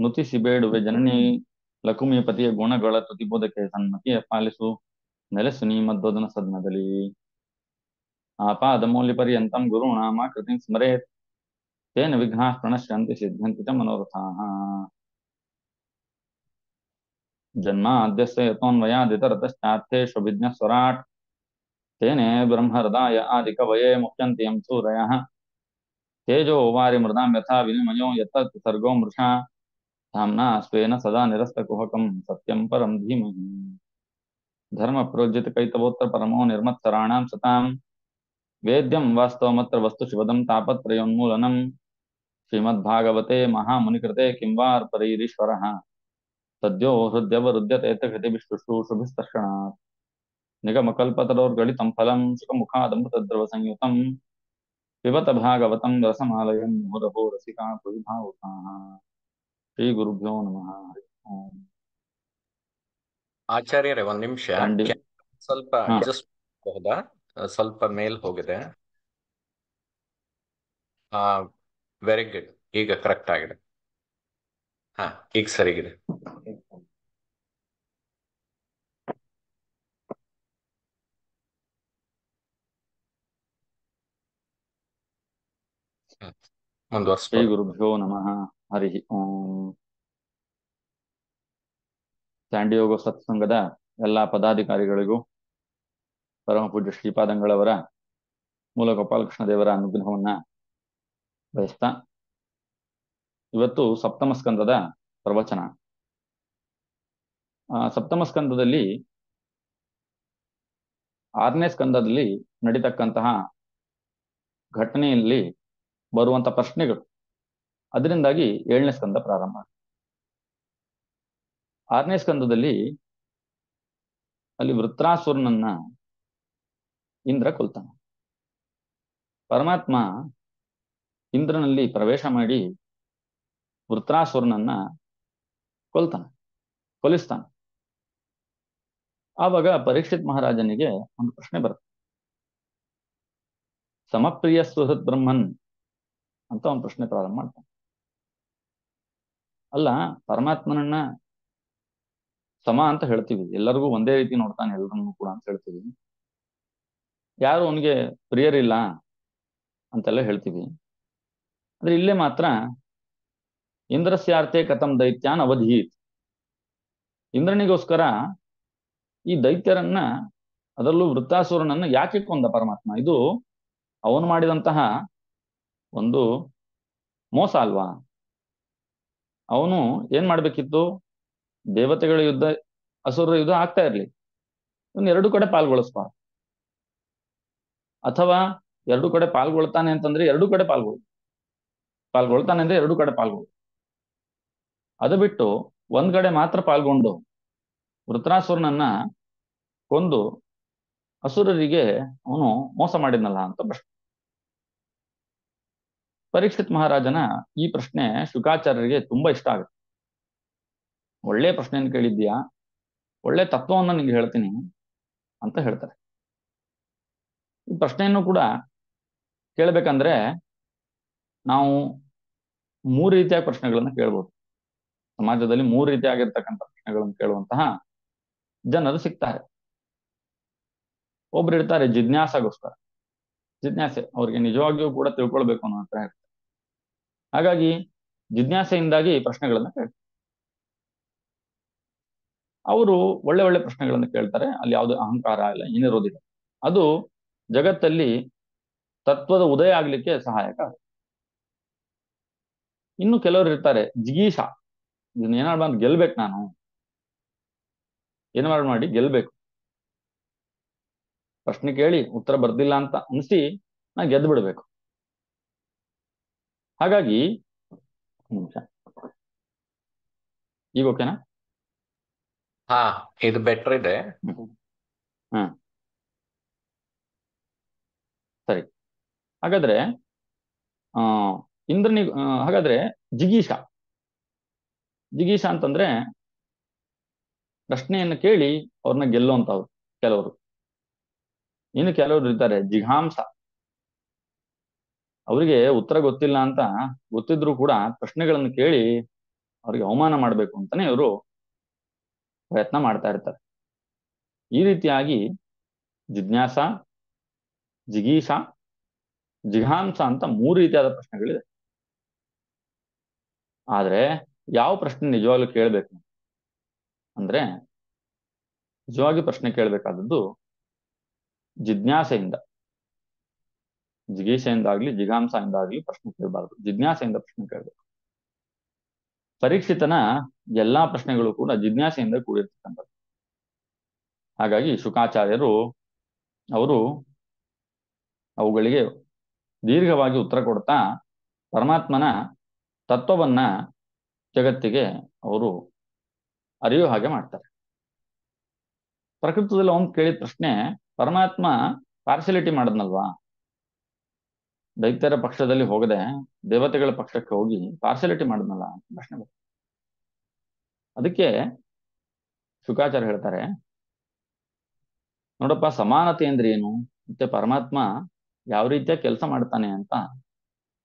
नुतिसी बेड़े जननी लकुमीपत गुण तुतिबोध के सन्मति पालसु नेलसु मद्वदन सद्म आपादमौलिपर्यत गुरूणा कृति स्मरे तेन विघ्ना प्रणश्य सिद्ध्य मनोरथा जन्मादस्तोन्वयादितरतश्चाथेष्विघ्नस्वराट तेने ब्रह्मदाय आदि कवये सूरय तेजो वारी मृदा यथा विनमयो यत सर्गो मृषा धामना स्वेन सदा निरस्तकुहकं सत्यं परं धीमहि धर्मप्रोज्यतकैतवोत्तरपरमो निर्मत्सराणां सतां वेद्यं वास्तवमत्र शिवदम तापत्रोन्मूलनम श्रीमद्भागवते महामुनिकृते सद्यो वार्परीरीश्वरः निगम हृद्यवरुध्यते तकृतिभिश्रुश्रूषुभिस्तर्षणात् सुख मुखादमृतद्रव संयुत पिबत भागवत रसमालयं मुहुरभो रसिका भुवि श्री गुरुभ्यो नमः आचार्य रे वन मिनिट शेल्पा जस्ट कोडा ಸ್ವಲ್ಪ મેલ હોગે દે อ่า वेरी गुड ಈಗ ಕರೆಕ್ಟ್ ಆಗಿದೆ ಹಾ ಈಗ ಸರಿ ಇದೆ ಹಂ ನಂದವರ್ ಶ್ರೀ ಗುರುಭ್ಯೋ ನಮಃ ಹರಿ ಓಂ ಚಾಂಡಿಯೋಗ ಸತ್ಸಂಗದ ಎಲ್ಲ ಪದಾಧಿಕಾರಿಗಳಿಗೂ ಪರಮಪೂಜ್ಯ ಶ್ರೀಪಾದಂಗಳವರ ಮೂಲ ಗೋಪಾಲಕೃಷ್ಣ ದೇವರ ಅನುಗ್ರಹವನ್ನ ಬಯಸ್ತಾ ಇವತ್ತು ಸಪ್ತಮ ಸ್ಕಂದದ ಪ್ರವಚನ ಸಪ್ತಮ ಸ್ಕಂದದಲ್ಲಿ ಆರನೇ ಸ್ಕಂದದಲ್ಲಿ ನಡೀತಕ್ಕಂತಹ ಘಟನೆಯಲ್ಲಿ ಬರುವಂತ ಪ್ರಶ್ನೆಗಳು ಅದರಿಂದಾಗಿ ಏಳನೇ ಸ್ಕಂದ ಪ್ರಾರಂಭ ಆರನೇ ಸ್ಕಂದದಲ್ಲಿ ಅಲ್ಲಿ ವೃತ್ರಾಸುರನನ್ನ ಇಂದ್ರ ಕೊಲ್ತಾನೆ ಪರಮಾತ್ಮ ಇಂದ್ರನಲ್ಲಿ ಪ್ರವೇಶ ಮಾಡಿ ವೃತ್ರಾಸುರನನ್ನ ಕೊಲ್ತಾನೆ ಕೊಲಿಸ್ತಾನೆ ಆವಾಗ ಪರೀಕ್ಷಿತ್ ಮಹಾರಾಜನಿಗೆ ಒಂದು ಪ್ರಶ್ನೆ ಬರುತ್ತೆ ಸಮಪ್ರಿಯ ಸುಹೃತ್ ಬ್ರಹ್ಮನ್ ಅಂತ ಒಂದು ಪ್ರಶ್ನೆ ಪ್ರಾರಂಭ ಮಾಡ್ತಾನೆ ಅಲ್ಲ ಪರಮಾತ್ಮನನ್ನ ಸಮ ಅಂತ ಹೇಳ್ತೀವಿ ಎಲ್ಲರಿಗೂ ಒಂದೇ ರೀತಿ ನೋಡ್ತಾನೆ ಎಲ್ಲರನ್ನೂ ಕೂಡ ಅಂತ ಹೇಳ್ತೀವಿ ಯಾರು ಅವನಿಗೆ ಪ್ರಿಯರಿಲ್ಲ ಅಂತೆಲ್ಲ ಹೇಳ್ತೀವಿ ಅಂದ್ರೆ ಇಲ್ಲೇ ಮಾತ್ರ ಇಂದ್ರಸ್ಯಾರ್ಥೆ ಕಥಮ್ ದೈತ್ಯಾನ್ ಅವಧೀತ್ ಇಂದ್ರನಿಗೋಸ್ಕರ ಈ ದೈತ್ಯರನ್ನ ಅದರಲ್ಲೂ ವೃತ್ತಾಸುರನನ್ನ ಯಾಕೆ ಕೊಂದ ಪರಮಾತ್ಮ ಇದು ಅವನು ಮಾಡಿದಂತಹ ಒಂದು ಮೋಸ ಅಲ್ವಾ ಅವನು ಏನ್ ಮಾಡ್ಬೇಕಿತ್ತು ದೇವತೆಗಳ ಯುದ್ಧ ಅಸುರರ ಯುದ್ಧ ಆಗ್ತಾ ಇರ್ಲಿ ಇವನ್ ಎರಡು ಕಡೆ ಪಾಲ್ಗೊಳಿಸ್ಬ ಅಥವಾ ಎರಡು ಕಡೆ ಪಾಲ್ಗೊಳ್ತಾನೆ ಅಂತಂದ್ರೆ ಎರಡು ಕಡೆ ಪಾಲ್ಗೊಳ್ ಪಾಲ್ಗೊಳ್ತಾನೆ ಅಂದ್ರೆ ಎರಡು ಕಡೆ ಪಾಲ್ಗೊಳ್ ಅದು ಬಿಟ್ಟು ಒಂದ್ ಕಡೆ ಮಾತ್ರ ಪಾಲ್ಗೊಂಡು ವೃತ್ರಾಸುರನನ್ನ ಕೊಂದು ಅಸುರರಿಗೆ ಅವನು ಮೋಸ ಮಾಡಿದ್ನಲ್ಲ ಅಂತ ಪ್ರಶ್ನೆ ಪರೀಕ್ಷಿತ್ ಮಹಾರಾಜನ ಈ ಪ್ರಶ್ನೆ ಶುಕಾಚಾರ್ಯರಿಗೆ ತುಂಬಾ ಇಷ್ಟ ಆಗುತ್ತೆ ಒಳ್ಳೆ ಪ್ರಶ್ನೆಯನ್ನು ಕೇಳಿದ್ಯಾ ಒಳ್ಳೆ ತತ್ವವನ್ನು ನಿಮ್ಗೆ ಹೇಳ್ತೀನಿ ಅಂತ ಹೇಳ್ತಾರೆ ಈ ಪ್ರಶ್ನೆಯನ್ನು ಕೂಡ ಕೇಳಬೇಕಂದ್ರೆ ನಾವು ಮೂರು ರೀತಿಯ ಪ್ರಶ್ನೆಗಳನ್ನು ಕೇಳ್ಬೋದು ಸಮಾಜದಲ್ಲಿ ಮೂರು ರೀತಿಯಾಗಿರ್ತಕ್ಕಂಥ ಪ್ರಶ್ನೆಗಳನ್ನು ಕೇಳುವಂತಹ ಜನರು ಸಿಗ್ತಾರೆ ಒಬ್ರು ಇರ್ತಾರೆ ಜಿಜ್ಞಾಸಗೋಸ್ಕರ ಜಿಜ್ಞಾಸೆ ಅವ್ರಿಗೆ ನಿಜವಾಗಿಯೂ ಕೂಡ ತಿಳ್ಕೊಳ್ಬೇಕು ಅನ್ನೋ ಹತ್ರ ಹಾಗಾಗಿ ಜಿಜ್ಞಾಸೆಯಿಂದಾಗಿ ಪ್ರಶ್ನೆಗಳನ್ನ ಕೇಳ್ತಾರೆ ಅವರು ಒಳ್ಳೆ ಒಳ್ಳೆ ಪ್ರಶ್ನೆಗಳನ್ನ ಕೇಳ್ತಾರೆ ಅಲ್ಲಿ ಯಾವುದೇ ಅಹಂಕಾರ ಇಲ್ಲ ಏನಿರೋದಿಲ್ಲ ಅದು ಜಗತ್ತಲ್ಲಿ ತತ್ವದ ಉದಯ ಆಗ್ಲಿಕ್ಕೆ ಸಹಾಯಕ ಇನ್ನು ಕೆಲವರು ಇರ್ತಾರೆ ಜಿಗೀಷ ಇದನ್ನ ಏನಾರು ಗೆಲ್ಬೇಕು ನಾನು ಏನ್ ಮಾಡಿ ಗೆಲ್ಬೇಕು ಪ್ರಶ್ನೆ ಕೇಳಿ ಉತ್ತರ ಬರ್ದಿಲ್ಲ ಅಂತ ಅನಿಸಿ ನಾ ಗೆದ್ದು ಬಿಡ್ಬೇಕು ಹಾಗಾಗಿ ಈಗ ಓಕೆನಾ ಹಾ ಇದು ಬೆಟರ್ ಇದೆ ಹಾ ಸರಿ ಹಾಗಾದ್ರೆ ಆ ಇಂದ್ರನಿ ಹಾಗಾದ್ರೆ ಜಿಗೀಶಾ ಜಿಗೀಶ ಅಂತಂದ್ರೆ ಪ್ರಶ್ನೆಯನ್ನು ಕೇಳಿ ಅವ್ರನ್ನ ಗೆಲ್ಲುವಂತವ್ರು ಕೆಲವರು ಇನ್ನು ಕೆಲವರು ಇದ್ದಾರೆ ಜಿಘಾಂಸ ಅವರಿಗೆ ಉತ್ತರ ಗೊತ್ತಿಲ್ಲ ಅಂತ ಗೊತ್ತಿದ್ರು ಕೂಡ ಪ್ರಶ್ನೆಗಳನ್ನು ಕೇಳಿ ಅವ್ರಿಗೆ ಅವಮಾನ ಮಾಡಬೇಕು ಅಂತಾನೆ ಇವರು ಪ್ರಯತ್ನ ಮಾಡ್ತಾ ಇರ್ತಾರೆ ಈ ರೀತಿಯಾಗಿ ಜಿಜ್ಞಾಸ ಜಿಗೀಷ ಜಿಘಾಂಸ ಅಂತ ಮೂರು ರೀತಿಯಾದ ಪ್ರಶ್ನೆಗಳಿದೆ ಆದ್ರೆ ಯಾವ ಪ್ರಶ್ನೆ ನಿಜವಾಗ್ಲೂ ಕೇಳಬೇಕು ಅಂದ್ರೆ ನಿಜವಾಗಿ ಪ್ರಶ್ನೆ ಕೇಳಬೇಕಾದದ್ದು ಜಿಜ್ಞಾಸೆಯಿಂದ ಜಿಗೀಸೆಯಿಂದಾಗ್ಲಿ ಆಗ್ಲಿ ಪ್ರಶ್ನೆ ಕೇಳಬಾರ್ದು ಜಿಜ್ಞಾಸೆಯಿಂದ ಪ್ರಶ್ನೆ ಕೇಳಬೇಕು ಪರೀಕ್ಷಿತನ ಎಲ್ಲಾ ಪ್ರಶ್ನೆಗಳು ಕೂಡ ಜಿಜ್ಞಾಸೆಯಿಂದ ಕೂಡಿರ್ತಕ್ಕಂಥದ್ದು ಹಾಗಾಗಿ ಶುಕಾಚಾರ್ಯರು ಅವರು ಅವುಗಳಿಗೆ ದೀರ್ಘವಾಗಿ ಉತ್ತರ ಕೊಡ್ತಾ ಪರಮಾತ್ಮನ ತತ್ವವನ್ನ ಜಗತ್ತಿಗೆ ಅವರು ಅರಿಯೋ ಹಾಗೆ ಮಾಡ್ತಾರೆ ಪ್ರಕೃತದಲ್ಲಿ ಅವನು ಕೇಳಿದ ಪ್ರಶ್ನೆ ಪರಮಾತ್ಮ ಪಾರ್ಶಿಯಾಲಿಟಿ ಮಾಡದ್ನಲ್ವಾ ದೈತ್ಯರ ಪಕ್ಷದಲ್ಲಿ ಹೋಗದೆ ದೇವತೆಗಳ ಪಕ್ಷಕ್ಕೆ ಹೋಗಿ ಪಾರ್ಶಲಿಟಿ ಮಾಡದ್ನಲ್ಲ ಪ್ರಶ್ನೆ ಅದಕ್ಕೆ ಶುಕಾಚಾರ್ಯ ಹೇಳ್ತಾರೆ ನೋಡಪ್ಪ ಸಮಾನತೆ ಅಂದ್ರೆ ಏನು ಮತ್ತೆ ಪರಮಾತ್ಮ ಯಾವ ರೀತಿಯ ಕೆಲಸ ಮಾಡ್ತಾನೆ ಅಂತ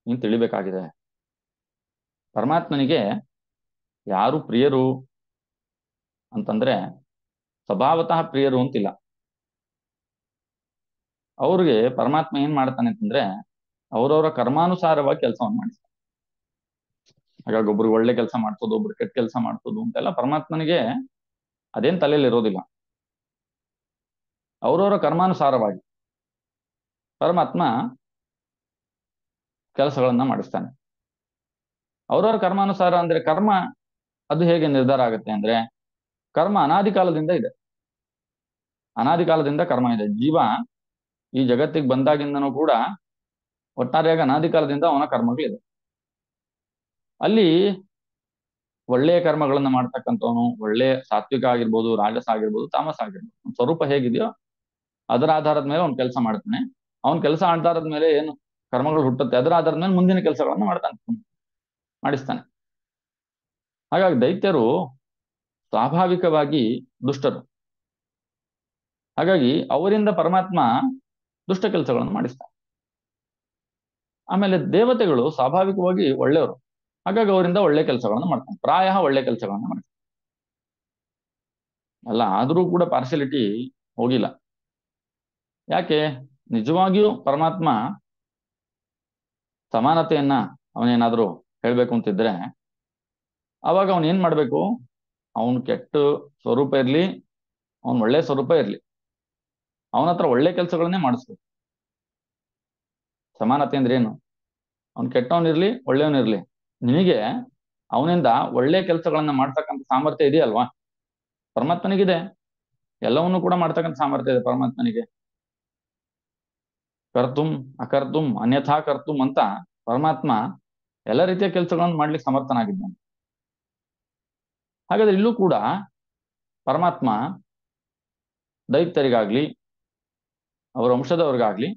ನೀವು ತಿಳಿಬೇಕಾಗಿದೆ ಪರಮಾತ್ಮನಿಗೆ ಯಾರು ಪ್ರಿಯರು ಅಂತಂದ್ರೆ ಸ್ವಭಾವತಃ ಪ್ರಿಯರು ಅಂತಿಲ್ಲ ಅವ್ರಿಗೆ ಪರಮಾತ್ಮ ಏನ್ ಮಾಡ್ತಾನೆ ಅಂತಂದ್ರೆ ಅವ್ರವರ ಕರ್ಮಾನುಸಾರವಾಗಿ ಕೆಲಸವನ್ನು ಮಾಡಿಸ್ತಾರೆ ಹಾಗಾಗಿ ಒಬ್ರು ಒಳ್ಳೆ ಕೆಲಸ ಮಾಡ್ಸೋದು ಒಬ್ರು ಕೆಟ್ಟ ಕೆಲಸ ಮಾಡ್ಸೋದು ಅಂತೆಲ್ಲ ಪರಮಾತ್ಮನಿಗೆ ಅದೇನ್ ತಲೆಯಲ್ಲಿ ಇರೋದಿಲ್ಲ ಅವರವರ ಕರ್ಮಾನುಸಾರವಾಗಿ ಪರಮಾತ್ಮ ಕೆಲಸಗಳನ್ನ ಮಾಡಿಸ್ತಾನೆ ಅವರವರ ಕರ್ಮಾನುಸಾರ ಅಂದ್ರೆ ಕರ್ಮ ಅದು ಹೇಗೆ ನಿರ್ಧಾರ ಆಗುತ್ತೆ ಅಂದ್ರೆ ಕರ್ಮ ಅನಾದಿ ಕಾಲದಿಂದ ಇದೆ ಅನಾದಿ ಕಾಲದಿಂದ ಕರ್ಮ ಇದೆ ಜೀವ ಈ ಜಗತ್ತಿಗೆ ಬಂದಾಗಿಂದನು ಕೂಡ ಒಟ್ಟಾರೆಯಾಗಿ ಅನಾದಿಕಾಲದಿಂದ ಅವನ ಕರ್ಮಗಳಿದೆ ಅಲ್ಲಿ ಒಳ್ಳೆಯ ಕರ್ಮಗಳನ್ನು ಮಾಡ್ತಕ್ಕಂಥವನು ಒಳ್ಳೆಯ ಸಾತ್ವಿಕ ಆಗಿರ್ಬೋದು ರಾಜಸ ಆಗಿರ್ಬೋದು ತಾಮಸ ಆಗಿರ್ಬೋದು ಸ್ವರೂಪ ಹೇಗಿದೆಯೋ ಅದರ ಆಧಾರದ ಮೇಲೆ ಅವನು ಕೆಲಸ ಮಾಡ್ತಾನೆ ಅವನ ಕೆಲಸ ಆಧಾರದ ಮೇಲೆ ಏನು ಕರ್ಮಗಳು ಹುಟ್ಟುತ್ತೆ ಅದರ ಆಧಾರದ ಮೇಲೆ ಮುಂದಿನ ಕೆಲಸಗಳನ್ನು ಮಾಡ್ತಾನೆ ಮಾಡಿಸ್ತಾನೆ ಹಾಗಾಗಿ ದೈತ್ಯರು ಸ್ವಾಭಾವಿಕವಾಗಿ ದುಷ್ಟರು ಹಾಗಾಗಿ ಅವರಿಂದ ಪರಮಾತ್ಮ ದುಷ್ಟ ಕೆಲಸಗಳನ್ನು ಮಾಡಿಸ್ತಾರೆ ಆಮೇಲೆ ದೇವತೆಗಳು ಸ್ವಾಭಾವಿಕವಾಗಿ ಒಳ್ಳೆಯವರು ಹಾಗಾಗಿ ಅವರಿಂದ ಒಳ್ಳೆ ಕೆಲಸಗಳನ್ನು ಮಾಡ್ತಾರೆ ಪ್ರಾಯ ಒಳ್ಳೆ ಕೆಲಸಗಳನ್ನು ಮಾಡ್ತಾರೆ ಅಲ್ಲ ಆದರೂ ಕೂಡ ಪಾರ್ಶಿಯಾಲಿಟಿ ಹೋಗಿಲ್ಲ ಯಾಕೆ ನಿಜವಾಗಿಯೂ ಪರಮಾತ್ಮ ಸಮಾನತೆಯನ್ನ ಅವನೇನಾದ್ರೂ ಹೇಳಬೇಕು ಅಂತಿದ್ರೆ ಅವಾಗ ಅವನ್ ಏನ್ ಮಾಡ್ಬೇಕು ಅವನ್ ಕೆಟ್ಟ ಸ್ವರೂಪ ಇರ್ಲಿ ಅವನು ಒಳ್ಳೆ ಸ್ವರೂಪ ಇರ್ಲಿ ಅವನ ಹತ್ರ ಒಳ್ಳೆ ಕೆಲಸಗಳನ್ನೇ ಮಾಡಿಸ್ಬೇಕು ಸಮಾನತೆ ಅಂದ್ರೆ ಏನು ಅವ್ನು ಕೆಟ್ಟವನಿರ್ಲಿ ಒಳ್ಳೆಯವನಿರ್ಲಿ ನಿನಗೆ ಅವನಿಂದ ಒಳ್ಳೆ ಕೆಲಸಗಳನ್ನ ಮಾಡ್ತಕ್ಕಂತ ಸಾಮರ್ಥ್ಯ ಇದೆಯಲ್ವಾ ಪರಮಾತ್ಮನಿಗಿದೆ ಎಲ್ಲವನ್ನೂ ಕೂಡ ಮಾಡ್ತಕ್ಕಂಥ ಸಾಮರ್ಥ್ಯ ಇದೆ ಪರಮಾತ್ಮನಿಗೆ ಕರ್ತುಂ ಅಕರ್ತುಂ ಅನ್ಯಥಾ ಕರ್ತುಂ ಅಂತ ಪರಮಾತ್ಮ ಎಲ್ಲ ರೀತಿಯ ಕೆಲಸಗಳನ್ನು ಮಾಡ್ಲಿಕ್ಕೆ ಸಮರ್ಥನಾಗಿದ್ದಾನೆ ಹಾಗಾದ್ರೆ ಇಲ್ಲೂ ಕೂಡ ಪರಮಾತ್ಮ ದೈತ್ಯರಿಗಾಗ್ಲಿ ಅವ್ರ ವಂಶದವ್ರಿಗಾಗ್ಲಿ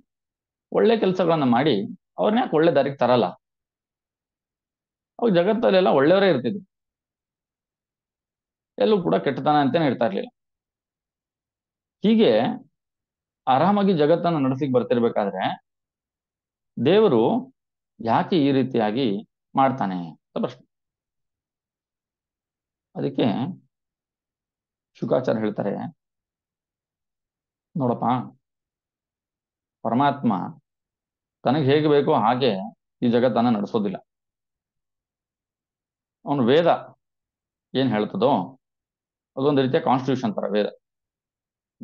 ಒಳ್ಳೆ ಕೆಲಸಗಳನ್ನ ಮಾಡಿ ಅವ್ರನ್ನ ಯಾಕೆ ಒಳ್ಳೆ ದಾರಿಗೆ ತರಲ್ಲ ಅವಾಗ ಜಗತ್ತಲ್ಲೆಲ್ಲ ಒಳ್ಳೆಯವರೇ ಇರ್ತಿದ್ರು ಎಲ್ಲೂ ಕೂಡ ಕೆಟ್ಟತನ ಅಂತೇನೆ ಇರ್ತಾ ಇರ್ಲಿಲ್ಲ ಹೀಗೆ ಆರಾಮಾಗಿ ಜಗತ್ತನ್ನ ನಡೆಸಿಕ್ ಬರ್ತಿರ್ಬೇಕಾದ್ರೆ ದೇವರು ಯಾಕೆ ಈ ರೀತಿಯಾಗಿ ಮಾಡ್ತಾನೆ ಅಂತ ಪ್ರಶ್ನೆ ಅದಕ್ಕೆ ಶುಕಾಚಾರ ಹೇಳ್ತಾರೆ ನೋಡಪ್ಪ ಪರಮಾತ್ಮ ತನಗೆ ಹೇಗೆ ಬೇಕೋ ಹಾಗೆ ಈ ಜಗತ್ತನ್ನ ನಡೆಸೋದಿಲ್ಲ ಅವನು ವೇದ ಏನ್ ಹೇಳ್ತದೋ ಅದೊಂದು ರೀತಿಯ ಕಾನ್ಸ್ಟಿಟ್ಯೂಷನ್ ತರ ವೇದ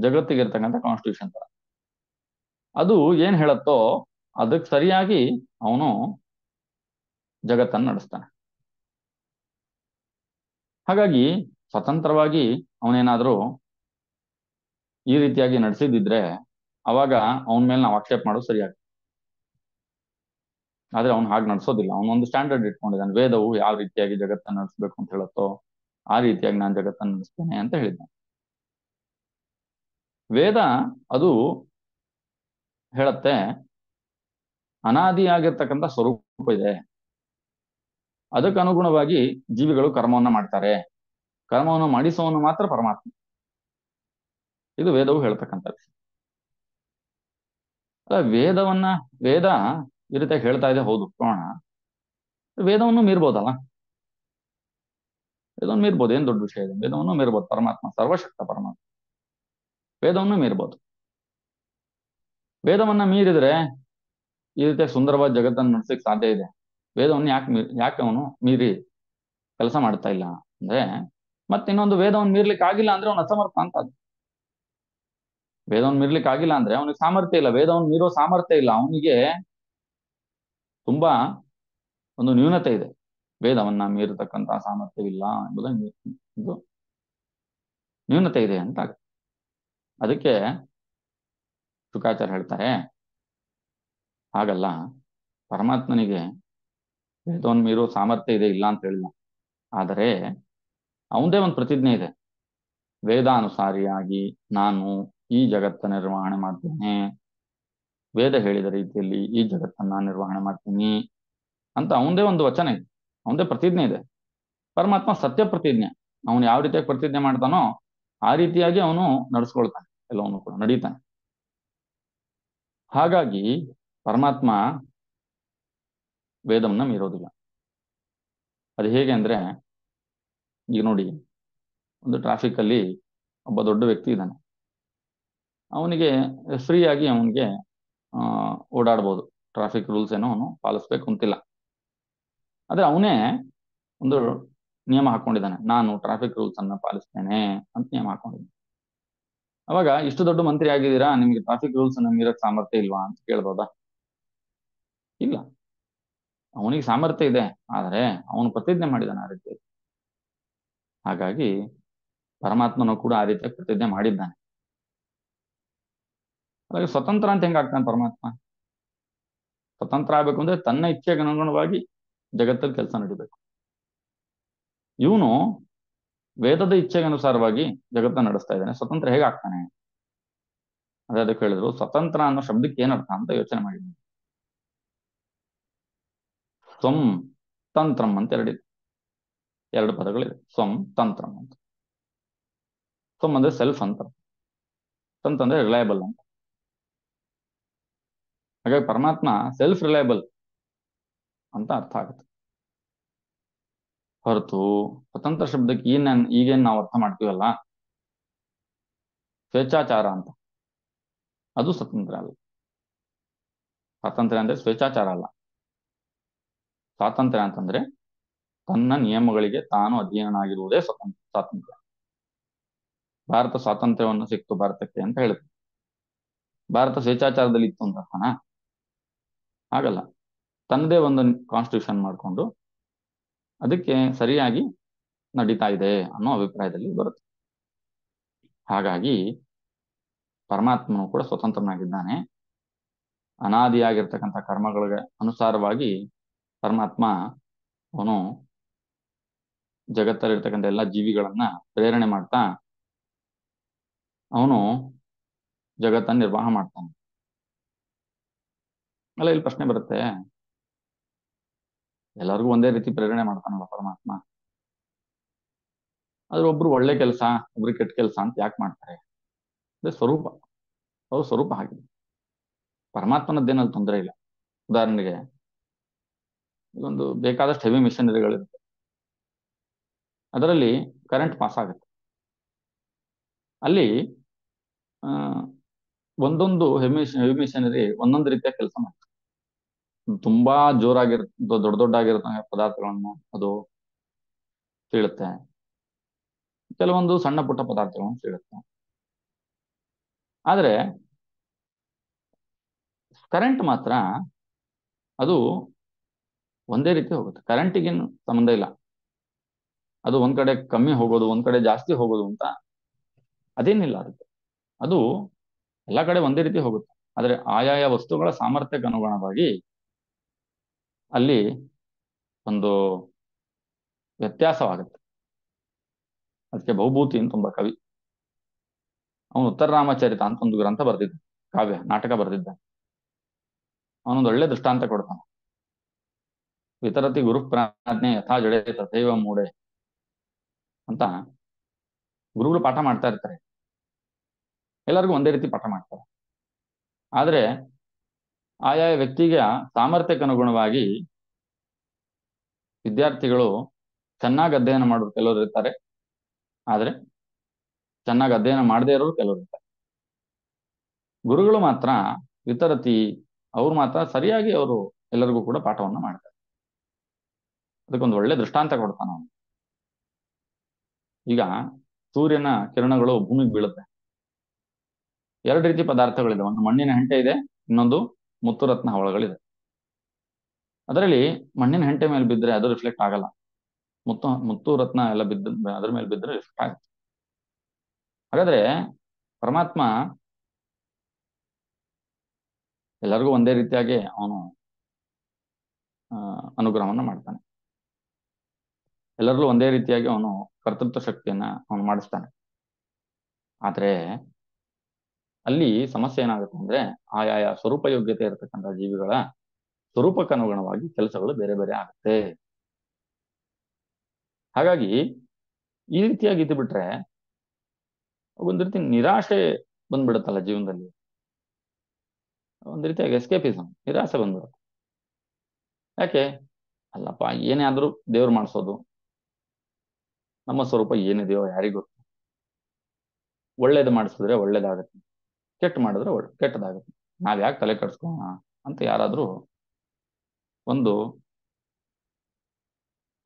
ಜಗತ್ತಿಗಿರ್ತಕ್ಕಂಥ ಕಾನ್ಸ್ಟಿಟ್ಯೂಷನ್ ತರ ಅದು ಏನ್ ಹೇಳತ್ತೋ ಅದಕ್ಕೆ ಸರಿಯಾಗಿ ಅವನು ಜಗತ್ತನ್ನು ನಡೆಸ್ತಾನೆ ಹಾಗಾಗಿ ಸ್ವತಂತ್ರವಾಗಿ ಅವನೇನಾದ್ರೂ ಈ ರೀತಿಯಾಗಿ ನಡೆಸಿದಿದ್ರೆ ಅವಾಗ ಅವನ ಮೇಲೆ ನಾವು ಆಕ್ಷೇಪ ಮಾಡೋದು ಸರಿಯಾಗುತ್ತೆ ಆದ್ರೆ ಅವನು ಹಾಗೆ ನಡ್ಸೋದಿಲ್ಲ ಅವನೊಂದು ಸ್ಟ್ಯಾಂಡರ್ಡ್ ಇಟ್ಕೊಂಡಿದ್ದಾನೆ ವೇದವು ಯಾವ ರೀತಿಯಾಗಿ ಜಗತ್ತನ್ನು ನಡೆಸ್ಬೇಕು ಅಂತ ಹೇಳುತ್ತೋ ಆ ರೀತಿಯಾಗಿ ನಾನು ಜಗತ್ತನ್ನು ನಡೆಸ್ತೇನೆ ಅಂತ ಹೇಳಿದ್ದಾನೆ ವೇದ ಅದು ಹೇಳತ್ತೆ ಅನಾದಿಯಾಗಿರ್ತಕ್ಕಂಥ ಸ್ವರೂಪ ಇದೆ ಅದಕ್ಕನುಗುಣವಾಗಿ ಜೀವಿಗಳು ಕರ್ಮವನ್ನು ಮಾಡ್ತಾರೆ ಕರ್ಮವನ್ನು ಮಾಡಿಸೋನು ಮಾತ್ರ ಪರಮಾತ್ಮ ಇದು ವೇದವು ಹೇಳ್ತಕ್ಕಂಥ ವಿಷಯ ಅಲ್ಲ ವೇದವನ್ನ ವೇದ ಈ ರೀತಿ ಹೇಳ್ತಾ ಇದೆ ಹೌದು ಕೋಣ ವೇದವನ್ನು ಮೀರ್ಬೋದಲ್ಲ ವೇದವನ್ನು ಮೀರ್ಬೋದು ಏನ್ ದೊಡ್ಡ ವಿಷಯ ಇದೆ ವೇದವನ್ನು ಮೀರ್ಬೋದು ಪರಮಾತ್ಮ ಸರ್ವಶಕ್ತ ಪರಮಾತ್ಮ ವೇದವನ್ನು ಮೀರ್ಬೋದು ವೇದವನ್ನ ಮೀರಿದ್ರೆ ಈ ರೀತಿ ಸುಂದರವಾದ ಜಗತ್ತನ್ನು ನಡೆಸಲಿಕ್ಕೆ ಸಾಧ್ಯ ಇದೆ ವೇದವನ್ನು ಯಾಕೆ ಯಾಕೆ ಅವನು ಮೀರಿ ಕೆಲಸ ಮಾಡ್ತಾ ಇಲ್ಲ ಅಂದ್ರೆ ಇನ್ನೊಂದು ವೇದವನ್ನು ಮೀರ್ಲಿಕ್ಕೆ ಆಗಿಲ್ಲ ಅಂದ್ರೆ ಅವನು ಅಸಮರ್ಥ ಅಂತ ಅದು ವೇದವನ್ನು ಮೀರ್ಲಿಕ್ಕೆ ಆಗಿಲ್ಲ ಅಂದ್ರೆ ಅವನಿಗೆ ಸಾಮರ್ಥ್ಯ ಇಲ್ಲ ವೇದವನ್ನು ಮೀರೋ ಸಾಮರ್ಥ್ಯ ಇಲ್ಲ ಅವನಿಗೆ ತುಂಬಾ ಒಂದು ನ್ಯೂನತೆ ಇದೆ ವೇದವನ್ನ ಮೀರತಕ್ಕಂತಹ ಸಾಮರ್ಥ್ಯವಿಲ್ಲ ಎಂಬುದನ್ನು ಇದು ನ್ಯೂನತೆ ಇದೆ ಅಂತ ಅದಕ್ಕೆ ಶುಕಾಚಾರ್ಯ ಹೇಳ್ತಾರೆ ಹಾಗಲ್ಲ ಪರಮಾತ್ಮನಿಗೆ ವೇದವನ್ನು ಮೀರೋ ಸಾಮರ್ಥ್ಯ ಇದೆ ಇಲ್ಲ ಅಂತ ಹೇಳಿಲ್ಲ ಆದರೆ ಅವನದೇ ಒಂದು ಪ್ರತಿಜ್ಞೆ ಇದೆ ವೇದಾನುಸಾರಿಯಾಗಿ ನಾನು ಈ ಜಗತ್ತ ನಿರ್ವಹಣೆ ಮಾಡ್ತೇನೆ ವೇದ ಹೇಳಿದ ರೀತಿಯಲ್ಲಿ ಈ ಜಗತ್ತನ್ನ ನಿರ್ವಹಣೆ ಮಾಡ್ತೀನಿ ಅಂತ ಅವಂದೇ ಒಂದು ವಚನ ಇದೆ ಅವಂದೇ ಪ್ರತಿಜ್ಞೆ ಇದೆ ಪರಮಾತ್ಮ ಸತ್ಯ ಪ್ರತಿಜ್ಞೆ ಅವನು ಯಾವ ರೀತಿಯಾಗಿ ಪ್ರತಿಜ್ಞೆ ಮಾಡ್ತಾನೋ ಆ ರೀತಿಯಾಗಿ ಅವನು ನಡ್ಸ್ಕೊಳ್ತಾನೆ ಎಲ್ಲವನು ಕೂಡ ನಡೀತಾನೆ ಹಾಗಾಗಿ ಪರಮಾತ್ಮ ವೇದವನ್ನ ಮೀರೋದಿಲ್ಲ ಅದು ಹೇಗೆ ಅಂದ್ರೆ ಈಗ ನೋಡಿ ಒಂದು ಟ್ರಾಫಿಕ್ ಅಲ್ಲಿ ಒಬ್ಬ ದೊಡ್ಡ ವ್ಯಕ್ತಿ ಇದ್ದಾನೆ ಅವನಿಗೆ ಫ್ರೀಯಾಗಿ ಅವನಿಗೆ ಓಡಾಡ್ಬೋದು ಟ್ರಾಫಿಕ್ ರೂಲ್ಸ್ ಏನೋ ಅವನು ಪಾಲಿಸ್ಬೇಕು ಅಂತಿಲ್ಲ ಆದರೆ ಅವನೇ ಒಂದು ನಿಯಮ ಹಾಕೊಂಡಿದ್ದಾನೆ ನಾನು ಟ್ರಾಫಿಕ್ ರೂಲ್ಸ್ ಅನ್ನ ಪಾಲಿಸ್ತೇನೆ ಅಂತ ನಿಯಮ ಹಾಕೊಂಡಿದ್ದಾನೆ ಅವಾಗ ಇಷ್ಟು ದೊಡ್ಡ ಮಂತ್ರಿ ಆಗಿದ್ದೀರಾ ನಿಮಗೆ ಟ್ರಾಫಿಕ್ ರೂಲ್ಸ್ ಮೀರಕ್ ಸಾಮರ್ಥ್ಯ ಇಲ್ವಾ ಅಂತ ಕೇಳ್ಬೋದಾ ಇಲ್ಲ ಅವನಿಗೆ ಸಾಮರ್ಥ್ಯ ಇದೆ ಆದರೆ ಅವನು ಪ್ರತಿಜ್ಞೆ ಮಾಡಿದ್ದಾನೆ ಆ ರೀತಿ ಹಾಗಾಗಿ ಪರಮಾತ್ಮನು ಕೂಡ ಆ ರೀತಿಯಾಗಿ ಪ್ರತಿಜ್ಞೆ ಮಾಡಿದ್ದಾನೆ ಹಾಗಾಗಿ ಸ್ವತಂತ್ರ ಅಂತ ಹೆಂಗಾಗ್ತಾನೆ ಪರಮಾತ್ಮ ಸ್ವತಂತ್ರ ಆಗ್ಬೇಕು ಅಂದ್ರೆ ತನ್ನ ಇಚ್ಛೆಗೆ ಅನುಗುಣವಾಗಿ ಜಗತ್ತಲ್ಲಿ ಕೆಲಸ ನಡಿಬೇಕು ಇವನು ವೇದದ ಇಚ್ಛೆಗೆ ಅನುಸಾರವಾಗಿ ಜಗತ್ತನ್ನ ನಡೆಸ್ತಾ ಇದ್ದಾನೆ ಸ್ವತಂತ್ರ ಹೇಗಾಗ್ತಾನೆ ಅದೇ ಅದಕ್ಕೆ ಹೇಳಿದ್ರು ಸ್ವತಂತ್ರ ಅನ್ನೋ ಶಬ್ದಕ್ಕೆ ಏನರ್ಥ ಅಂತ ಯೋಚನೆ ಮಾಡಿದ್ವಿ ಸ್ವಂ ತಂತ್ರಂ ಅಂತ ಎರಡಿದೆ ಎರಡು ಪದಗಳಿದೆ ಸ್ವಂ ತಂತ್ರಂ ಅಂತ ಸ್ವಂ ಅಂದ್ರೆ ಸೆಲ್ಫ್ ಅಂತ ತಂತ್ರ ಅಂದ್ರೆ ರಿಲಯಬಲ್ ಅಂತ ಹಾಗಾಗಿ ಪರಮಾತ್ಮ ಸೆಲ್ಫ್ ರಿಲಯಬಲ್ ಅಂತ ಅರ್ಥ ಆಗುತ್ತೆ ಹೊರತು ಸ್ವತಂತ್ರ ಶಬ್ದಕ್ಕೆ ಏನ ಈಗೇನು ನಾವು ಅರ್ಥ ಮಾಡ್ತೀವಲ್ಲ ಸ್ವೇಚ್ಛಾಚಾರ ಅಂತ ಅದು ಸ್ವತಂತ್ರ ಅಲ್ಲ ಸ್ವಾತಂತ್ರ್ಯ ಅಂದ್ರೆ ಸ್ವೇಚ್ಛಾಚಾರ ಅಲ್ಲ ಸ್ವಾತಂತ್ರ್ಯ ಅಂತಂದ್ರೆ ತನ್ನ ನಿಯಮಗಳಿಗೆ ತಾನು ಅಧೀನನಾಗಿರುವುದೇ ಸ್ವತಂತ್ರ ಸ್ವಾತಂತ್ರ್ಯ ಭಾರತ ಸ್ವಾತಂತ್ರ್ಯವನ್ನು ಸಿಕ್ತು ಭಾರತಕ್ಕೆ ಅಂತ ಹೇಳುತ್ತೆ ಭಾರತ ಸ್ವೇಚ್ಛಾಚಾರದಲ್ಲಿ ಇತ್ತು ಅಂತ ಆಗಲ್ಲ ತನ್ನದೇ ಒಂದು ಕಾನ್ಸ್ಟಿಟ್ಯೂಷನ್ ಮಾಡಿಕೊಂಡು ಅದಕ್ಕೆ ಸರಿಯಾಗಿ ನಡೀತಾ ಇದೆ ಅನ್ನೋ ಅಭಿಪ್ರಾಯದಲ್ಲಿ ಬರುತ್ತೆ ಹಾಗಾಗಿ ಪರಮಾತ್ಮನು ಕೂಡ ಸ್ವತಂತ್ರನಾಗಿದ್ದಾನೆ ಅನಾದಿಯಾಗಿರ್ತಕ್ಕಂಥ ಕರ್ಮಗಳಿಗೆ ಅನುಸಾರವಾಗಿ ಪರಮಾತ್ಮ ಅವನು ಜಗತ್ತಲ್ಲಿರ್ತಕ್ಕಂಥ ಎಲ್ಲ ಜೀವಿಗಳನ್ನ ಪ್ರೇರಣೆ ಮಾಡ್ತಾ ಅವನು ಜಗತ್ತನ್ನು ನಿರ್ವಾಹ ಮಾಡ್ತಾನೆ ಅಲ್ಲ ಇಲ್ಲಿ ಪ್ರಶ್ನೆ ಬರುತ್ತೆ ಎಲ್ಲರಿಗೂ ಒಂದೇ ರೀತಿ ಪ್ರೇರಣೆ ಮಾಡ್ತಾನಲ್ಲ ಪರಮಾತ್ಮ ಆದ್ರೆ ಒಬ್ರು ಒಳ್ಳೆ ಕೆಲಸ ಒಬ್ರು ಕೆಟ್ಟ ಕೆಲಸ ಅಂತ ಯಾಕೆ ಮಾಡ್ತಾರೆ ಅದೇ ಸ್ವರೂಪ ಅವ್ರ ಸ್ವರೂಪ ಹಾಕಿದೆ ಪರಮಾತ್ಮನದ್ದೇನಲ್ಲಿ ತೊಂದರೆ ಇಲ್ಲ ಉದಾಹರಣೆಗೆ ಇದೊಂದು ಬೇಕಾದಷ್ಟು ಹೆವಿ ಮಿಷನರಿಗಳಿರುತ್ತೆ ಅದರಲ್ಲಿ ಕರೆಂಟ್ ಪಾಸ್ ಆಗುತ್ತೆ ಅಲ್ಲಿ ಒಂದೊಂದು ಹೆವಿ ಹೆವಿ ಮಿಷನರಿ ಒಂದೊಂದು ರೀತಿಯ ಕೆಲಸ ಮಾಡ್ತಾರೆ ತುಂಬಾ ಜೋರಾಗಿರ್ ದೊಡ್ಡ ದೊಡ್ಡಾಗಿರೋ ಪದಾರ್ಥಗಳನ್ನು ಅದು ಸೀಳುತ್ತೆ ಕೆಲವೊಂದು ಸಣ್ಣ ಪುಟ್ಟ ಪದಾರ್ಥಗಳನ್ನು ಸೀಳುತ್ತೆ ಆದರೆ ಕರೆಂಟ್ ಮಾತ್ರ ಅದು ಒಂದೇ ರೀತಿ ಹೋಗುತ್ತೆ ಕರೆಂಟಿಗೇನು ಸಂಬಂಧ ಇಲ್ಲ ಅದು ಒಂದ್ ಕಡೆ ಕಮ್ಮಿ ಹೋಗೋದು ಒಂದ್ ಕಡೆ ಜಾಸ್ತಿ ಹೋಗೋದು ಅಂತ ಅದೇನಿಲ್ಲ ಅದಕ್ಕೆ ಅದು ಎಲ್ಲ ಕಡೆ ಒಂದೇ ರೀತಿ ಹೋಗುತ್ತೆ ಆದರೆ ಆಯಾಯ ವಸ್ತುಗಳ ಸಾಮರ್ಥ್ಯಕ್ಕೆ ಅನುಗುಣವಾಗಿ ಅಲ್ಲಿ ಒಂದು ವ್ಯತ್ಯಾಸವಾಗುತ್ತೆ ಅದಕ್ಕೆ ಬಹುಭೂತಿ ಅಂತ ತುಂಬ ಕವಿ ಅವನು ಉತ್ತರರಾಮಚರಿತ ಅಂತ ಒಂದು ಗ್ರಂಥ ಬರೆದಿದ್ದ ಕಾವ್ಯ ನಾಟಕ ಬರೆದಿದ್ದ ಅವನೊಂದು ಒಳ್ಳೆ ದೃಷ್ಟಾಂತ ಕೊಡ್ತಾನೆ ವಿತರತಿ ಗುರು ಪ್ರಾಜ್ಞೆ ಯಥಾ ಜಡೆ ತಥೈವ ಮೂಡೆ ಅಂತ ಗುರುಗಳು ಪಾಠ ಮಾಡ್ತಾ ಇರ್ತಾರೆ ಎಲ್ಲರಿಗೂ ಒಂದೇ ರೀತಿ ಪಾಠ ಮಾಡ್ತಾರೆ ಆದ್ರೆ ಆಯಾ ವ್ಯಕ್ತಿಗೆ ಅನುಗುಣವಾಗಿ ವಿದ್ಯಾರ್ಥಿಗಳು ಚೆನ್ನಾಗಿ ಅಧ್ಯಯನ ಮಾಡೋರು ಕೆಲವರು ಇರ್ತಾರೆ ಆದರೆ ಚೆನ್ನಾಗಿ ಅಧ್ಯಯನ ಮಾಡದೇ ಇರೋರು ಕೆಲವರು ಇರ್ತಾರೆ ಗುರುಗಳು ಮಾತ್ರ ವಿತರತಿ ಅವ್ರು ಮಾತ್ರ ಸರಿಯಾಗಿ ಅವರು ಎಲ್ಲರಿಗೂ ಕೂಡ ಪಾಠವನ್ನು ಮಾಡ್ತಾರೆ ಅದಕ್ಕೊಂದು ಒಳ್ಳೆ ದೃಷ್ಟಾಂತ ಕೊಡ್ತಾನ ಅವನು ಈಗ ಸೂರ್ಯನ ಕಿರಣಗಳು ಭೂಮಿಗೆ ಬೀಳುತ್ತೆ ಎರಡು ರೀತಿ ಪದಾರ್ಥಗಳಿದೆ ಒಂದು ಮಣ್ಣಿನ ಹೆಂಟೆ ಇದೆ ಇನ್ನೊಂದು ಮುತ್ತುರತ್ನ ಹವಳಗಳಿದೆ ಅದರಲ್ಲಿ ಮಣ್ಣಿನ ಹೆಂಟೆ ಮೇಲೆ ಬಿದ್ದರೆ ಅದು ರಿಫ್ಲೆಕ್ಟ್ ಆಗಲ್ಲ ಮುತ್ತು ಮುತ್ತು ರತ್ನ ಎಲ್ಲ ಬಿದ್ದ ಅದ್ರ ಮೇಲೆ ಬಿದ್ದರೆ ರಿಫ್ಲೆಕ್ಟ್ ಆಗುತ್ತೆ ಹಾಗಾದ್ರೆ ಪರಮಾತ್ಮ ಎಲ್ಲರಿಗೂ ಒಂದೇ ರೀತಿಯಾಗಿ ಅವನು ಅನುಗ್ರಹವನ್ನು ಮಾಡ್ತಾನೆ ಎಲ್ಲರಲ್ಲೂ ಒಂದೇ ರೀತಿಯಾಗಿ ಅವನು ಕರ್ತೃತ್ವ ಶಕ್ತಿಯನ್ನ ಅವನು ಮಾಡಿಸ್ತಾನೆ ಆದರೆ ಅಲ್ಲಿ ಸಮಸ್ಯೆ ಏನಾಗುತ್ತೆ ಅಂದ್ರೆ ಆಯಾಯ ಸ್ವರೂಪ ಯೋಗ್ಯತೆ ಇರತಕ್ಕಂಥ ಜೀವಿಗಳ ಸ್ವರೂಪಕ್ಕನುಗುಣವಾಗಿ ಕೆಲಸಗಳು ಬೇರೆ ಬೇರೆ ಆಗುತ್ತೆ ಹಾಗಾಗಿ ಈ ರೀತಿಯಾಗಿ ಇದ್ದು ಬಿಟ್ರೆ ಒಂದು ರೀತಿ ನಿರಾಶೆ ಬಂದ್ಬಿಡುತ್ತಲ್ಲ ಜೀವನದಲ್ಲಿ ಒಂದು ರೀತಿಯಾಗಿ ಎಸ್ಕೇಪಿಸಮ್ ನಿರಾಶೆ ಬಂದ್ಬಿಡುತ್ತೆ ಯಾಕೆ ಅಲ್ಲಪ್ಪ ಏನೇ ಆದರೂ ದೇವ್ರು ಮಾಡಿಸೋದು ನಮ್ಮ ಸ್ವರೂಪ ಏನಿದೆಯೋ ಯಾರಿಗೂ ಒಳ್ಳೇದು ಮಾಡಿಸಿದ್ರೆ ಒಳ್ಳೇದಾಗತ್ತೆ ಕೆಟ್ಟ ಮಾಡಿದ್ರೆ ಕೆಟ್ಟದಾಗುತ್ತೆ ನಾವು ಯಾಕೆ ತಲೆ ಕಟ್ಸ್ಕೋಣ ಅಂತ ಯಾರಾದರೂ ಒಂದು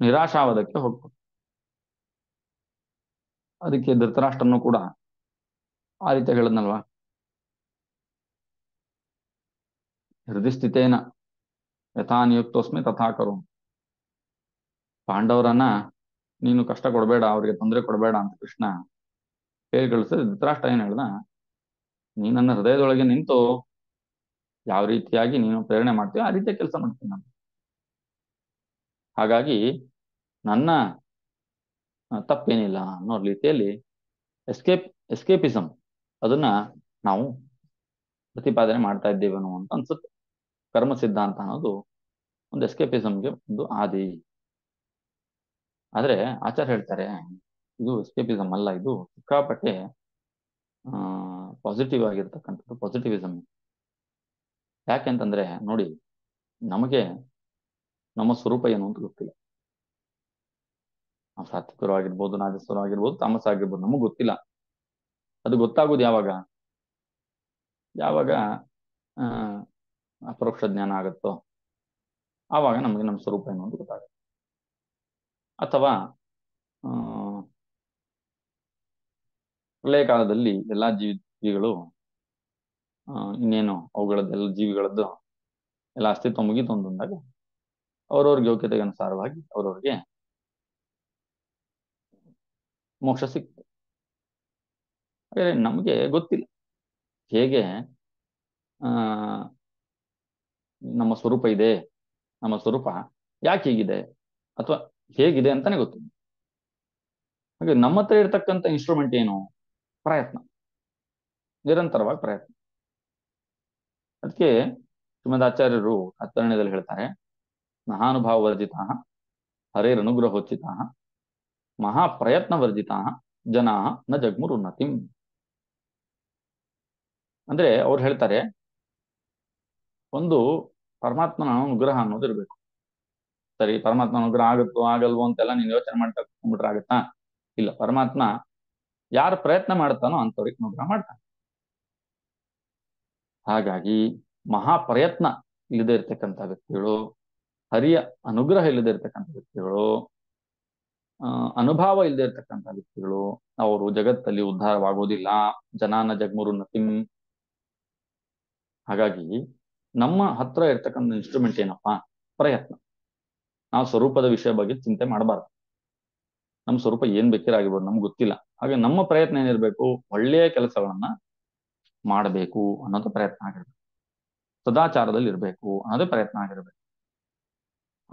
ನಿರಾಶಾವಾದಕ್ಕೆ ಹೋಗ್ಬೋದು ಅದಕ್ಕೆ ಧೃತರಾಷ್ಟ್ರನು ಕೂಡ ಆ ರೀತಿ ಹೃದಯ ಸ್ಥಿತೇನ ಯಥಾ ನಿಯುಕ್ತೋಸ್ಮಿ ತಥಾ ಕರು ಪಾಂಡವರನ್ನ ನೀನು ಕಷ್ಟ ಕೊಡಬೇಡ ಅವರಿಗೆ ತೊಂದರೆ ಕೊಡಬೇಡ ಅಂತ ಕೃಷ್ಣ ಹೇಳಿ ಕಳಿಸಿದ್ರೆ ಧೃತರಾಷ್ಟ್ರ ಏನು ಹೇಳ್ದ ನೀ ನನ್ನ ಹೃದಯದೊಳಗೆ ನಿಂತು ಯಾವ ರೀತಿಯಾಗಿ ನೀನು ಪ್ರೇರಣೆ ಮಾಡ್ತೀವಿ ಆ ರೀತಿಯ ಕೆಲಸ ಮಾಡ್ತೀನಿ ನಾನು ಹಾಗಾಗಿ ನನ್ನ ತಪ್ಪೇನಿಲ್ಲ ಅನ್ನೋ ರೀತಿಯಲ್ಲಿ ಎಸ್ಕೇಪ್ ಎಸ್ಕೇಪಿಸಮ್ ಅದನ್ನ ನಾವು ಪ್ರತಿಪಾದನೆ ಮಾಡ್ತಾ ಇದ್ದೇವೇನೋ ಅಂತ ಅನ್ಸುತ್ತೆ ಕರ್ಮ ಸಿದ್ಧಾಂತ ಅನ್ನೋದು ಒಂದು ಎಸ್ಕೇಪಿಸಮ್ಗೆ ಒಂದು ಆದಿ ಆದ್ರೆ ಆಚಾರ್ಯ ಹೇಳ್ತಾರೆ ಇದು ಎಸ್ಕೇಪಿಸಮ್ ಅಲ್ಲ ಇದು ಸಿಕ್ಕಾಪಟ್ಟೆ ಆ ಪಾಸಿಟಿವ್ ಆಗಿರ್ತಕ್ಕಂಥದ್ದು ಪಾಸಿಟಿವಿಸಮ್ ಯಾಕೆಂತಂದ್ರೆ ನೋಡಿ ನಮಗೆ ನಮ್ಮ ಸ್ವರೂಪ ಏನು ಅಂತ ಗೊತ್ತಿಲ್ಲ ನಾವು ಸಾತ್ವಿಕರು ಆಗಿರ್ಬೋದು ನಾಗೇಶ್ವರ ಆಗಿರ್ಬೋದು ತಾಮಸ ಆಗಿರ್ಬೋದು ನಮಗ್ ಗೊತ್ತಿಲ್ಲ ಅದು ಗೊತ್ತಾಗೋದು ಯಾವಾಗ ಯಾವಾಗ ಅಪರೋಕ್ಷ ಜ್ಞಾನ ಆಗುತ್ತೋ ಆವಾಗ ನಮಗೆ ನಮ್ಮ ಸ್ವರೂಪ ಏನು ಅಂತ ಗೊತ್ತಾಗುತ್ತೆ ಅಥವಾ ಪ್ರಳಯ ಕಾಲದಲ್ಲಿ ಎಲ್ಲಾ ಜೀವಿ ಜೀವಿಗಳು ಇನ್ನೇನು ಅವುಗಳದ್ದೆಲ್ಲ ಜೀವಿಗಳದ್ದು ಎಲ್ಲ ಅಸ್ತಿತ್ವ ಮುಗಿತು ಅಂತಂದಾಗ ಅವ್ರವ್ರಿಗೆ ಯೋಗ್ಯತೆಗೆ ಅನುಸಾರವಾಗಿ ಅವ್ರವ್ರಿಗೆ ಮೋಕ್ಷ ಸಿಕ್ತು ಹಾಗೆ ನಮಗೆ ಗೊತ್ತಿಲ್ಲ ಹೇಗೆ ನಮ್ಮ ಸ್ವರೂಪ ಇದೆ ನಮ್ಮ ಸ್ವರೂಪ ಯಾಕೆ ಹೀಗಿದೆ ಅಥವಾ ಹೇಗಿದೆ ಅಂತಾನೆ ಗೊತ್ತಿಲ್ಲ ಹಾಗೆ ನಮ್ಮ ಹತ್ರ ಇರ್ತಕ್ಕಂಥ ಇನ್ಸ್ಟ್ರೂಮೆಂಟ್ ಏನು ಪ್ರಯತ್ನ ನಿರಂತರವಾಗಿ ಪ್ರಯತ್ನ ಅದಕ್ಕೆ ಆಚಾರ್ಯರು ಆಚರಣ್ಯದಲ್ಲಿ ಹೇಳ್ತಾರೆ ಮಹಾನುಭಾವ ವರ್ಜಿತ ಹರೇರನುಗ್ರಹೋಚಿತ ಮಹಾಪ್ರಯತ್ನ ವರ್ಜಿತ ಜನ ನ ಜಗ್ಮುರುನ್ನತಿಂ ಅಂದ್ರೆ ಅವ್ರು ಹೇಳ್ತಾರೆ ಒಂದು ಪರಮಾತ್ಮನ ಅನುಗ್ರಹ ಅನ್ನೋದು ಇರಬೇಕು ಸರಿ ಪರಮಾತ್ಮ ಅನುಗ್ರಹ ಆಗುತ್ತೋ ಆಗಲ್ವೋ ಅಂತೆಲ್ಲ ನೀನು ಯೋಚನೆ ಮಾಡ್ತಾ ಕುಂಬಿಟ್ರೆ ಆಗುತ್ತಾ ಇಲ್ಲ ಪರಮಾತ್ಮ ಯಾರು ಪ್ರಯತ್ನ ಮಾಡ್ತಾನೋ ಅಂತವ್ರಿಗೆ ಅನುಗ್ರಹ ಮಾಡ್ತಾನೆ ಹಾಗಾಗಿ ಮಹಾ ಪ್ರಯತ್ನ ಇಲ್ಲದೆ ಇರ್ತಕ್ಕಂಥ ವ್ಯಕ್ತಿಗಳು ಹರಿಯ ಅನುಗ್ರಹ ಇಲ್ಲದೆ ಇರ್ತಕ್ಕಂಥ ವ್ಯಕ್ತಿಗಳು ಅನುಭವ ಇಲ್ಲದೆ ಇರ್ತಕ್ಕಂಥ ವ್ಯಕ್ತಿಗಳು ಅವರು ಜಗತ್ತಲ್ಲಿ ಉದ್ಧಾರವಾಗೋದಿಲ್ಲ ಜನಾನ ಜಗ್ಮುರು ನತಿಂ ಹಾಗಾಗಿ ನಮ್ಮ ಹತ್ರ ಇರ್ತಕ್ಕಂಥ ಇನ್ಸ್ಟ್ರೂಮೆಂಟ್ ಏನಪ್ಪಾ ಪ್ರಯತ್ನ ನಾವು ಸ್ವರೂಪದ ವಿಷಯ ಬಗ್ಗೆ ಚಿಂತೆ ಮಾಡಬಾರ್ದು ನಮ್ಮ ಸ್ವರೂಪ ಏನ್ ಬೇಕಿರಾಗಿರ್ಬೋದು ನಮ್ಗೆ ಗೊತ್ತಿಲ್ಲ ಹಾಗೆ ನಮ್ಮ ಪ್ರಯತ್ನ ಏನಿರಬೇಕು ಒಳ್ಳೆಯ ಕೆಲಸಗಳನ್ನ ಮಾಡಬೇಕು ಅನ್ನೋದು ಪ್ರಯತ್ನ ಆಗಿರ್ಬೇಕು ಸದಾಚಾರದಲ್ಲಿ ಇರಬೇಕು ಅನ್ನೋದು ಪ್ರಯತ್ನ ಆಗಿರ್ಬೇಕು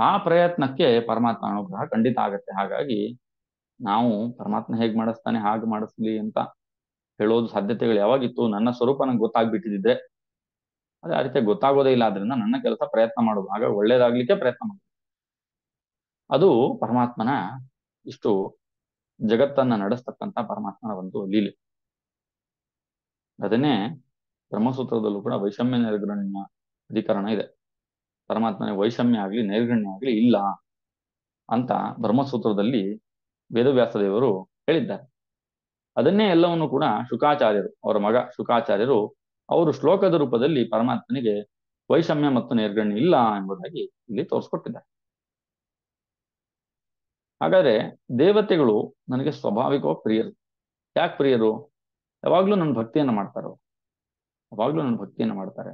ಆ ಪ್ರಯತ್ನಕ್ಕೆ ಪರಮಾತ್ಮ ಅನುಗ್ರಹ ಖಂಡಿತ ಆಗತ್ತೆ ಹಾಗಾಗಿ ನಾವು ಪರಮಾತ್ಮ ಹೇಗ್ ಮಾಡಿಸ್ತಾನೆ ಹಾಗೆ ಮಾಡಿಸ್ಲಿ ಅಂತ ಹೇಳೋದು ಸಾಧ್ಯತೆಗಳು ಯಾವಾಗಿತ್ತು ನನ್ನ ಸ್ವರೂಪ ನಂಗೆ ಗೊತ್ತಾಗ್ಬಿಟ್ಟಿದ್ರೆ ಅದೇ ಆ ರೀತಿ ಗೊತ್ತಾಗೋದೇ ಇಲ್ಲ ಆದ್ರಿಂದ ನನ್ನ ಕೆಲಸ ಪ್ರಯತ್ನ ಮಾಡೋದು ಆಗ ಒಳ್ಳೇದಾಗ್ಲಿಕ್ಕೆ ಪ್ರಯತ್ನ ಮಾಡೋದು ಅದು ಪರಮಾತ್ಮನ ಇಷ್ಟು ಜಗತ್ತನ್ನ ನಡೆಸ್ತಕ್ಕಂಥ ಪರಮಾತ್ಮನ ಒಂದು ಲೀಲೆ ಅದನ್ನೇ ಬ್ರಹ್ಮಸೂತ್ರದಲ್ಲೂ ಕೂಡ ವೈಷಮ್ಯ ನೈರ್ಗಣ್ಯ ಅಧಿಕರಣ ಇದೆ ಪರಮಾತ್ಮನಿಗೆ ವೈಷಮ್ಯ ಆಗ್ಲಿ ನೈರ್ಗಣ್ಯ ಆಗ್ಲಿ ಇಲ್ಲ ಅಂತ ಬ್ರಹ್ಮಸೂತ್ರದಲ್ಲಿ ವೇದವ್ಯಾಸ ದೇವರು ಹೇಳಿದ್ದಾರೆ ಅದನ್ನೇ ಎಲ್ಲವನ್ನು ಕೂಡ ಶುಕಾಚಾರ್ಯರು ಅವರ ಮಗ ಶುಕಾಚಾರ್ಯರು ಅವರು ಶ್ಲೋಕದ ರೂಪದಲ್ಲಿ ಪರಮಾತ್ಮನಿಗೆ ವೈಷಮ್ಯ ಮತ್ತು ನೈರ್ಗಣ್ಯ ಇಲ್ಲ ಎಂಬುದಾಗಿ ಇಲ್ಲಿ ತೋರಿಸ್ಕೊಟ್ಟಿದ್ದಾರೆ ಹಾಗಾದ್ರೆ ದೇವತೆಗಳು ನನಗೆ ಸ್ವಾಭಾವಿಕವಾಗಿ ಪ್ರಿಯರು ಯಾಕೆ ಪ್ರಿಯರು ಯಾವಾಗ್ಲೂ ನನ್ನ ಭಕ್ತಿಯನ್ನ ಮಾಡ್ತಾರೋ ಯಾವಾಗ್ಲೂ ನನ್ನ ಭಕ್ತಿಯನ್ನ ಮಾಡ್ತಾರೆ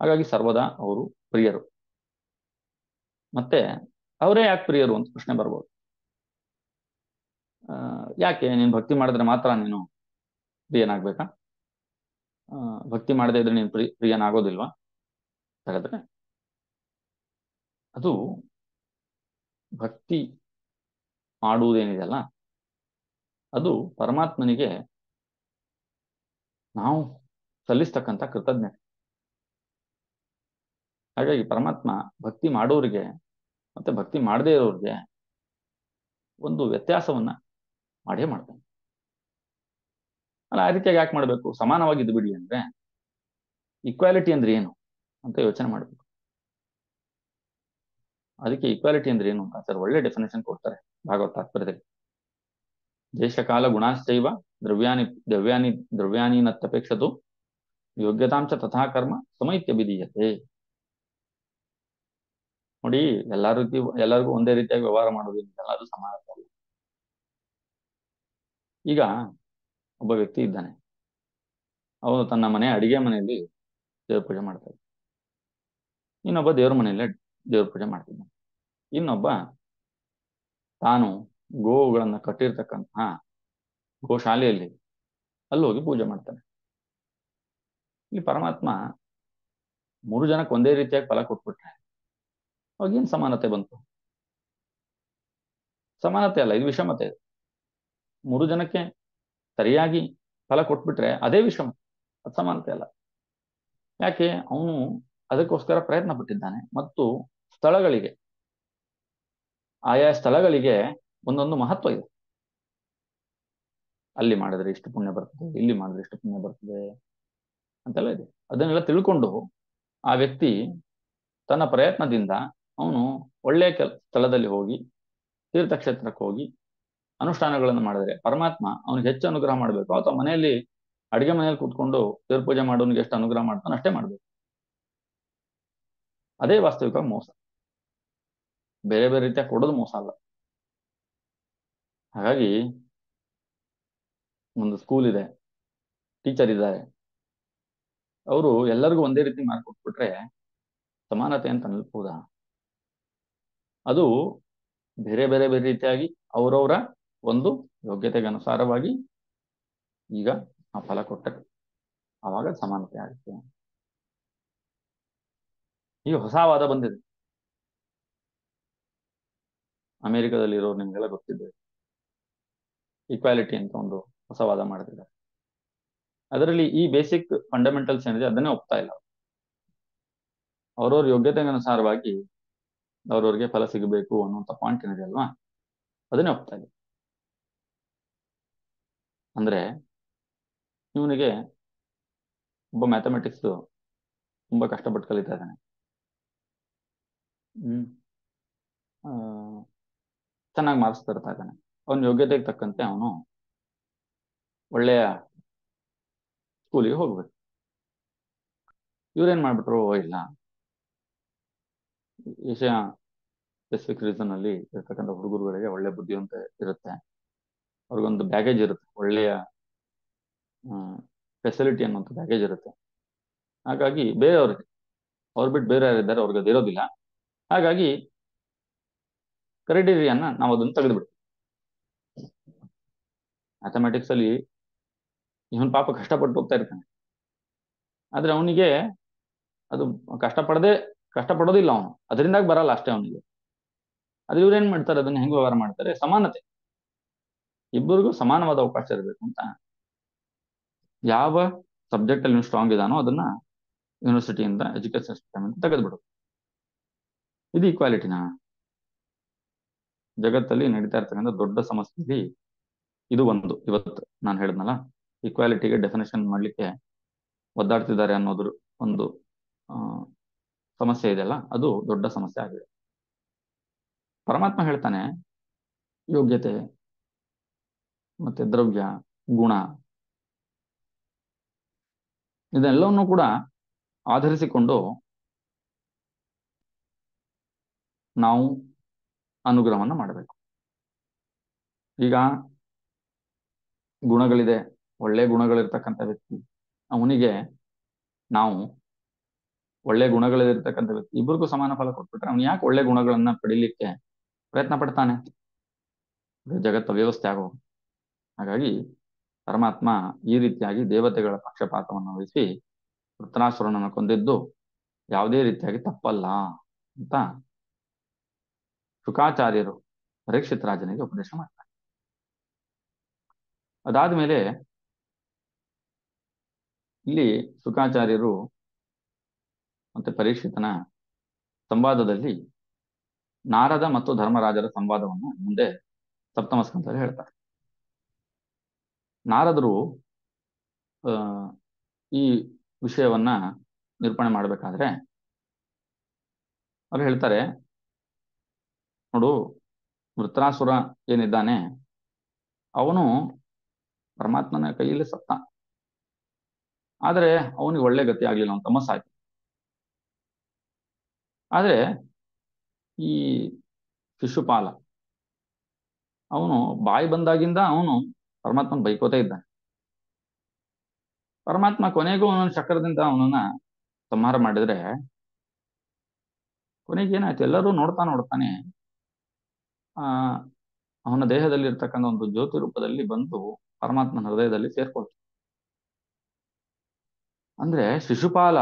ಹಾಗಾಗಿ ಸರ್ವದಾ ಅವರು ಪ್ರಿಯರು ಮತ್ತೆ ಅವರೇ ಯಾಕೆ ಪ್ರಿಯರು ಅಂತ ಪ್ರಶ್ನೆ ಬರ್ಬೋದು ಯಾಕೆ ನೀನು ಭಕ್ತಿ ಮಾಡಿದ್ರೆ ಮಾತ್ರ ನೀನು ಪ್ರಿಯನಾಗ್ಬೇಕಾ ಭಕ್ತಿ ಮಾಡದೇ ಇದ್ರೆ ನೀನು ಪ್ರಿ ಪ್ರಿಯನಾಗೋದಿಲ್ವಾ ಹಾಗಾದ್ರೆ ಅದು ಭಕ್ತಿ ಮಾಡುವುದೇನಿದೆಯಲ್ಲ ಅದು ಪರಮಾತ್ಮನಿಗೆ ನಾವು ಸಲ್ಲಿಸ್ತಕ್ಕಂಥ ಕೃತಜ್ಞತೆ ಹಾಗಾಗಿ ಪರಮಾತ್ಮ ಭಕ್ತಿ ಮಾಡೋರಿಗೆ ಮತ್ತೆ ಭಕ್ತಿ ಮಾಡದೇ ಇರೋರಿಗೆ ಒಂದು ವ್ಯತ್ಯಾಸವನ್ನ ಮಾಡೇ ಮಾಡ್ತಾನೆ ಅಲ್ಲ ಆ ರೀತಿಯಾಗಿ ಯಾಕೆ ಮಾಡಬೇಕು ಸಮಾನವಾಗಿ ಬಿಡಿ ಅಂದ್ರೆ ಈಕ್ವಾಲಿಟಿ ಅಂದ್ರೆ ಏನು ಅಂತ ಯೋಚನೆ ಮಾಡಬೇಕು ಅದಕ್ಕೆ ಈಕ್ವಾಲಿಟಿ ಅಂದ್ರೆ ಏನು ಅಂತ ಸರ್ ಒಳ್ಳೆ ಡೆಫಿನೇಷನ್ ಕೊಡ್ತಾರೆ ಭಾಗವತ್ ತಾತ್ಪರ್ಯದಲ್ಲಿ ದೇಶಕಾಲ ಗುಣಾಶ್ಚೈವ ದ್ರವ್ಯಾನಿ ದ್ರವ್ಯಾನಿ ದ್ರವ್ಯಾನೀನತ್ಯಪೇಕ್ಷತು ಯೋಗ್ಯತಾಂಶ ತಥಾ ಕರ್ಮ ಸಮೈತ್ಯ ವಿಧೀಯತೆ ನೋಡಿ ಎಲ್ಲಾ ರೀತಿ ಎಲ್ಲರಿಗೂ ಒಂದೇ ರೀತಿಯಾಗಿ ವ್ಯವಹಾರ ಮಾಡೋದಿಲ್ಲ ಎಲ್ಲರೂ ಸಮಾನತೆ ಈಗ ಒಬ್ಬ ವ್ಯಕ್ತಿ ಇದ್ದಾನೆ ಅವನು ತನ್ನ ಮನೆ ಅಡಿಗೆ ಮನೆಯಲ್ಲಿ ದೇವ್ರ ಪೂಜೆ ಮಾಡ್ತಾ ಇನ್ನೊಬ್ಬ ದೇವ್ರ ಮನೆಯಲ್ಲೇ ದೇವ್ರ ಪೂಜೆ ಮಾಡ್ತಿದ್ದಾನೆ ಇನ್ನೊಬ್ಬ ತಾನು ಗೋಗಳನ್ನ ಕಟ್ಟಿರ್ತಕ್ಕಂತಹ ಗೋಶಾಲೆಯಲ್ಲಿ ಅಲ್ಲಿ ಹೋಗಿ ಪೂಜೆ ಮಾಡ್ತಾನೆ ಇಲ್ಲಿ ಪರಮಾತ್ಮ ಮೂರು ಜನಕ್ಕೆ ಒಂದೇ ರೀತಿಯಾಗಿ ಫಲ ಕೊಟ್ಬಿಟ್ರೆ ಅವಾಗೇನು ಸಮಾನತೆ ಬಂತು ಸಮಾನತೆ ಅಲ್ಲ ಇದು ವಿಷಮತೆ ಮೂರು ಜನಕ್ಕೆ ಸರಿಯಾಗಿ ಫಲ ಕೊಟ್ಬಿಟ್ರೆ ಅದೇ ವಿಷಮ ಅದು ಸಮಾನತೆ ಅಲ್ಲ ಯಾಕೆ ಅವನು ಅದಕ್ಕೋಸ್ಕರ ಪ್ರಯತ್ನ ಪಟ್ಟಿದ್ದಾನೆ ಮತ್ತು ಸ್ಥಳಗಳಿಗೆ ಆಯಾ ಸ್ಥಳಗಳಿಗೆ ಒಂದೊಂದು ಮಹತ್ವ ಇದೆ ಅಲ್ಲಿ ಮಾಡಿದ್ರೆ ಇಷ್ಟು ಪುಣ್ಯ ಬರ್ತದೆ ಇಲ್ಲಿ ಮಾಡಿದ್ರೆ ಇಷ್ಟು ಪುಣ್ಯ ಬರ್ತದೆ ಅಂತೆಲ್ಲ ಇದೆ ಅದನ್ನೆಲ್ಲ ತಿಳ್ಕೊಂಡು ಆ ವ್ಯಕ್ತಿ ತನ್ನ ಪ್ರಯತ್ನದಿಂದ ಅವನು ಒಳ್ಳೆಯ ಕೆಲ ಸ್ಥಳದಲ್ಲಿ ಹೋಗಿ ತೀರ್ಥಕ್ಷೇತ್ರಕ್ಕೆ ಹೋಗಿ ಅನುಷ್ಠಾನಗಳನ್ನು ಮಾಡಿದ್ರೆ ಪರಮಾತ್ಮ ಅವನಿಗೆ ಹೆಚ್ಚು ಅನುಗ್ರಹ ಮಾಡಬೇಕು ಅಥವಾ ಮನೆಯಲ್ಲಿ ಅಡುಗೆ ಮನೆಯಲ್ಲಿ ಕೂತ್ಕೊಂಡು ದೇವ್ರ ಪೂಜೆ ಮಾಡೋನಿಗೆ ಎಷ್ಟು ಅನುಗ್ರಹ ಮಾಡ್ತಾನೆ ಅಷ್ಟೇ ಮಾಡಬೇಕು ಅದೇ ವಾಸ್ತವಿಕ ಮೋಸ ಬೇರೆ ಬೇರೆ ರೀತಿಯಾಗಿ ಕೊಡೋದು ಮೋಸ ಅಲ್ಲ ಹಾಗಾಗಿ ಒಂದು ಸ್ಕೂಲ್ ಇದೆ ಟೀಚರ್ ಇದ್ದಾರೆ ಅವರು ಎಲ್ಲರಿಗೂ ಒಂದೇ ರೀತಿ ಮಾರ್ಕ್ ಕೊಟ್ಬಿಟ್ರೆ ಸಮಾನತೆ ಅಂತ ನಿಲ್ಬಹುದಾ ಅದು ಬೇರೆ ಬೇರೆ ಬೇರೆ ರೀತಿಯಾಗಿ ಅವರವರ ಒಂದು ಯೋಗ್ಯತೆಗೆ ಅನುಸಾರವಾಗಿ ಈಗ ಆ ಫಲ ಕೊಟ್ಟರೆ ಆವಾಗ ಸಮಾನತೆ ಆಗುತ್ತೆ ಈಗ ಹೊಸ ವಾದ ಬಂದಿದೆ ಅಮೆರಿಕದಲ್ಲಿರೋ ನಿಮಗೆಲ್ಲ ಗೊತ್ತಿದೆ ಈಕ್ವಾಲಿಟಿ ಅಂತ ಒಂದು ಹೊಸ ವಾದ ಮಾಡ್ತಿದ್ದಾರೆ ಅದರಲ್ಲಿ ಈ ಬೇಸಿಕ್ ಫಂಡಮೆಂಟಲ್ಸ್ ಏನಿದೆ ಅದನ್ನೇ ಒಪ್ತಾ ಇಲ್ಲ ಅವ್ರವ್ರ ಯೋಗ್ಯತೆಗನುಸಾರವಾಗಿ ಅವ್ರವ್ರಿಗೆ ಫಲ ಸಿಗಬೇಕು ಅನ್ನುವಂಥ ಪಾಯಿಂಟ್ ಏನಿದೆ ಅಲ್ವಾ ಅದನ್ನೇ ಒಪ್ತಾ ಇಲ್ಲ ಅಂದ್ರೆ ಇವನಿಗೆ ಒಬ್ಬ ಮ್ಯಾಥಮೆಟಿಕ್ಸ್ ತುಂಬಾ ಕಷ್ಟಪಟ್ಟು ಕಲಿತಾ ಇದ್ದಾನೆ ಹ್ಮ್ ಚೆನ್ನಾಗಿ ಮಾರ್ಕ್ಸ್ ತರ್ತಾ ಇದ್ದಾನೆ ಅವನ ಯೋಗ್ಯತೆಗೆ ತಕ್ಕಂತೆ ಅವನು ಒಳ್ಳೆಯ ಸ್ಕೂಲಿಗೆ ಹೋಗ್ಬೇಕು ಇವ್ರೇನ್ ಮಾಡ್ಬಿಟ್ರು ಇಲ್ಲ ಏಷ್ಯಾ ಪೆಸಿಫಿಕ್ ರೀಸನ್ ಅಲ್ಲಿ ಇರ್ತಕ್ಕಂಥ ಹುಡುಗರುಗಳಿಗೆ ಒಳ್ಳೆ ಬುದ್ಧಿವಂತ ಇರುತ್ತೆ ಅವ್ರಿಗೊಂದು ಬ್ಯಾಗೇಜ್ ಇರುತ್ತೆ ಒಳ್ಳೆಯ ಫೆಸಿಲಿಟಿ ಅನ್ನುವಂಥ ಬ್ಯಾಗೇಜ್ ಇರುತ್ತೆ ಹಾಗಾಗಿ ಬೇರೆಯವ್ರಿಗೆ ಅವ್ರು ಬಿಟ್ಟು ಬೇರೆ ಯಾರಿದ್ದಾರೆ ಅವ್ರಿಗೆ ಅದಿರೋದಿಲ್ಲ ಹಾಗಾಗಿ ಕ್ರೈಟೀರಿಯನ್ನ ನಾವು ಅದನ್ನು ತೆಗೆದುಬಿಡ್ತೀವಿ ಮ್ಯಾಥಮೆಟಿಕ್ಸ್ ಅಲ್ಲಿ ಇವನ್ ಪಾಪ ಕಷ್ಟಪಟ್ಟು ಹೋಗ್ತಾ ಇರ್ತಾನೆ ಆದ್ರೆ ಅವನಿಗೆ ಅದು ಕಷ್ಟಪಡದೆ ಕಷ್ಟಪಡೋದಿಲ್ಲ ಅವನು ಅದರಿಂದಾಗಿ ಬರಲ್ಲ ಅಷ್ಟೇ ಅವನಿಗೆ ಅದ್ರ ಇವ್ರೇನ್ ಮಾಡ್ತಾರೆ ಅದನ್ನ ಹೆಂಗ್ ವ್ಯವಹಾರ ಮಾಡ್ತಾರೆ ಸಮಾನತೆ ಇಬ್ಬರಿಗೂ ಸಮಾನವಾದ ಅವಕಾಶ ಇರಬೇಕು ಅಂತ ಯಾವ ಸಬ್ಜೆಕ್ಟ್ ಅಲ್ಲಿ ಸ್ಟ್ರಾಂಗ್ ಇದಾನೋ ಅದನ್ನ ಯೂನಿವರ್ಸಿಟಿಯಿಂದ ಎಜುಕೇಶನ್ ಸಿಸ್ಟಮ್ ಅಂತ ತೆಗೆದ್ಬಿಡು ಇದು ಈಕ್ವಾಲಿಟಿನ ಜಗತ್ತಲ್ಲಿ ನಡೀತಾ ಇರ್ತಕ್ಕಂಥ ದೊಡ್ಡ ಸಮಸ್ಯೆಯಲ್ಲಿ ಇದು ಒಂದು ಇವತ್ತು ನಾನು ಹೇಳಿದ್ನಲ್ಲ ಈಕ್ವಾಲಿಟಿಗೆ ಡೆಫಿನೇಷನ್ ಮಾಡಲಿಕ್ಕೆ ಒದ್ದಾಡ್ತಿದ್ದಾರೆ ಅನ್ನೋದ್ರ ಒಂದು ಸಮಸ್ಯೆ ಇದೆಯಲ್ಲ ಅದು ದೊಡ್ಡ ಸಮಸ್ಯೆ ಆಗಿದೆ ಪರಮಾತ್ಮ ಹೇಳ್ತಾನೆ ಯೋಗ್ಯತೆ ಮತ್ತೆ ದ್ರವ್ಯ ಗುಣ ಇದೆಲ್ಲವನ್ನು ಕೂಡ ಆಧರಿಸಿಕೊಂಡು ನಾವು ಅನುಗ್ರಹವನ್ನು ಮಾಡಬೇಕು ಈಗ ಗುಣಗಳಿದೆ ಒಳ್ಳೆ ಗುಣಗಳಿರ್ತಕ್ಕಂಥ ವ್ಯಕ್ತಿ ಅವನಿಗೆ ನಾವು ಒಳ್ಳೆ ಗುಣಗಳಿರ್ತಕ್ಕಂಥ ವ್ಯಕ್ತಿ ಇಬ್ಬರಿಗೂ ಸಮಾನ ಫಲ ಕೊಟ್ಬಿಟ್ರೆ ಅವನು ಯಾಕೆ ಒಳ್ಳೆ ಗುಣಗಳನ್ನ ಪಡೀಲಿಕ್ಕೆ ಪ್ರಯತ್ನ ಪಡ್ತಾನೆ ಜಗತ್ತ ವ್ಯವಸ್ಥೆ ಆಗೋ ಹಾಗಾಗಿ ಪರಮಾತ್ಮ ಈ ರೀತಿಯಾಗಿ ದೇವತೆಗಳ ಪಕ್ಷಪಾತವನ್ನು ವಹಿಸಿ ವೃತ್ತನಾಸುರನನ್ನು ಕೊಂದಿದ್ದು ಯಾವುದೇ ರೀತಿಯಾಗಿ ತಪ್ಪಲ್ಲ ಅಂತ ಶುಕಾಚಾರ್ಯರು ಪರೀಕ್ಷಿತ್ ರಾಜನಿಗೆ ಉಪದೇಶ ಮಾಡ್ತಾರೆ ಮೇಲೆ ಇಲ್ಲಿ ಶುಕಾಚಾರ್ಯರು ಮತ್ತೆ ಪರೀಕ್ಷಿತನ ಸಂವಾದದಲ್ಲಿ ನಾರದ ಮತ್ತು ಧರ್ಮರಾಜರ ಸಂವಾದವನ್ನು ಮುಂದೆ ಸಪ್ತಮ ಹೇಳ್ತಾರೆ ನಾರದರು ಈ ವಿಷಯವನ್ನ ನಿರ್ಪಣೆ ಮಾಡಬೇಕಾದ್ರೆ ಅವ್ರು ಹೇಳ್ತಾರೆ ನೋಡು ವೃತ್ರಾಸುರ ಏನಿದ್ದಾನೆ ಅವನು ಪರಮಾತ್ಮನ ಕೈಯಲ್ಲಿ ಸತ್ತ ಆದ್ರೆ ಅವನಿಗೆ ಒಳ್ಳೆ ಗತಿ ಆಗ್ಲಿಲ್ಲ ಅವ್ನ ತಮಸ್ಸಾಯ್ತು ಆದರೆ ಈ ಶಿಶುಪಾಲ ಅವನು ಬಾಯಿ ಬಂದಾಗಿಂದ ಅವನು ಪರಮಾತ್ಮನ ಬೈಕೋತಾ ಇದ್ದ ಪರಮಾತ್ಮ ಕೊನೆಗೂ ಅವನ ಚಕ್ರದಿಂದ ಅವನನ್ನ ಸಂಹಾರ ಮಾಡಿದ್ರೆ ಕೊನೆಗೆ ಏನಾಯ್ತು ಎಲ್ಲರೂ ನೋಡ್ತಾ ನೋಡ್ತಾನೆ ಆ ಅವನ ದೇಹದಲ್ಲಿ ಇರ್ತಕ್ಕಂಥ ಒಂದು ಜ್ಯೋತಿ ರೂಪದಲ್ಲಿ ಬಂದು ಪರಮಾತ್ಮನ ಹೃದಯದಲ್ಲಿ ಸೇರ್ಕೊಳ್ತಾರೆ ಅಂದ್ರೆ ಶಿಶುಪಾಲ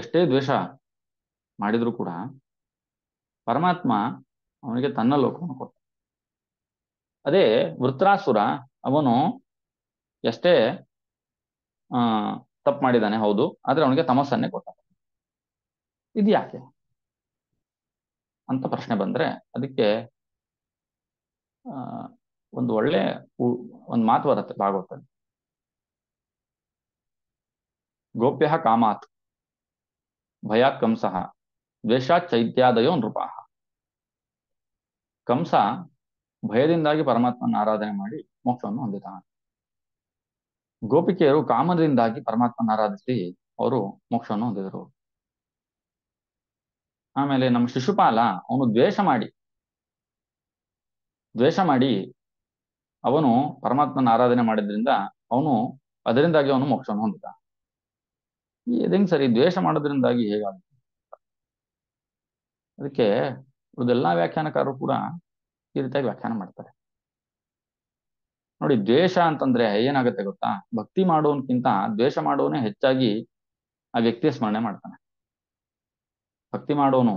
ಎಷ್ಟೇ ದ್ವೇಷ ಮಾಡಿದ್ರು ಕೂಡ ಪರಮಾತ್ಮ ಅವನಿಗೆ ತನ್ನ ಲೋಕವನ್ನು ಕೊಟ್ಟ ಅದೇ ವೃತ್ರಾಸುರ ಅವನು ಎಷ್ಟೇ ಆ ತಪ್ಪು ಮಾಡಿದ್ದಾನೆ ಹೌದು ಆದ್ರೆ ಅವನಿಗೆ ತಮಸ್ಸನ್ನೇ ಕೊಟ್ಟ ಇದು ಯಾಕೆ ಅಂತ ಪ್ರಶ್ನೆ ಬಂದ್ರೆ ಅದಕ್ಕೆ ಒಂದು ಒಳ್ಳೆ ಒಂದು ಮಾತು ಬರುತ್ತೆ ಭಾಗವತಲ್ಲಿ ಗೋಪ್ಯ ಕಾಮಾತ್ ಭಯಾತ್ ಕಂಸ ದ್ವೇಷಾತ್ ಚೈತ್ಯಾದಯೋ ನೃಪ ಕಂಸ ಭಯದಿಂದಾಗಿ ಪರಮಾತ್ಮನ ಆರಾಧನೆ ಮಾಡಿ ಮೋಕ್ಷವನ್ನು ಹೊಂದಿದ್ದಾನೆ ಗೋಪಿಕೆಯರು ಕಾಮದಿಂದಾಗಿ ಪರಮಾತ್ಮನ ಆರಾಧಿಸಿ ಅವರು ಮೋಕ್ಷವನ್ನು ಹೊಂದಿದರು ಆಮೇಲೆ ನಮ್ಮ ಶಿಶುಪಾಲ ಅವನು ದ್ವೇಷ ಮಾಡಿ ದ್ವೇಷ ಮಾಡಿ ಅವನು ಪರಮಾತ್ಮನ ಆರಾಧನೆ ಮಾಡಿದ್ರಿಂದ ಅವನು ಅದರಿಂದಾಗಿ ಅವನು ಮೋಕ್ಷವನ್ನು ಹೊಂದಿದ ಹೆಂಗ್ ಸರಿ ದ್ವೇಷ ಮಾಡೋದ್ರಿಂದಾಗಿ ಹೇಗಾಗುತ್ತೆ ಅದಕ್ಕೆ ಇವ್ರದೆಲ್ಲಾ ವ್ಯಾಖ್ಯಾನಕಾರರು ಕೂಡ ಈ ರೀತಿಯಾಗಿ ವ್ಯಾಖ್ಯಾನ ಮಾಡ್ತಾರೆ ನೋಡಿ ದ್ವೇಷ ಅಂತಂದ್ರೆ ಏನಾಗುತ್ತೆ ಗೊತ್ತಾ ಭಕ್ತಿ ಮಾಡೋನ್ಕಿಂತ ದ್ವೇಷ ಮಾಡೋನೇ ಹೆಚ್ಚಾಗಿ ಆ ವ್ಯಕ್ತಿಯ ಸ್ಮರಣೆ ಮಾಡ್ತಾನೆ ಭಕ್ತಿ ಮಾಡೋನು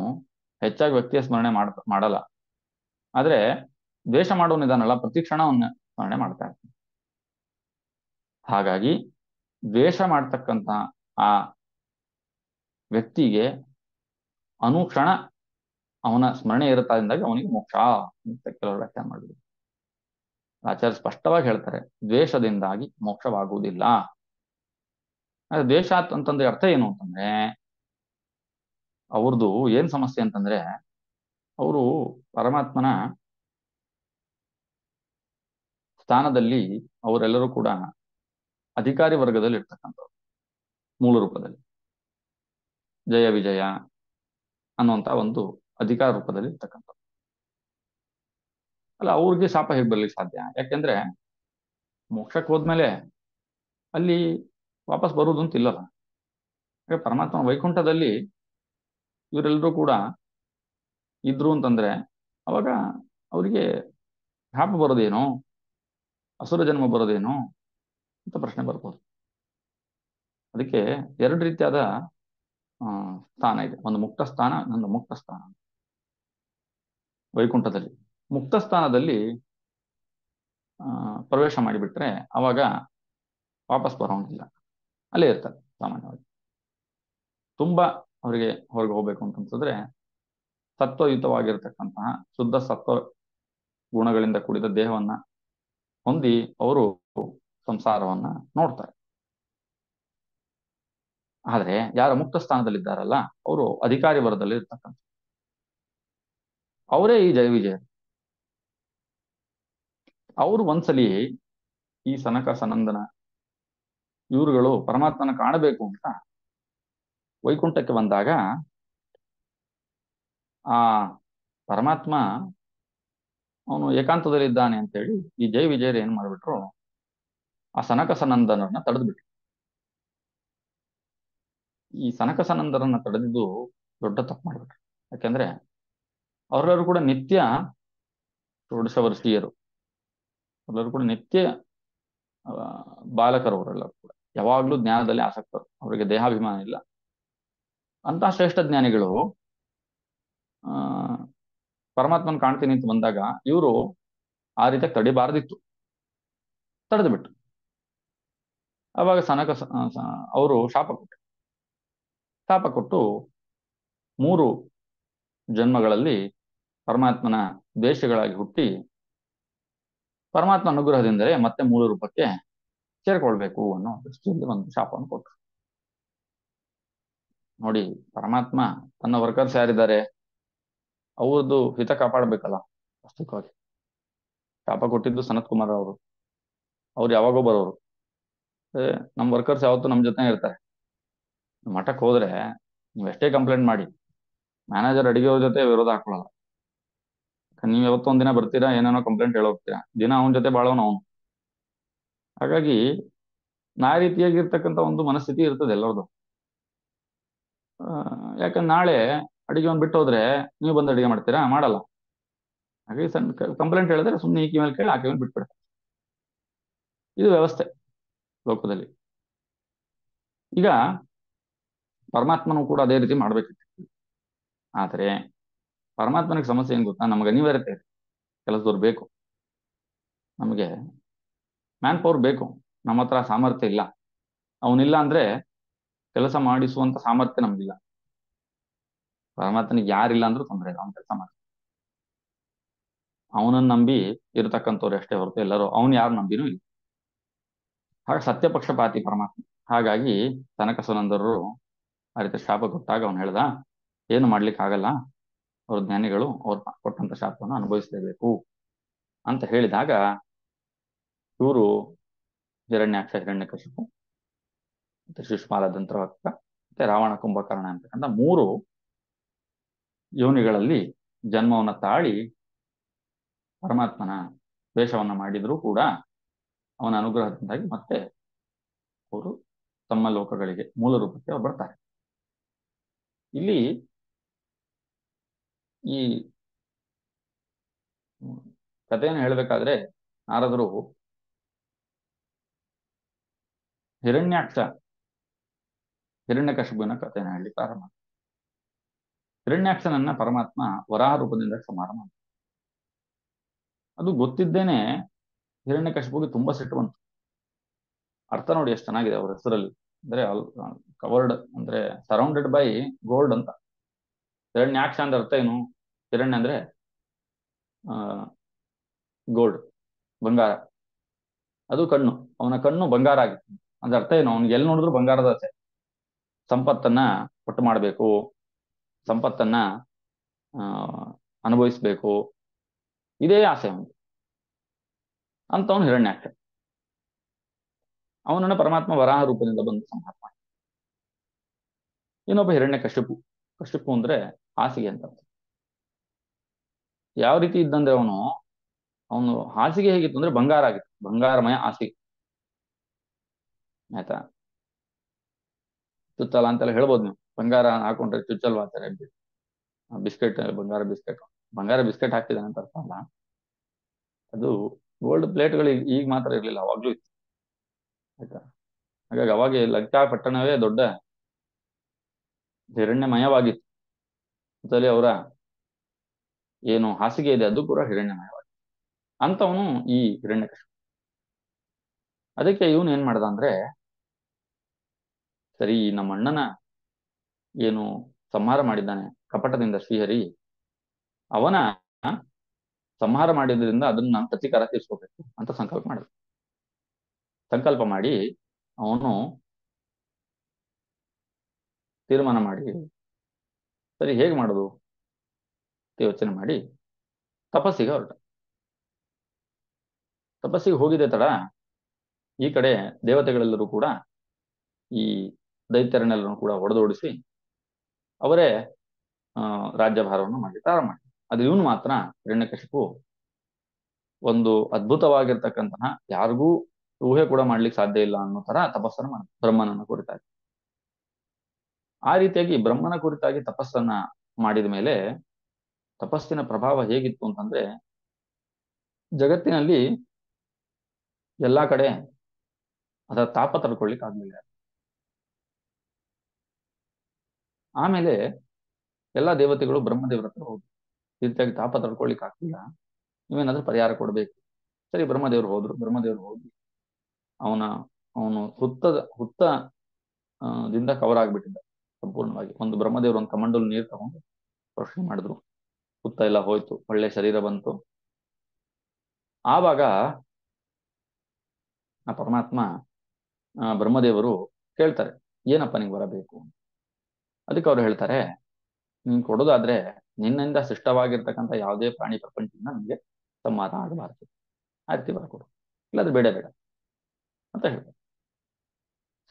ಹೆಚ್ಚಾಗಿ ವ್ಯಕ್ತಿಯ ಸ್ಮರಣೆ ಮಾಡಲ್ಲ ಆದ್ರೆ ದ್ವೇಷ ಮಾಡೋನಿದಾನಲ್ಲ ಪ್ರತಿ ಕ್ಷಣ ಸ್ಮರಣೆ ಮಾಡ್ತಾ ಇರ್ತಾನೆ ಹಾಗಾಗಿ ದ್ವೇಷ ಮಾಡ್ತಕ್ಕಂತ ಆ ವ್ಯಕ್ತಿಗೆ ಅನುಕ್ಷಣ ಅವನ ಸ್ಮರಣೆ ಇರುತ್ತಾದಿಂದಾಗಿ ಅವನಿಗೆ ಮೋಕ್ಷ ಅಂತ ಕೆಲವರು ವ್ಯಾಖ್ಯಾನ ಮಾಡಿದ್ರು ಆಚಾರ್ಯ ಸ್ಪಷ್ಟವಾಗಿ ಹೇಳ್ತಾರೆ ದ್ವೇಷದಿಂದಾಗಿ ಮೋಕ್ಷವಾಗುವುದಿಲ್ಲ ದ್ವೇಷ ಅಂತಂದ್ರೆ ಅರ್ಥ ಏನು ಅಂತಂದ್ರೆ ಅವ್ರದ್ದು ಏನ್ ಸಮಸ್ಯೆ ಅಂತಂದ್ರೆ ಅವರು ಪರಮಾತ್ಮನ ಸ್ಥಾನದಲ್ಲಿ ಅವರೆಲ್ಲರೂ ಕೂಡ ಅಧಿಕಾರಿ ವರ್ಗದಲ್ಲಿ ಇರ್ತಕ್ಕಂಥವ್ರು ಮೂಲ ರೂಪದಲ್ಲಿ ಜಯ ವಿಜಯ ಅನ್ನುವಂತ ಒಂದು ಅಧಿಕಾರ ರೂಪದಲ್ಲಿ ಇರ್ತಕ್ಕಂಥವ್ರು ಅಲ್ಲ ಅವ್ರಿಗೆ ಶಾಪ ಹೇಗೆ ಬರಲಿಕ್ಕೆ ಸಾಧ್ಯ ಯಾಕೆಂದ್ರೆ ಮೋಕ್ಷಕ್ಕೆ ಹೋದ್ಮೇಲೆ ಅಲ್ಲಿ ವಾಪಸ್ ಬರುವುದು ಅಂತ ಇಲ್ಲಲ್ಲ ಪರಮಾತ್ಮ ವೈಕುಂಠದಲ್ಲಿ ಇವರೆಲ್ಲರೂ ಕೂಡ ಇದ್ರು ಅಂತಂದ್ರೆ ಅವಾಗ ಅವರಿಗೆ ಶಾಪ ಬರೋದೇನೋ ಅಸುರ ಜನ್ಮ ಬರೋದೇನು ಅಂತ ಪ್ರಶ್ನೆ ಬರ್ಬೋದು ಅದಕ್ಕೆ ಎರಡು ರೀತಿಯಾದ ಸ್ಥಾನ ಇದೆ ಒಂದು ಮುಕ್ತ ಸ್ಥಾನ ಇನ್ನೊಂದು ಮುಕ್ತ ಸ್ಥಾನ ವೈಕುಂಠದಲ್ಲಿ ಮುಕ್ತ ಸ್ಥಾನದಲ್ಲಿ ಪ್ರವೇಶ ಮಾಡಿಬಿಟ್ರೆ ಅವಾಗ ವಾಪಸ್ ಬರೋಂಗಿಲ್ಲ ಅಲ್ಲೇ ಇರ್ತಾರೆ ಸಾಮಾನ್ಯವಾಗಿ ತುಂಬಾ ಅವರಿಗೆ ಹೊರಗೆ ಹೋಗ್ಬೇಕು ಅಂತಂದ್ರೆ ಸತ್ವಯುತವಾಗಿರ್ತಕ್ಕಂತಹ ಶುದ್ಧ ಸತ್ವ ಗುಣಗಳಿಂದ ಕೂಡಿದ ದೇಹವನ್ನ ಹೊಂದಿ ಅವರು ಸಂಸಾರವನ್ನ ನೋಡ್ತಾರೆ ಆದ್ರೆ ಯಾರ ಮುಕ್ತ ಸ್ಥಾನದಲ್ಲಿದ್ದಾರಲ್ಲ ಅವರು ಅಧಿಕಾರಿ ವರದಲ್ಲಿ ಇರ್ತಕ್ಕಂಥ ಅವರೇ ಈ ಜಯ ವಿಜಯ ಅವರು ಒಂದ್ಸಲಿ ಈ ಸನಕ ಸನಂದನ ಇವರುಗಳು ಪರಮಾತ್ಮನ ಕಾಣಬೇಕು ಅಂತ ವೈಕುಂಠಕ್ಕೆ ಬಂದಾಗ ಆ ಪರಮಾತ್ಮ ಅವನು ಏಕಾಂತದಲ್ಲಿ ಏಕಾಂತದಲ್ಲಿದ್ದಾನೆ ಅಂತೇಳಿ ಈ ಜೈ ವಿಜಯರು ಏನ್ ಮಾಡ್ಬಿಟ್ರು ಆ ಸನಕ ತಡೆದುಬಿಟ್ರು ತಡೆದ್ಬಿಟ್ರು ಈ ಸನಕ ತಡೆದಿದ್ದು ದೊಡ್ಡ ತಪ್ಪು ಮಾಡ್ಬಿಟ್ರು ಯಾಕೆಂದ್ರೆ ಅವರೆಲ್ಲರೂ ಕೂಡ ನಿತ್ಯ ಸ್ತ್ರೀಯರು ಅವರೆಲ್ಲರೂ ಕೂಡ ನಿತ್ಯ ಬಾಲಕರು ಅವರೆಲ್ಲರೂ ಕೂಡ ಯಾವಾಗ್ಲೂ ಜ್ಞಾನದಲ್ಲಿ ಆಸಕ್ತರು ಅವರಿಗೆ ದೇಹಾಭಿಮಾನ ಇಲ್ಲ ಅಂತಹ ಶ್ರೇಷ್ಠ ಜ್ಞಾನಿಗಳು ಪರಮಾತ್ಮನ ಕಾಣ್ತೀನಿ ಅಂತ ಬಂದಾಗ ಇವರು ಆ ರೀತಿಯಾಗಿ ತಡಿಬಾರದಿತ್ತು ತಡೆದು ಬಿಟ್ಟು ಅವಾಗ ಸನಕ ಅವರು ಶಾಪ ಕೊಟ್ಟರು ಶಾಪ ಕೊಟ್ಟು ಮೂರು ಜನ್ಮಗಳಲ್ಲಿ ಪರಮಾತ್ಮನ ದ್ವೇಷಗಳಾಗಿ ಹುಟ್ಟಿ ಪರಮಾತ್ಮ ಅನುಗ್ರಹದಿಂದರೆ ಮತ್ತೆ ಮೂರು ರೂಪಕ್ಕೆ ಸೇರ್ಕೊಳ್ಬೇಕು ಅನ್ನೋ ದೃಷ್ಟಿಯಲ್ಲಿ ಒಂದು ಶಾಪವನ್ನು ಕೊಟ್ಟರು ನೋಡಿ ಪರಮಾತ್ಮ ತನ್ನ ವರ್ಕರ್ಸ್ ಯಾರಿದ್ದಾರೆ ಅವ್ರದ್ದು ಹಿತ ಕಾಪಾಡಬೇಕಲ್ಲ ವಾಸ್ತವಿಕವಾಗಿ ಶಾಪ ಕೊಟ್ಟಿದ್ದು ಸನತ್ ಕುಮಾರ್ ಅವರು ಅವ್ರು ಯಾವಾಗೋ ಬರೋರು ನಮ್ಮ ವರ್ಕರ್ಸ್ ಯಾವತ್ತೂ ನಮ್ಮ ಜೊತೆ ಇರ್ತಾರೆ ಮಠಕ್ಕೆ ಹೋದ್ರೆ ನೀವು ಎಷ್ಟೇ ಕಂಪ್ಲೇಂಟ್ ಮಾಡಿ ಮ್ಯಾನೇಜರ್ ಅಡಿಗೆಯವ್ರ ಜೊತೆ ವಿರೋಧ ಹಾಕೊಳ್ಳಲ್ಲ ನೀವು ಯಾವತ್ತೋ ಒಂದಿನ ಬರ್ತೀರಾ ಏನೇನೋ ಕಂಪ್ಲೇಂಟ್ ಹೇಳೋಗ್ತೀರಾ ದಿನ ಅವನ ಜೊತೆ ಬಾಳೋನು ಅವನು ಹಾಗಾಗಿ ನಾ ರೀತಿಯಾಗಿರ್ತಕ್ಕಂಥ ಒಂದು ಮನಸ್ಥಿತಿ ಇರ್ತದೆ ಎಲ್ಲರದು ಯಾಕಂದ್ರೆ ನಾಳೆ ಅಡಿಗೆ ಒಂದು ಬಿಟ್ಟು ಹೋದ್ರೆ ನೀವು ಬಂದು ಅಡಿಗೆ ಮಾಡ್ತೀರಾ ಮಾಡಲ್ಲ ಹಾಗಾಗಿ ಸಣ್ಣ ಕಂಪ್ಲೇಂಟ್ ಹೇಳಿದ್ರೆ ಸುಮ್ಮನೆ ಈಕೆ ಮೇಲೆ ಕೇಳಿ ಆಕೆ ಮೇಲೆ ಬಿಟ್ಬಿಡ್ತಾರೆ ಇದು ವ್ಯವಸ್ಥೆ ಲೋಕದಲ್ಲಿ ಈಗ ಪರಮಾತ್ಮನೂ ಕೂಡ ಅದೇ ರೀತಿ ಮಾಡ್ಬೇಕಿತ್ತು ಆದರೆ ಪರಮಾತ್ಮನಿಗೆ ಸಮಸ್ಯೆ ಏನು ಗೊತ್ತಾ ನಮ್ಗೆ ಅನಿವಾರ್ಯತೆ ಇದೆ ಕೆಲಸದವ್ರು ಬೇಕು ನಮಗೆ ಮ್ಯಾನ್ ಪವರ್ ಬೇಕು ನಮ್ಮ ಹತ್ರ ಸಾಮರ್ಥ್ಯ ಇಲ್ಲ ಅವನಿಲ್ಲ ಅಂದ್ರೆ ಕೆಲಸ ಮಾಡಿಸುವಂತ ಸಾಮರ್ಥ್ಯ ನಮಗಿಲ್ಲ ಪರಮಾತ್ಮನಿಗೆ ಯಾರಿಲ್ಲ ಅಂದ್ರೂ ತೊಂದರೆ ಇಲ್ಲ ಅವ್ನ ಕೆಲಸ ಮಾಡ್ತಾನೆ ಅವನನ್ನ ನಂಬಿ ಇರತಕ್ಕಂಥವ್ರು ಎಷ್ಟೇ ಹೊರತು ಎಲ್ಲರೂ ಅವ್ನು ಯಾರು ನಂಬಿನೂ ಇಲ್ಲ ಹಾಗೆ ಸತ್ಯಪಕ್ಷಪಾತಿ ಪರಮಾತ್ಮ ಹಾಗಾಗಿ ತನಕ ಆ ರೀತಿ ಶಾಪ ಕೊಟ್ಟಾಗ ಅವನು ಹೇಳ್ದ ಏನು ಮಾಡ್ಲಿಕ್ಕೆ ಆಗಲ್ಲ ಅವ್ರ ಜ್ಞಾನಿಗಳು ಅವ್ರು ಕೊಟ್ಟಂತ ಶಾಪವನ್ನು ಅನುಭವಿಸಲೇಬೇಕು ಅಂತ ಹೇಳಿದಾಗ ಇವರು ಹಿರಣ್ಯಾಕ್ಷ ಹಿರಣ್ಯ ಕಶಿಪು ಮತ್ತೆ ಶಿಶುಪಾಲ ದಂತ್ರವಕ್ತ ಮತ್ತೆ ರಾವಣ ಕುಂಭಕರ್ಣ ಅಂತಕ್ಕಂಥ ಮೂರು ಯೋನಿಗಳಲ್ಲಿ ಜನ್ಮವನ್ನ ತಾಳಿ ಪರಮಾತ್ಮನ ವೇಷವನ್ನ ಮಾಡಿದರೂ ಕೂಡ ಅವನ ಅನುಗ್ರಹದಿಂದಾಗಿ ಮತ್ತೆ ಅವರು ತಮ್ಮ ಲೋಕಗಳಿಗೆ ಮೂಲ ರೂಪಕ್ಕೆ ಅವ್ರು ಬರ್ತಾರೆ ಇಲ್ಲಿ ಈ ಕಥೆಯನ್ನು ಹೇಳಬೇಕಾದ್ರೆ ನಾರದರು ಹಿರಣ್ಯಾಕ್ಷ ಹಿರಣ್ಯಕಶಿಬುವಿನ ಕಥೆಯನ್ನು ಹೇಳಿ ಪ್ರಾರಂಭ ಹಿರಣ್ಯಾಕ್ಷನನ್ನ ಪರಮಾತ್ಮ ರೂಪದಿಂದ ಸಂಹಾರ ಮಾಡ ಅದು ಗೊತ್ತಿದ್ದೇನೆ ಹಿರಣ್ಯ ಕಶಿಪುಗೆ ತುಂಬಾ ಸಿಟ್ಟು ಬಂತು ಅರ್ಥ ನೋಡಿ ಎಷ್ಟು ಚೆನ್ನಾಗಿದೆ ಅವ್ರ ಹೆಸರಲ್ಲಿ ಅಂದ್ರೆ ಕವರ್ಡ್ ಅಂದ್ರೆ ಸರೌಂಡೆಡ್ ಬೈ ಗೋಲ್ಡ್ ಅಂತ ಹಿರಣ್ಯಾಕ್ಷ ಅಂದ್ರೆ ಅರ್ಥ ಏನು ಹಿರಣ್ಯ ಅಂದ್ರೆ ಗೋಲ್ಡ್ ಬಂಗಾರ ಅದು ಕಣ್ಣು ಅವನ ಕಣ್ಣು ಬಂಗಾರ ಆಗಿತ್ತು ಅಂದ್ರೆ ಅರ್ಥ ಏನು ಅವ್ನಿಗೆ ಎಲ್ಲಿ ನೋಡಿದ್ರು ಬಂಗಾರದ ಆಸೆ ಸಂಪತ್ತನ್ನ ಒಟ್ಟು ಮಾಡಬೇಕು ಸಂಪತ್ತನ್ನ ಅನುಭವಿಸ್ಬೇಕು ಇದೇ ಆಸೆ ಅವನು ಅಂತವನು ಹಿರಣ್ಯಾಕ್ಷ ಅವನನ್ನು ಪರಮಾತ್ಮ ವರಾಹ ರೂಪದಿಂದ ಬಂದು ಸಂಹಾರ ಮಾಡಿ ಇನ್ನೊಬ್ಬ ಹಿರಣ್ಯ ಕಶ್ಯಪು ಕಶ್ಯಪು ಅಂದ್ರೆ ಹಾಸಿಗೆ ಅಂತ ಯಾವ ರೀತಿ ಇದ್ದಂದ್ರೆ ಅವನು ಅವನು ಹಾಸಿಗೆ ಹೇಗಿತ್ತು ಅಂದ್ರೆ ಬಂಗಾರ ಆಗಿತ್ತು ಬಂಗಾರಮಯ ಹಾಸಿಗೆ ಆಯ್ತಾ ಸುತ್ತಲ್ಲ ಅಂತೆಲ್ಲ ಹೇಳ್ಬೋದು ನೀವು ಬಂಗಾರ ಹಾಕೊಂಡ್ರೆ ಚುಚ್ಚಲ್ವಾ ಅಂತಾರೆ ಬಿಸ್ಕೆಟ್ ಬಂಗಾರ ಬಿಸ್ಕೆಟ್ ಬಂಗಾರ ಬಿಸ್ಕೆಟ್ ಹಾಕ್ತಿದ್ದಾನೆ ಅಂತ ಅರ್ಥ ಅಲ್ಲ ಅದು ಗೋಲ್ಡ್ ಪ್ಲೇಟ್ಗಳಿಗೆ ಈಗ ಮಾತ್ರ ಇರಲಿಲ್ಲ ಅವಾಗ್ಲೂ ಇತ್ತು ಆಯ್ತಾ ಹಾಗಾಗಿ ಅವಾಗ ಲಂಕಾ ಪಟ್ಟಣವೇ ದೊಡ್ಡ ಹಿರಣ್ಯಮಯವಾಗಿತ್ತು ಅದರಲ್ಲಿ ಅವರ ಏನು ಹಾಸಿಗೆ ಇದೆ ಅದು ಕೂಡ ಹಿರಣ್ಯಮಯವಾಗಿತ್ತು ಅಂತವನು ಈ ಹಿರಣ್ಯಕಶ ಅದಕ್ಕೆ ಇವನು ಏನ್ ಮಾಡ್ದ ಅಂದ್ರೆ ಸರಿ ನಮ್ಮ ಅಣ್ಣನ ಏನು ಸಂಹಾರ ಮಾಡಿದ್ದಾನೆ ಕಪಟದಿಂದ ಶ್ರೀಹರಿ ಅವನ ಸಂಹಾರ ಮಾಡಿದ್ರಿಂದ ಅದನ್ನ ನಾನು ಪ್ರತೀಕಾರ ತೀರಿಸ್ಕೋಬೇಕು ಅಂತ ಸಂಕಲ್ಪ ಮಾಡಿದ ಸಂಕಲ್ಪ ಮಾಡಿ ಅವನು ತೀರ್ಮಾನ ಮಾಡಿ ಸರಿ ಹೇಗೆ ಮಾಡುದು ಯೋಚನೆ ಮಾಡಿ ತಪಸ್ಸಿಗೆ ಹೊರಟ ತಪಸ್ಸಿಗೆ ಹೋಗಿದೆ ತಡ ಈ ಕಡೆ ದೇವತೆಗಳೆಲ್ಲರೂ ಕೂಡ ಈ ದೈತ್ಯರನ್ನೆಲ್ಲರೂ ಕೂಡ ಹೊಡೆದೋಡಿಸಿ ಅವರೇ ರಾಜ್ಯಭಾರವನ್ನು ಮಾಡಲಿಕ್ಕೆ ಮಾಡಿ ಅದು ಇವನು ಮಾತ್ರ ಹಿರಣ್ಯಕಶಿಪು ಒಂದು ಅದ್ಭುತವಾಗಿರ್ತಕ್ಕಂತಹ ಯಾರಿಗೂ ಊಹೆ ಕೂಡ ಮಾಡ್ಲಿಕ್ಕೆ ಸಾಧ್ಯ ಇಲ್ಲ ಅನ್ನೋ ತರ ತಪಸ್ಸನ್ನು ಮಾಡ ಬ್ರಹ್ಮನನ್ನ ಕುರಿತಾಗಿ ಆ ರೀತಿಯಾಗಿ ಬ್ರಹ್ಮನ ಕುರಿತಾಗಿ ತಪಸ್ಸನ್ನ ಮಾಡಿದ ಮೇಲೆ ತಪಸ್ಸಿನ ಪ್ರಭಾವ ಹೇಗಿತ್ತು ಅಂತಂದ್ರೆ ಜಗತ್ತಿನಲ್ಲಿ ಎಲ್ಲಾ ಕಡೆ ಅದರ ತಾಪ ತಡ್ಕೊಳ್ಲಿಕ್ಕೆ ಆಗ್ಲಿಲ್ಲ ಆಮೇಲೆ ಎಲ್ಲಾ ದೇವತೆಗಳು ಬ್ರಹ್ಮದೇವರ ಹತ್ರ ಹೋದ್ರು ರೀತಿಯಾಗಿ ತಾಪ ತಡ್ಕೊಳ್ಲಿಕ್ಕೆ ಆಗ್ತಿಲ್ಲ ನೀವೇನಾದ್ರೂ ಪರಿಹಾರ ಕೊಡ್ಬೇಕು ಸರಿ ಬ್ರಹ್ಮದೇವರು ಹೋದ್ರು ಬ್ರಹ್ಮದೇವರು ಹೋಗಿ ಅವನ ಅವನು ಹುತ್ತದ ಹುತ್ತ ದಿಂದ ಕವರ್ ಆಗ್ಬಿಟ್ಟಿದ್ದ ಸಂಪೂರ್ಣವಾಗಿ ಒಂದು ಬ್ರಹ್ಮದೇವರು ಒಂದು ಕಮಂಡಲ್ ನೀರು ತಗೊಂಡು ಪ್ರಶ್ನೆ ಮಾಡಿದ್ರು ಹುತ್ತ ಎಲ್ಲ ಹೋಯ್ತು ಒಳ್ಳೆ ಶರೀರ ಬಂತು ಆವಾಗ ಆ ಪರಮಾತ್ಮ ಬ್ರಹ್ಮದೇವರು ಕೇಳ್ತಾರೆ ಏನಪ್ಪ ನಿಂಗೆ ಬರಬೇಕು ಅದಕ್ಕೆ ಅವ್ರು ಹೇಳ್ತಾರೆ ನೀನ್ ಕೊಡೋದಾದ್ರೆ ನಿನ್ನಿಂದ ಸೃಷ್ಟವಾಗಿರ್ತಕ್ಕಂಥ ಯಾವುದೇ ಪ್ರಾಣಿ ಪ್ರಪಂಚದಿಂದ ನಮಗೆ ಸಂವಾದ ಆಗಬಾರದು ಆ ರೀತಿ ಇಲ್ಲ ಇಲ್ಲಾದ್ರೆ ಬೇಡ ಬೇಡ ಅಂತ ಹೇಳ್ತಾರೆ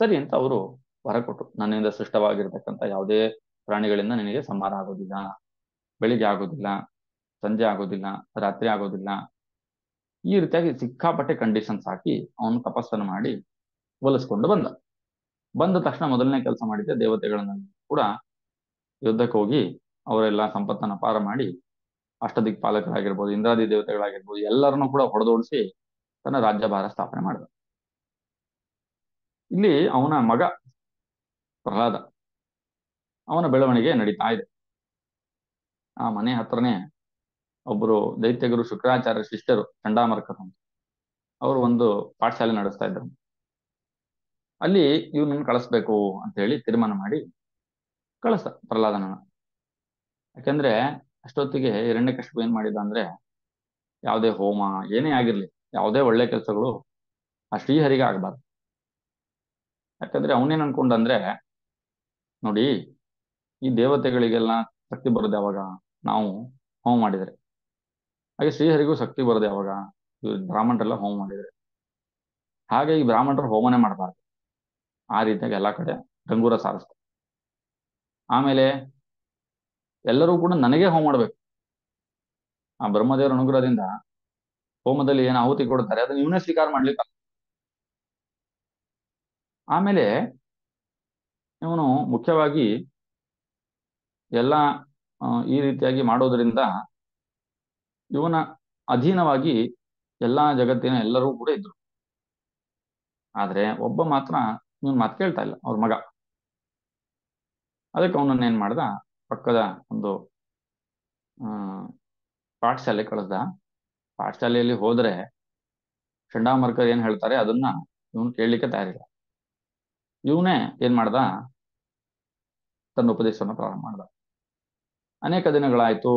ಸರಿ ಅಂತ ಅವರು ಹೊರಕೊಟ್ರು ನನ್ನಿಂದ ಸೃಷ್ಟವಾಗಿರ್ತಕ್ಕಂಥ ಯಾವುದೇ ಪ್ರಾಣಿಗಳಿಂದ ನಿನಗೆ ಸಂವಾದ ಆಗೋದಿಲ್ಲ ಬೆಳಿಗ್ಗೆ ಆಗೋದಿಲ್ಲ ಸಂಜೆ ಆಗೋದಿಲ್ಲ ರಾತ್ರಿ ಆಗೋದಿಲ್ಲ ಈ ರೀತಿಯಾಗಿ ಸಿಕ್ಕಾಪಟ್ಟೆ ಕಂಡೀಷನ್ಸ್ ಹಾಕಿ ಅವನು ತಪಸ್ಸನ್ನು ಮಾಡಿ ಒಲಿಸ್ಕೊಂಡು ಬಂದ ಬಂದ ತಕ್ಷಣ ಮೊದಲನೇ ಕೆಲಸ ಮಾಡಿದ್ದೆ ದೇವತೆಗಳನ್ನ ಕೂಡ ಯುದ್ಧಕ್ಕೆ ಹೋಗಿ ಅವರೆಲ್ಲ ಸಂಪತ್ತನ್ನ ಪಾರ ಮಾಡಿ ಅಷ್ಟದಿಕ್ ಪಾಲಕರಾಗಿರ್ಬೋದು ಇಂದ್ರಾದಿ ದೇವತೆಗಳಾಗಿರ್ಬೋದು ಎಲ್ಲರನ್ನೂ ಕೂಡ ಹೊಡೆದೋಡಿಸಿ ತನ್ನ ರಾಜ್ಯಭಾರ ಸ್ಥಾಪನೆ ಮಾಡಿದ ಇಲ್ಲಿ ಅವನ ಮಗ ಪ್ರಹ್ಲಾದ ಅವನ ಬೆಳವಣಿಗೆ ನಡೀತಾ ಇದೆ ಆ ಮನೆ ಹತ್ರನೇ ಒಬ್ಬರು ದೈತ್ಯಗುರು ಶುಕ್ರಾಚಾರ್ಯ ಶಿಷ್ಯರು ಚಂಡಾಮರ್ಕರು ಅವರು ಒಂದು ಪಾಠಶಾಲೆ ನಡೆಸ್ತಾ ಇದ್ರು ಅಲ್ಲಿ ಇವ್ನ ಕಳಿಸ್ಬೇಕು ಅಂತ ಹೇಳಿ ತೀರ್ಮಾನ ಮಾಡಿ ಕಳಿಸ ಪ್ರಹ್ಲಾದನ ಯಾಕೆಂದ್ರೆ ಅಷ್ಟೊತ್ತಿಗೆ ಎರಡನೇ ಕಷ್ಟ ಏನ್ ಮಾಡಿದ ಅಂದ್ರೆ ಯಾವುದೇ ಹೋಮ ಏನೇ ಆಗಿರ್ಲಿ ಯಾವುದೇ ಒಳ್ಳೆ ಕೆಲಸಗಳು ಆ ಶ್ರೀಹರಿಗೆ ಆಗ್ಬಾರ್ದು ಯಾಕಂದ್ರೆ ಅವನೇನ್ ಅನ್ಕೊಂಡಂದ್ರೆ ನೋಡಿ ಈ ದೇವತೆಗಳಿಗೆಲ್ಲ ಶಕ್ತಿ ಬರೋದು ಯಾವಾಗ ನಾವು ಹೋಮ ಮಾಡಿದ್ರೆ ಹಾಗೆ ಶ್ರೀಹರಿಗೂ ಶಕ್ತಿ ಬರೋದು ಯಾವಾಗ ಬ್ರಾಹ್ಮಣರೆಲ್ಲ ಹೋಮ ಮಾಡಿದ್ರೆ ಹಾಗೆ ಈ ಬ್ರಾಹ್ಮಣರು ಹೋಮನೆ ಮಾಡಬಾರ್ದು ಆ ರೀತಿಯಾಗಿ ಎಲ್ಲ ಕಡೆ ಗಂಗೂರ ಸಾರಿಸ್ತಾರೆ ಆಮೇಲೆ ಎಲ್ಲರೂ ಕೂಡ ನನಗೆ ಹೋಮ ಮಾಡಬೇಕು ಆ ಬ್ರಹ್ಮದೇವರ ಅನುಗ್ರಹದಿಂದ ಹೋಮದಲ್ಲಿ ಏನು ಆಹುತಿ ಕೊಡ್ತಾರೆ ಅದನ್ನ ಇವನೇ ಸ್ವೀಕಾರ ಮಾಡ್ಲಿಕ್ಕೆ ಆಮೇಲೆ ಇವನು ಮುಖ್ಯವಾಗಿ ಎಲ್ಲ ಈ ರೀತಿಯಾಗಿ ಮಾಡೋದ್ರಿಂದ ಇವನ ಅಧೀನವಾಗಿ ಎಲ್ಲಾ ಜಗತ್ತಿನ ಎಲ್ಲರೂ ಕೂಡ ಇದ್ರು ಆದ್ರೆ ಒಬ್ಬ ಮಾತ್ರ ಇವನ್ ಮಾತು ಕೇಳ್ತಾ ಇಲ್ಲ ಅವ್ರ ಮಗ ಅದಕ್ಕೆ ಅವನನ್ನ ಏನ್ ಮಾಡ್ದ ಪಕ್ಕದ ಒಂದು ಪಾಠಶಾಲೆ ಕಳಿಸ್ದ ಪಾಠಶಾಲೆಯಲ್ಲಿ ಹೋದ್ರೆ ಚಂಡಾಮರ್ಕರ್ ಏನ್ ಹೇಳ್ತಾರೆ ಅದನ್ನ ಇವನು ಕೇಳಲಿಕ್ಕೆ ತಯಾರಿಲ್ಲ ಇವನೇ ಏನ್ ಮಾಡ್ದ ತನ್ನ ಉಪದೇಶವನ್ನು ಪ್ರಾರಂಭ ಮಾಡ್ದ ಅನೇಕ ದಿನಗಳಾಯ್ತು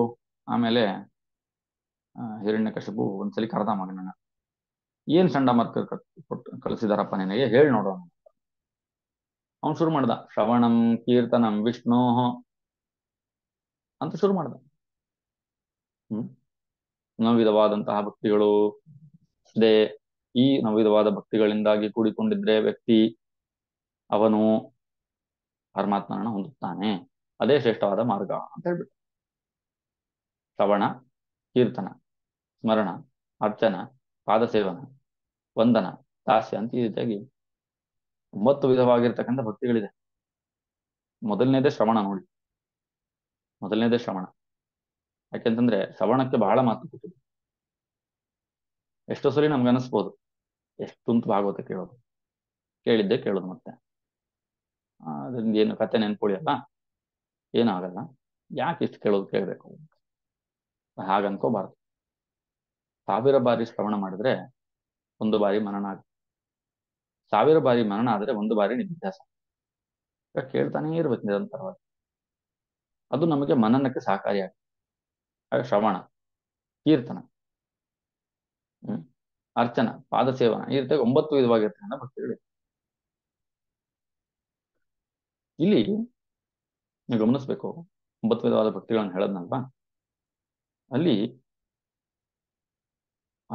ಆಮೇಲೆ ಹಿರಣ್ಯಕಶಿಪು ಒಂದ್ಸಲಿ ಕರೆದ ಮಗನ ಏನ್ ಚಂಡಾಮರ್ಕರ್ ಕಟ್ ಕೊಟ್ಟು ಕಳಿಸಿದಾರಪ್ಪ ನಿನಗೆ ಹೇಳಿ ನೋಡೋಣ ಅವನು ಶುರು ಮಾಡ್ದ ಶ್ರವಣಂ ಕೀರ್ತನಂ ವಿಷ್ಣೋ ಅಂತ ಶುರು ಮಾಡ್ದ ಹ್ಮ್ ನವವಿಧವಾದಂತಹ ಭಕ್ತಿಗಳು ದೇ ಈ ನವವಿಧವಾದ ಭಕ್ತಿಗಳಿಂದಾಗಿ ಕೂಡಿಕೊಂಡಿದ್ರೆ ವ್ಯಕ್ತಿ ಅವನು ಪರಮಾತ್ಮನ ಹೊಂದುತ್ತಾನೆ ಅದೇ ಶ್ರೇಷ್ಠವಾದ ಮಾರ್ಗ ಅಂತ ಹೇಳ್ಬಿಟ್ಟು ಶ್ರವಣ ಕೀರ್ತನ ಸ್ಮರಣ ಅರ್ಚನ ಪಾದಸೇವನ ವಂದನ ದಾಸ್ಯ ಅಂತ ಈ ರೀತಿಯಾಗಿ ಒಂಬತ್ತು ವಿಧವಾಗಿರ್ತಕ್ಕಂಥ ಭಕ್ತಿಗಳಿದೆ ಮೊದಲನೇದೇ ಶ್ರವಣ ನೋಡಿ ಮೊದಲನೇದೇ ಶ್ರವಣ ಯಾಕೆಂತಂದ್ರೆ ಶ್ರವಣಕ್ಕೆ ಬಹಳ ಮಾತು ಕೊಟ್ಟಿದೆ ಎಷ್ಟೋ ಸರಿ ಎಷ್ಟು ಎಷ್ಟುಂತ ಭಾಗವತ ಕೇಳೋದು ಕೇಳಿದ್ದೆ ಕೇಳೋದು ಮತ್ತೆ ಅದರಿಂದ ಏನು ಕತೆ ನೆನ್ಪುಳಿಯಲ್ಲ ಏನಾಗಲ್ಲ ಯಾಕೆ ಇಷ್ಟು ಕೇಳೋದು ಕೇಳಬೇಕು ಹಾಗನ್ಕೋಬಾರ್ದು ಸಾವಿರ ಬಾರಿ ಶ್ರವಣ ಮಾಡಿದ್ರೆ ಒಂದು ಬಾರಿ ಮನನ ಆಗುತ್ತೆ ಸಾವಿರ ಬಾರಿ ಮನನ ಆದರೆ ಒಂದು ಬಾರಿ ನಿಧ್ಯಾಸ ಕೇಳ್ತಾನೇ ಇರ್ಬೇಕು ನಿರಂತರವಾಗಿ ಅದು ನಮಗೆ ಮನನಕ್ಕೆ ಸಹಕಾರಿಯಾಗುತ್ತೆ ಆಗ ಶ್ರವಣ ಕೀರ್ತನ ಹ್ಮ್ ಪಾದ ಪಾದಸೇವನ ಈ ರೀತಿಯಾಗಿ ಒಂಬತ್ತು ವಿಧವಾಗಿರ್ತಕ್ಕಂಥ ಭಕ್ತಿಗಳು ಇಲ್ಲಿ ನೀವು ಗಮನಿಸ್ಬೇಕು ಒಂಬತ್ತು ವಿಧವಾದ ಭಕ್ತಿಗಳನ್ನು ಹೇಳದ್ನಲ್ವಾ ಅಲ್ಲಿ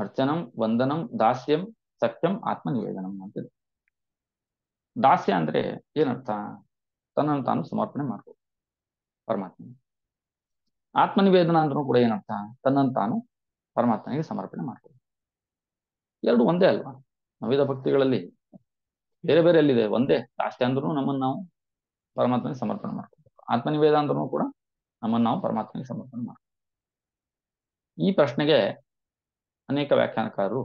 ಅರ್ಚನಂ ವಂದನಂ ದಾಸ್ಯಂ ಸತ್ಯಂ ಆತ್ಮ ನಿವೇದನಂ ಅಂತಿದೆ ದಾಸ್ಯ ಅಂದ್ರೆ ಏನರ್ಥ ತನ್ನನ್ನು ತಾನು ಸಮರ್ಪಣೆ ಮಾಡ್ಕೋ ಪರಮಾತ್ಮ ಆತ್ಮನಿವೇದನ ಅಂದ್ರೂ ಕೂಡ ಏನರ್ಥ ತನ್ನನ್ನು ತಾನು ಪರಮಾತ್ಮನಿಗೆ ಸಮರ್ಪಣೆ ಮಾಡ್ಕೋ ಎರಡು ಒಂದೇ ಅಲ್ವಾ ನವಿಧ ಭಕ್ತಿಗಳಲ್ಲಿ ಬೇರೆ ಬೇರೆ ಎಲ್ಲಿದೆ ಒಂದೇ ದಾಸ್ಯ ಅಂದ್ರೂ ನಮ್ಮನ್ನು ನಾವು ಪರಮಾತ್ಮನಿಗೆ ಸಮರ್ಪಣೆ ಮಾಡ್ಕೋಬೇಕು ಆತ್ಮನಿವೇದ ಅಂದ್ರೂ ಕೂಡ ನಮ್ಮನ್ನು ನಾವು ಪರಮಾತ್ಮನಿಗೆ ಸಮರ್ಪಣೆ ಮಾಡ್ಕೋ ಈ ಪ್ರಶ್ನೆಗೆ ಅನೇಕ ವ್ಯಾಖ್ಯಾನಕಾರರು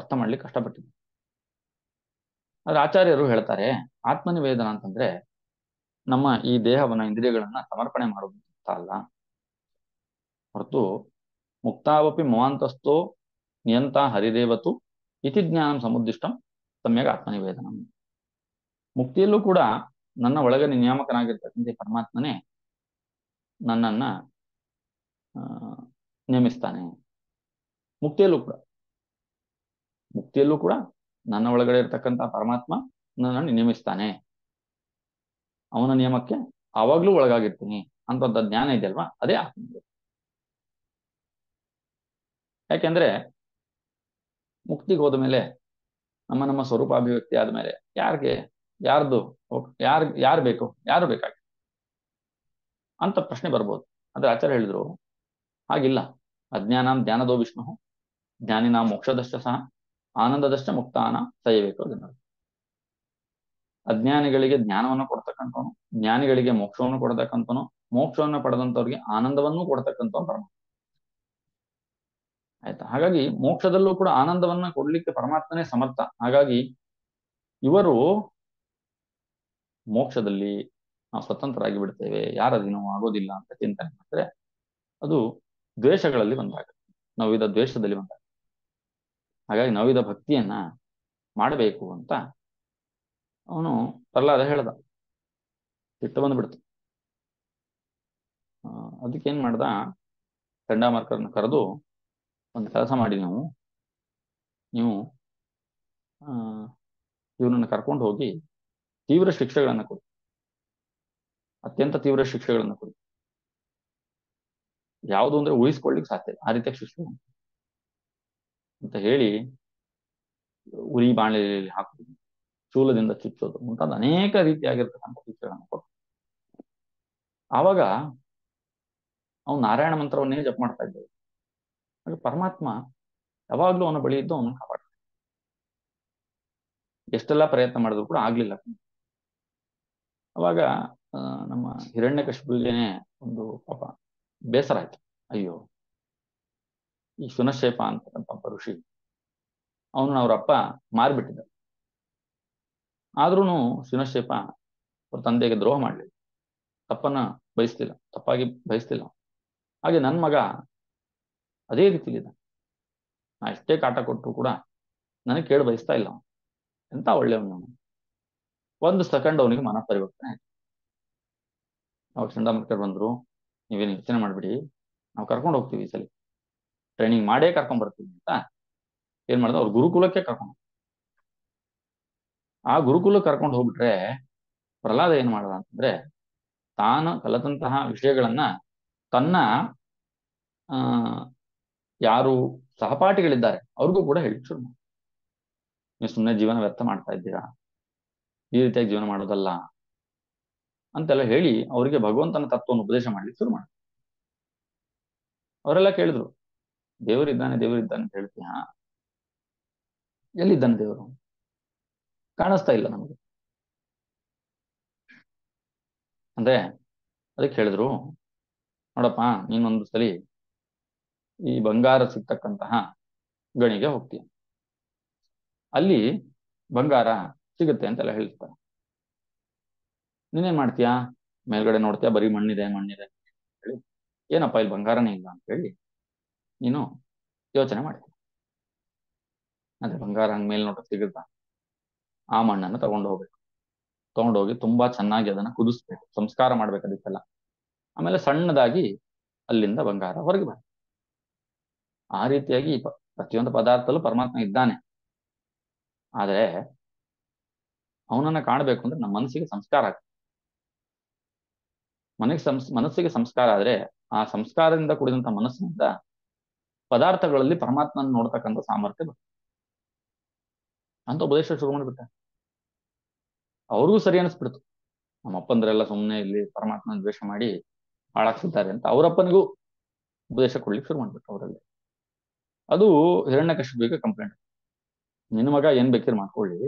ಅರ್ಥ ಮಾಡ್ಲಿಕ್ಕೆ ಕಷ್ಟಪಟ್ಟಿದ್ದಾರೆ ಆದ್ರೆ ಆಚಾರ್ಯರು ಹೇಳ್ತಾರೆ ಆತ್ಮನಿವೇದನ ಅಂತಂದ್ರೆ ನಮ್ಮ ಈ ದೇಹವನ್ನ ಇಂದ್ರಿಯಗಳನ್ನ ಸಮರ್ಪಣೆ ಮಾಡುವುದು ಅಂತ ಅಲ್ಲ ಹೊರತು ಮುಕ್ತಾವಪಿ ಮಮಾಂತಸ್ಥೋ ನಿಯಂತ ಹರಿದೇವತು ಇತಿ ಜ್ಞಾನ ಸಮುದ್ದಿಷ್ಟಂ ಆತ್ಮ ಆತ್ಮನಿವೇದನ ಮುಕ್ತಿಯಲ್ಲೂ ಕೂಡ ನನ್ನ ಒಳಗೆ ನಿಯಾಮಕನಾಗಿರ್ತಕ್ಕಂಥ ಪರಮಾತ್ಮನೇ ನನ್ನನ್ನ ನೇಮಿಸ್ತಾನೆ ಮುಕ್ತಿಯಲ್ಲೂ ಕೂಡ ಮುಕ್ತಿಯಲ್ಲೂ ಕೂಡ ನನ್ನ ಒಳಗಡೆ ಇರತಕ್ಕಂತ ಪರಮಾತ್ಮ ನನ್ನನ್ನು ನಿಯಮಿಸ್ತಾನೆ ಅವನ ನಿಯಮಕ್ಕೆ ಅವಾಗ್ಲೂ ಒಳಗಾಗಿರ್ತೀನಿ ಅಂತ ಜ್ಞಾನ ಇದೆಯಲ್ವಾ ಅದೇ ಆತ್ಮ ಯಾಕೆಂದ್ರೆ ಮುಕ್ತಿಗೆ ಹೋದ ಮೇಲೆ ನಮ್ಮ ನಮ್ಮ ಸ್ವರೂಪ ಅಭಿವ್ಯಕ್ತಿ ಆದ್ಮೇಲೆ ಯಾರಿಗೆ ಯಾರ್ದು ಯಾರ್ ಯಾರು ಬೇಕು ಯಾರು ಬೇಕಾಗಿ ಅಂತ ಪ್ರಶ್ನೆ ಬರ್ಬೋದು ಅಂದ್ರೆ ಆಚಾರ್ಯ ಹೇಳಿದ್ರು ಹಾಗಿಲ್ಲ ಅಜ್ಞಾನ ಧ್ಯಾನದೋ ವಿಷ್ಣು ಜ್ಞಾನಿನ ಮೋಕ್ಷದಷ್ಟ ಸಹ ಆನಂದದಷ್ಟೇ ಮುಕ್ತಾನ ಸಹಿಬೇಕು ಅದನ್ನ ಅಜ್ಞಾನಿಗಳಿಗೆ ಜ್ಞಾನವನ್ನು ಕೊಡ್ತಕ್ಕಂಥವನು ಜ್ಞಾನಿಗಳಿಗೆ ಮೋಕ್ಷವನ್ನು ಕೊಡತಕ್ಕಂಥನು ಮೋಕ್ಷವನ್ನು ಪಡೆದಂಥವ್ರಿಗೆ ಆನಂದವನ್ನು ಕೊಡ್ತಕ್ಕಂಥ ಪರಮಾತ್ಮ ಆಯ್ತಾ ಹಾಗಾಗಿ ಮೋಕ್ಷದಲ್ಲೂ ಕೂಡ ಆನಂದವನ್ನ ಕೊಡ್ಲಿಕ್ಕೆ ಪರಮಾತ್ಮನೇ ಸಮರ್ಥ ಹಾಗಾಗಿ ಇವರು ಮೋಕ್ಷದಲ್ಲಿ ನಾವು ಸ್ವತಂತ್ರರಾಗಿ ಬಿಡ್ತೇವೆ ದಿನವೂ ಆಗೋದಿಲ್ಲ ಅಂತ ಚಿಂತನೆ ಮಾಡಿದ್ರೆ ಅದು ದ್ವೇಷಗಳಲ್ಲಿ ಒಂದಾಗುತ್ತೆ ನಾವು ಇದ ದ್ವೇಷದಲ್ಲಿ ಒಂದಾಗುತ್ತೆ ಹಾಗಾಗಿ ನವಿದ ಭಕ್ತಿಯನ್ನ ಮಾಡಬೇಕು ಅಂತ ಅವನು ಪ್ರಹ್ಲಾದ ಹೇಳ್ದ ಸಿಟ್ಟು ಬಂದ್ಬಿಡ್ತು ಅದಕ್ಕೇನ್ ಮಾಡ್ದ ಚಂಡಾಮರ್ಕರ್ನ ಕರೆದು ಒಂದು ಕೆಲಸ ಮಾಡಿ ನಾವು ನೀವು ಇವನನ್ನು ಕರ್ಕೊಂಡು ಹೋಗಿ ತೀವ್ರ ಶಿಕ್ಷೆಗಳನ್ನು ಕೊಡಿ ಅತ್ಯಂತ ತೀವ್ರ ಶಿಕ್ಷೆಗಳನ್ನು ಕೊಡಿ ಯಾವುದು ಅಂದ್ರೆ ಊಹಿಸ್ಕೊಳ್ಳಿಕ್ ಸಾಧ್ಯ ಆ ರೀತಿಯ ಶಿಕ್ಷೆ ಅಂತ ಹೇಳಿ ಉರಿ ಬಾಣಲೆಯಲ್ಲಿ ಹಾಕುವುದು ಚೂಲದಿಂದ ಚುಚ್ಚೋದು ಮುಂತಾದ ಅನೇಕ ರೀತಿಯಾಗಿರ್ತಕ್ಕಂಥ ಶಿಕ್ಷೆಗಳನ್ನು ಕೊಟ್ಟು ಆವಾಗ ಅವನು ನಾರಾಯಣ ಮಂತ್ರವನ್ನೇ ಜಪ ಮಾಡ್ತಾ ಇದ್ದೇವೆ ಹಾಗೆ ಪರಮಾತ್ಮ ಯಾವಾಗ್ಲೂ ಅವನ ಬಳಿ ಇದ್ದು ಅವನು ಕಾಪಾಡ್ತಾನೆ ಎಷ್ಟೆಲ್ಲ ಪ್ರಯತ್ನ ಮಾಡಿದ್ರು ಕೂಡ ಆಗ್ಲಿಲ್ಲ ಅವಾಗ ನಮ್ಮ ಹಿರಣ್ಯ ಒಂದು ಪಾಪ ಬೇಸರ ಆಯ್ತು ಅಯ್ಯೋ ಈ ಶುನಶೇಪ ಅಂತ ಪಾಪ ಋಷಿ ಅವನು ಅವರಪ್ಪ ಮಾರಿಬಿಟ್ಟಿದ್ದ ಆದ್ರೂ ಶುನಶೇಪ ಅವ್ರ ತಂದೆಗೆ ದ್ರೋಹ ಮಾಡಲಿಲ್ಲ ತಪ್ಪನ್ನ ಬಯಸ್ತಿಲ್ಲ ತಪ್ಪಾಗಿ ಬಯಸ್ತಿಲ್ಲ ಹಾಗೆ ನನ್ನ ಮಗ ಅದೇ ರೀತಿಲಿದ್ದ ನಾ ಎಷ್ಟೇ ಕಾಟ ಕೊಟ್ಟರು ಕೂಡ ನನಗೆ ಕೇಳಿ ಬಯಸ್ತಾ ಇಲ್ಲ ಎಂತ ಒಳ್ಳೆಯವನು ಒಂದು ಸೆಕೆಂಡ್ ಅವನಿಗೆ ಮನ ಪರಿವರ್ತನೆ ಆಯ್ತು ಅವಾಗ ಚಂಡಾಮರ್ಕರ್ ಬಂದ್ರು ನೀವೇನು ಯೋಚನೆ ಮಾಡಿಬಿಡಿ ನಾವು ಕರ್ಕೊಂಡು ಹೋಗ್ತೀವಿ ಈ ಸಲ ಟ್ರೈನಿಂಗ್ ಮಾಡೇ ಕರ್ಕೊಂಡ್ ಬರ್ತೀನಿ ಅಂತ ಏನ್ ಮಾಡಿದ ಅವ್ರ ಗುರುಕುಲಕ್ಕೆ ಕರ್ಕೊಂಡು ಆ ಗುರುಕುಲ ಕರ್ಕೊಂಡು ಹೋಗ್ಬಿಟ್ರೆ ಪ್ರಹ್ಲಾದ ಏನ್ ಮಾಡ್ದ ಅಂತಂದ್ರೆ ತಾನು ಕಲತಂತಹ ವಿಷಯಗಳನ್ನ ತನ್ನ ಆ ಯಾರು ಸಹಪಾಠಿಗಳಿದ್ದಾರೆ ಅವ್ರಿಗೂ ಕೂಡ ಹೇಳಿ ಶುರು ಮಾಡಿ ನೀವು ಸುಮ್ಮನೆ ಜೀವನ ವ್ಯರ್ಥ ಮಾಡ್ತಾ ಇದ್ದೀರಾ ಈ ರೀತಿಯಾಗಿ ಜೀವನ ಮಾಡೋದಲ್ಲ ಅಂತೆಲ್ಲ ಹೇಳಿ ಅವರಿಗೆ ಭಗವಂತನ ತತ್ವವನ್ನು ಉಪದೇಶ ಮಾಡ್ಲಿಕ್ಕೆ ಶುರು ಮಾಡಿ ಅವರೆಲ್ಲ ಕೇಳಿದ್ರು ದೇವರಿದ್ದಾನೆ ದೇವರಿದ್ದಾನೆ ಅಂತ ಹೇಳ್ತೀಯ ಎಲ್ಲಿದ್ದಾನೆ ದೇವರು ಕಾಣಿಸ್ತಾ ಇಲ್ಲ ನಮಗೆ ಅಂದ್ರೆ ಅದಕ್ಕೆ ಹೇಳಿದ್ರು ನೋಡಪ್ಪ ನೀನೊಂದು ಸಲಿ ಈ ಬಂಗಾರ ಸಿಗ್ತಕ್ಕಂತಹ ಗಣಿಗೆ ಹೋಗ್ತೀಯ ಅಲ್ಲಿ ಬಂಗಾರ ಸಿಗುತ್ತೆ ಅಂತೆಲ್ಲ ಹೇಳ್ತಾರೆ ನೀನೇನ್ ಮಾಡ್ತೀಯಾ ಮೇಲ್ಗಡೆ ನೋಡ್ತೀಯ ಬರೀ ಮಣ್ಣಿದೆ ಮಣ್ಣಿದೆ ಏನಪ್ಪ ಇಲ್ಲಿ ಬಂಗಾರನೇ ಇಲ್ಲ ಅಂತ ಹೇಳಿ ನೀನು ಯೋಚನೆ ಮಾಡಿ ಅದೇ ಬಂಗಾರ ಹಂಗ ನೋಡ ಸಿಗುತ್ತ ಆ ಮಣ್ಣನ್ನು ತಗೊಂಡು ಹೋಗ್ಬೇಕು ತಗೊಂಡೋಗಿ ತುಂಬಾ ಚೆನ್ನಾಗಿ ಅದನ್ನ ಕುದಿಸ್ಬೇಕು ಸಂಸ್ಕಾರ ಮಾಡ್ಬೇಕು ಅದಕ್ಕೆಲ್ಲ ಆಮೇಲೆ ಸಣ್ಣದಾಗಿ ಅಲ್ಲಿಂದ ಬಂಗಾರ ಹೊರಗೆ ಬರ್ತದೆ ಆ ರೀತಿಯಾಗಿ ಪ್ರತಿಯೊಂದು ಪದಾರ್ಥದಲ್ಲೂ ಪರಮಾತ್ಮ ಇದ್ದಾನೆ ಆದರೆ ಅವನನ್ನ ಕಾಣಬೇಕು ಅಂದ್ರೆ ನಮ್ಮ ಮನಸ್ಸಿಗೆ ಸಂಸ್ಕಾರ ಆಗ್ತದೆ ಮನಸ್ಸಿಗೆ ಸಂಸ್ ಮನಸ್ಸಿಗೆ ಸಂಸ್ಕಾರ ಆದ್ರೆ ಆ ಸಂಸ್ಕಾರದಿಂದ ಕೂಡಿದಂತ ಮನಸ್ಸಿನಿಂದ ಪದಾರ್ಥಗಳಲ್ಲಿ ಪರಮಾತ್ಮನ ನೋಡ್ತಕ್ಕಂಥ ಸಾಮರ್ಥ್ಯ ಬರ್ತದೆ ಅಂತ ಉಪದೇಶ ಶುರು ಮಾಡಿಬಿಟ್ಟ ಅವ್ರಿಗೂ ಸರಿ ಅನಿಸ್ಬಿಡ್ತು ನಮ್ಮ ಸುಮ್ಮನೆ ಇಲ್ಲಿ ಪರಮಾತ್ಮನ ದ್ವೇಷ ಮಾಡಿ ಹಾಳಾಗ್ಸುತ್ತಾರೆ ಅಂತ ಅವರಪ್ಪನಿಗೂ ಉಪದೇಶ ಕೊಡ್ಲಿಕ್ಕೆ ಶುರು ಮಾಡ್ಬಿಟ್ಟು ಅವರಲ್ಲಿ ಅದು ಹಿರಣ್ಯ ಕಶ್ಯಪಿಗೆ ಕಂಪ್ಲೇಂಟ್ ನಿನ್ನ ಮಗ ಏನ್ ಬೇಕಿರ್ ಮಾಡ್ಕೊಳ್ಳಿ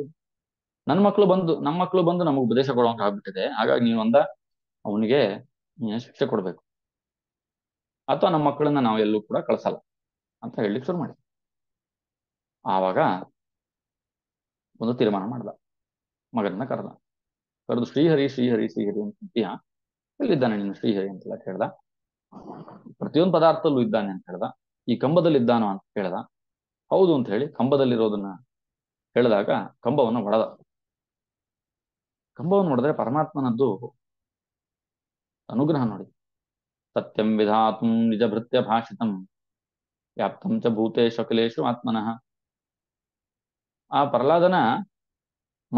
ನನ್ನ ಮಕ್ಕಳು ಬಂದು ನಮ್ಮ ಮಕ್ಕಳು ಬಂದು ನಮಗೆ ಉಪದೇಶ ಕೊಡೋಂಗ ಆಗ್ಬಿಟ್ಟಿದೆ ಹಾಗಾಗಿ ನೀವು ಅಂದ ಅವನಿಗೆ ಶಿಕ್ಷೆ ಕೊಡ್ಬೇಕು ಅಥವಾ ನಮ್ಮ ಮಕ್ಕಳನ್ನ ನಾವು ಎಲ್ಲೂ ಕೂಡ ಕಳ್ಸಲ್ಲ ಅಂತ ಹೇಳಲಿಕ್ಕೆ ಶುರು ಮಾಡಿದ ಆವಾಗ ಒಂದು ತೀರ್ಮಾನ ಮಾಡ್ದ ಮಗನನ್ನ ಕರೆದ ಕರೆದು ಶ್ರೀಹರಿ ಶ್ರೀಹರಿ ಶ್ರೀಹರಿ ಅಂತೀಯ ಎಲ್ಲಿದ್ದಾನೆ ನೀನು ಶ್ರೀಹರಿ ಅಂತೆಲ್ಲ ಕೇಳ್ದ ಪ್ರತಿಯೊಂದು ಪದಾರ್ಥದಲ್ಲೂ ಇದ್ದಾನೆ ಅಂತ ಹೇಳ್ದ ಈ ಕಂಬದಲ್ಲಿ ಇದ್ದಾನೋ ಅಂತ ಕೇಳ್ದ ಹೌದು ಅಂತ ಹೇಳಿ ಕಂಬದಲ್ಲಿರೋದನ್ನ ಹೇಳಿದಾಗ ಕಂಬವನ್ನು ಹೊಡೆದ ಕಂಬವನ್ನು ಹೊಡೆದ್ರೆ ಪರಮಾತ್ಮನದ್ದು ಅನುಗ್ರಹ ನೋಡಿ ಸತ್ಯಂ ವಿಧಾತು ನಿಜ ಭೃತ್ಯ ಭಾಷಿತಂ ವ್ಯಾಪ್ತಂ ಭೂತೇಶ ಕಲೇಶು ಆತ್ಮನಃ ಆ ಪ್ರಹ್ಲಾದನ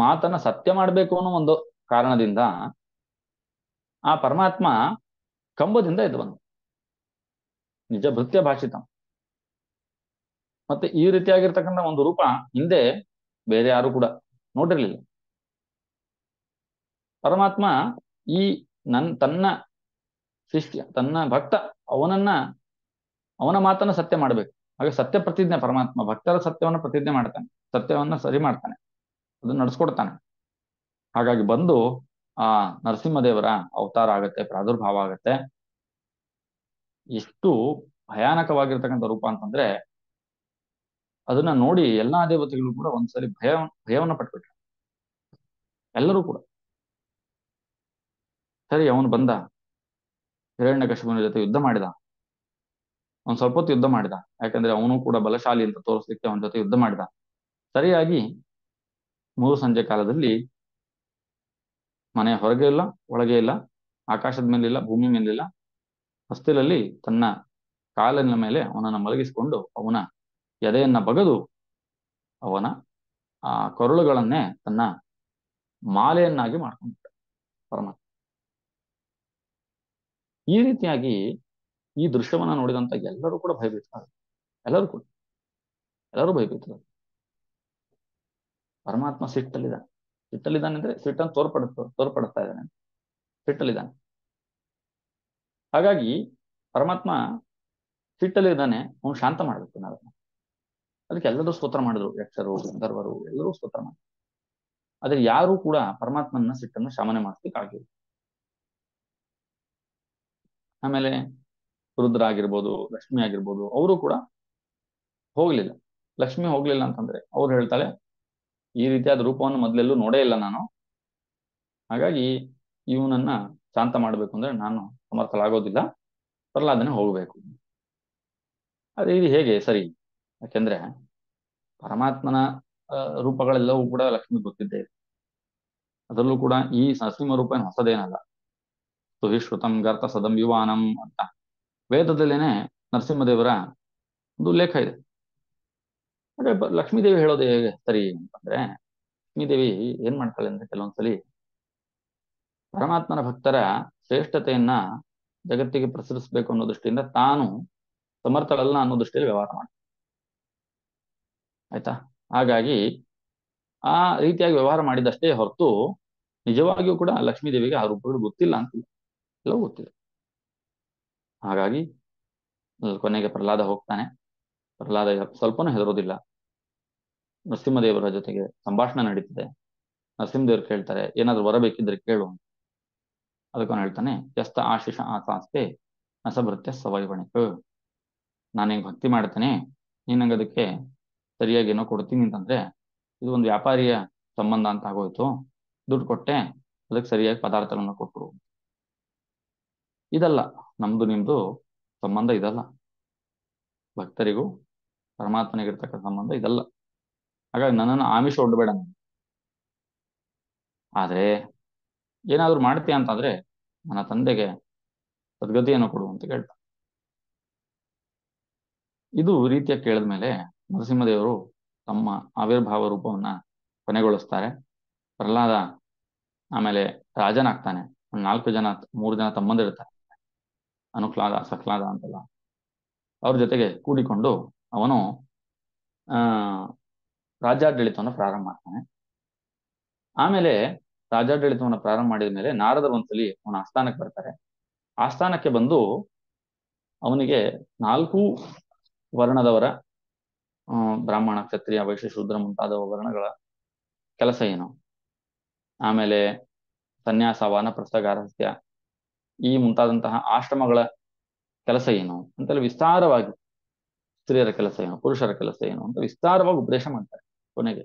ಮಾತನ್ನ ಸತ್ಯ ಮಾಡಬೇಕು ಅನ್ನೋ ಒಂದು ಕಾರಣದಿಂದ ಆ ಪರಮಾತ್ಮ ಕಂಬದಿಂದ ಬಂದ ನಿಜ ಭೃತ್ಯ ಭಾಷಿತ ಮತ್ತೆ ಈ ರೀತಿಯಾಗಿರ್ತಕ್ಕಂಥ ಒಂದು ರೂಪ ಹಿಂದೆ ಬೇರೆ ಯಾರು ಕೂಡ ನೋಡಿರಲಿಲ್ಲ ಪರಮಾತ್ಮ ಈ ನನ್ ತನ್ನ ಶಿಷ್ಯ ತನ್ನ ಭಕ್ತ ಅವನನ್ನ ಅವನ ಮಾತನ್ನು ಸತ್ಯ ಮಾಡಬೇಕು ಹಾಗೆ ಸತ್ಯ ಪ್ರತಿಜ್ಞೆ ಪರಮಾತ್ಮ ಭಕ್ತರ ಸತ್ಯವನ್ನು ಪ್ರತಿಜ್ಞೆ ಮಾಡ್ತಾನೆ ಸತ್ಯವನ್ನು ಸರಿ ಮಾಡ್ತಾನೆ ಅದನ್ನ ನಡ್ಸ್ಕೊಡ್ತಾನೆ ಹಾಗಾಗಿ ಬಂದು ಆ ನರಸಿಂಹದೇವರ ಅವತಾರ ಆಗತ್ತೆ ಪ್ರಾದುರ್ಭಾವ ಆಗತ್ತೆ ಎಷ್ಟು ಭಯಾನಕವಾಗಿರ್ತಕ್ಕಂಥ ರೂಪ ಅಂತಂದ್ರೆ ಅದನ್ನ ನೋಡಿ ಎಲ್ಲಾ ದೇವತೆಗಳು ಕೂಡ ಒಂದ್ಸರಿ ಭಯ ಭಯವನ್ನ ಪಟ್ಬಿಟ್ರು ಎಲ್ಲರೂ ಕೂಡ ಸರಿ ಅವನು ಬಂದ ಹಿರಣ್ಯಕಶಿಪುವಿನ ಜೊತೆ ಯುದ್ಧ ಮಾಡಿದ ಒಂದ್ ಸ್ವಲ್ಪ ಹೊತ್ತು ಯುದ್ಧ ಮಾಡಿದ ಯಾಕಂದ್ರೆ ಅವನು ಕೂಡ ಬಲಶಾಲಿ ಅಂತ ತೋರಿಸ್ಲಿಕ್ಕೆ ಅವನ ಜೊತೆ ಯುದ್ಧ ಮಾಡಿದ ಸರಿಯಾಗಿ ಮೂರು ಸಂಜೆ ಕಾಲದಲ್ಲಿ ಮನೆ ಹೊರಗೆ ಇಲ್ಲ ಒಳಗೆ ಇಲ್ಲ ಆಕಾಶದ ಮೇಲಿಲ್ಲ ಭೂಮಿ ಮೇಲಿಲ್ಲ ಹಸ್ತಿಲಲ್ಲಿ ತನ್ನ ಕಾಲಿನ ಮೇಲೆ ಅವನನ್ನು ಮಲಗಿಸಿಕೊಂಡು ಅವನ ಎದೆಯನ್ನ ಬಗದು ಅವನ ಆ ಕರುಳುಗಳನ್ನೇ ತನ್ನ ಮಾಲೆಯನ್ನಾಗಿ ಮಾಡ್ಕೊಂಡ್ಬಿಟ್ಟ ಪರಮಾತ್ಮ ಈ ರೀತಿಯಾಗಿ ಈ ದೃಶ್ಯವನ್ನ ನೋಡಿದಂತ ಎಲ್ಲರೂ ಕೂಡ ಭಯಭೀತರಾಗ ಎಲ್ಲರೂ ಕೂಡ ಎಲ್ಲರೂ ಭಯಭೀತರಾಗ ಪರಮಾತ್ಮ ಸಿಟ್ಟಲ್ಲಿದ್ದಾನೆ ಸಿಟ್ಟಲ್ಲಿದ್ದಾನೆ ಅಂದ್ರೆ ಸಿಟ್ಟನ್ನು ತೋರ್ಪಡ ತೋರ್ಪಡಿಸ್ತಾ ಇದ್ದಾನೆ ಸಿಟ್ಟಲ್ಲಿದ್ದಾನೆ ಹಾಗಾಗಿ ಪರಮಾತ್ಮ ಸಿಟ್ಟಲ್ಲಿದ್ದಾನೆ ಅವನು ಶಾಂತ ಮಾಡಬೇಕು ನಾವು ಅದಕ್ಕೆ ಎಲ್ಲರೂ ಸ್ತೋತ್ರ ಮಾಡಿದ್ರು ಯಕ್ಷರು ಗಂಧರ್ವರು ಎಲ್ಲರೂ ಸ್ತೋತ್ರ ಮಾಡಿದ್ರು ಆದ್ರೆ ಯಾರು ಕೂಡ ಪರಮಾತ್ಮನ ಸಿಟ್ಟನ್ನು ಶಮನೆ ಮಾಡಿಸ್ಲಿಕ್ಕೆ ಆಗಿಲ್ಲ ಆಮೇಲೆ ರುದ್ರ ಆಗಿರ್ಬೋದು ಲಕ್ಷ್ಮಿ ಆಗಿರ್ಬೋದು ಅವರು ಕೂಡ ಹೋಗ್ಲಿಲ್ಲ ಲಕ್ಷ್ಮಿ ಹೋಗ್ಲಿಲ್ಲ ಅಂತಂದ್ರೆ ಅವ್ರು ಹೇಳ್ತಾಳೆ ಈ ರೀತಿಯಾದ ರೂಪವನ್ನು ಮೊದಲೆಲ್ಲೂ ನೋಡೇ ಇಲ್ಲ ನಾನು ಹಾಗಾಗಿ ಇವನನ್ನ ಶಾಂತ ಮಾಡಬೇಕು ಅಂದ್ರೆ ನಾನು ಸಮರ್ಥಲಾಗೋದಿಲ್ಲ ಪ್ರಹ್ಲಾದನೇ ಹೋಗಬೇಕು ಅದೇ ಇದು ಹೇಗೆ ಸರಿ ಯಾಕೆಂದ್ರೆ ಪರಮಾತ್ಮನ ರೂಪಗಳೆಲ್ಲವೂ ಕೂಡ ಲಕ್ಷ್ಮಿ ಗೊತ್ತಿದ್ದೇ ಇದೆ ಅದರಲ್ಲೂ ಕೂಡ ಈ ನರಸಿಂಹ ರೂಪ ಏನು ಹೊಸದೇನಲ್ಲ ಸುಹಿಶ್ರುತಂ ಗರ್ತ ಸದಂ ಯುವಾನಂ ಅಂತ ವೇದದಲ್ಲೇನೆ ನರಸಿಂಹದೇವರ ಒಂದು ಉಲ್ಲೇಖ ಇದೆ ಅಂದ್ರೆ ಲಕ್ಷ್ಮೀದೇವಿ ಹೇಳೋದು ಹೇಗೆ ಸರಿ ಅಂತಂದ್ರೆ ಲಕ್ಷ್ಮೀದೇವಿ ಏನ್ ಮಾಡ್ತಾಳೆ ಅಂದ್ರೆ ಕೆಲವೊಂದ್ಸಲಿ ಪರಮಾತ್ಮನ ಭಕ್ತರ ಶ್ರೇಷ್ಠತೆಯನ್ನ ಜಗತ್ತಿಗೆ ಪ್ರಸರಿಸಬೇಕು ಅನ್ನೋ ದೃಷ್ಟಿಯಿಂದ ತಾನು ಸಮರ್ಥಳಲ್ಲ ಅನ್ನೋ ದೃಷ್ಟಿಯಲ್ಲಿ ವ್ಯವಹಾರ ಮಾಡ ಆಯ್ತಾ ಹಾಗಾಗಿ ಆ ರೀತಿಯಾಗಿ ವ್ಯವಹಾರ ಮಾಡಿದಷ್ಟೇ ಹೊರತು ನಿಜವಾಗಿಯೂ ಕೂಡ ಲಕ್ಷ್ಮೀದೇವಿಗೆ ಆ ರೂಪಗಳು ಗೊತ್ತಿಲ್ಲ ಅಂತಿಲ್ಲ ಎಲ್ಲವೂ ಗೊತ್ತಿದೆ ಹಾಗಾಗಿ ಕೊನೆಗೆ ಪ್ರಹ್ಲಾದ ಹೋಗ್ತಾನೆ ಪ್ರಹ್ಲಾದ ಸ್ವಲ್ಪನೂ ಹೆದರೋದಿಲ್ಲ ನರಸಿಂಹದೇವರ ಜೊತೆಗೆ ಸಂಭಾಷಣೆ ನಡೀತದೆ ನರಸಿಂಹದೇವರು ಕೇಳ್ತಾರೆ ಏನಾದ್ರು ಬರಬೇಕಿದ್ರೆ ಕೇಳು ಅವನು ಹೇಳ್ತಾನೆ ಎಸ್ತ ಆಶಿಷ ಆ ಸಾಸ್ತೆ ನಸಭೃತ್ಯ ನಾನು ನಾನೀಗ ಭಕ್ತಿ ಮಾಡ್ತೇನೆ ನೀನಂಗೆ ಅದಕ್ಕೆ ಸರಿಯಾಗಿ ಏನೋ ಕೊಡ್ತೀನಿ ಅಂತಂದ್ರೆ ಇದು ಒಂದು ವ್ಯಾಪಾರಿಯ ಸಂಬಂಧ ಅಂತ ಆಗೋಯ್ತು ದುಡ್ಡು ಕೊಟ್ಟೆ ಅದಕ್ಕೆ ಸರಿಯಾಗಿ ಪದಾರ್ಥಗಳನ್ನು ಕೊಟ್ಟರು ಇದಲ್ಲ ನಮ್ದು ನಿಮ್ದು ಸಂಬಂಧ ಇದಲ್ಲ ಭಕ್ತರಿಗೂ ಪರಮಾತ್ಮನಿಗಿರ್ತಕ್ಕಂಥ ಸಂಬಂಧ ಇದಲ್ಲ ಹಾಗಾಗಿ ನನ್ನನ್ನು ಆಮಿಷ ಒಡ್ಬೇಡ ಆದರೆ ಏನಾದರೂ ಮಾಡ್ತೀಯ ಅಂತಂದ್ರೆ ನನ್ನ ತಂದೆಗೆ ಸದ್ಗತಿಯನ್ನು ಕೊಡು ಅಂತ ಕೇಳ್ತಾರೆ ಇದು ರೀತಿಯ ಕೇಳಿದ ಮೇಲೆ ನರಸಿಂಹದೇವರು ತಮ್ಮ ಆವಿರ್ಭಾವ ರೂಪವನ್ನ ಕೊನೆಗೊಳಿಸ್ತಾರೆ ಪ್ರಹ್ಲಾದ ಆಮೇಲೆ ರಾಜನಾಗ್ತಾನೆ ನಾಲ್ಕು ಜನ ಮೂರು ಜನ ತಮ್ಮಂದಿರ್ತಾರೆ ಅನುಕ್ಲಾದ ಸಕ್ಲಾದ ಅಂತಲ್ಲ ಅವ್ರ ಜೊತೆಗೆ ಕೂಡಿಕೊಂಡು ಅವನು ಆ ರಾಜ್ಯಾಡಳಿತವನ್ನು ಪ್ರಾರಂಭ ಮಾಡ್ತಾನೆ ಆಮೇಲೆ ರಾಜ್ಯಾಡಳಿತವನ್ನು ಪ್ರಾರಂಭ ಮಾಡಿದ ಮೇಲೆ ನಾರದ ಒಂದ್ಸಲಿ ಅವನ ಆಸ್ಥಾನಕ್ಕೆ ಬರ್ತಾರೆ ಆಸ್ಥಾನಕ್ಕೆ ಬಂದು ಅವನಿಗೆ ನಾಲ್ಕು ವರ್ಣದವರ ಬ್ರಾಹ್ಮಣ ಕ್ಷತ್ರಿಯ ವೈಶ್ಯ ಶೂದ್ರ ಮುಂತಾದ ವರ್ಣಗಳ ಕೆಲಸ ಏನು ಆಮೇಲೆ ಸನ್ಯಾಸ ವಾನಪ್ರಸ್ಥ ಈ ಮುಂತಾದಂತಹ ಆಶ್ರಮಗಳ ಕೆಲಸ ಏನು ಅಂತೆಲ್ಲ ವಿಸ್ತಾರವಾಗಿ ಸ್ತ್ರೀಯರ ಕೆಲಸ ಏನು ಪುರುಷರ ಕೆಲಸ ಏನು ಅಂತ ವಿಸ್ತಾರವಾಗಿ ಉಪದೇಶ ಮಾಡ್ತಾರೆ ಕೊನೆಗೆ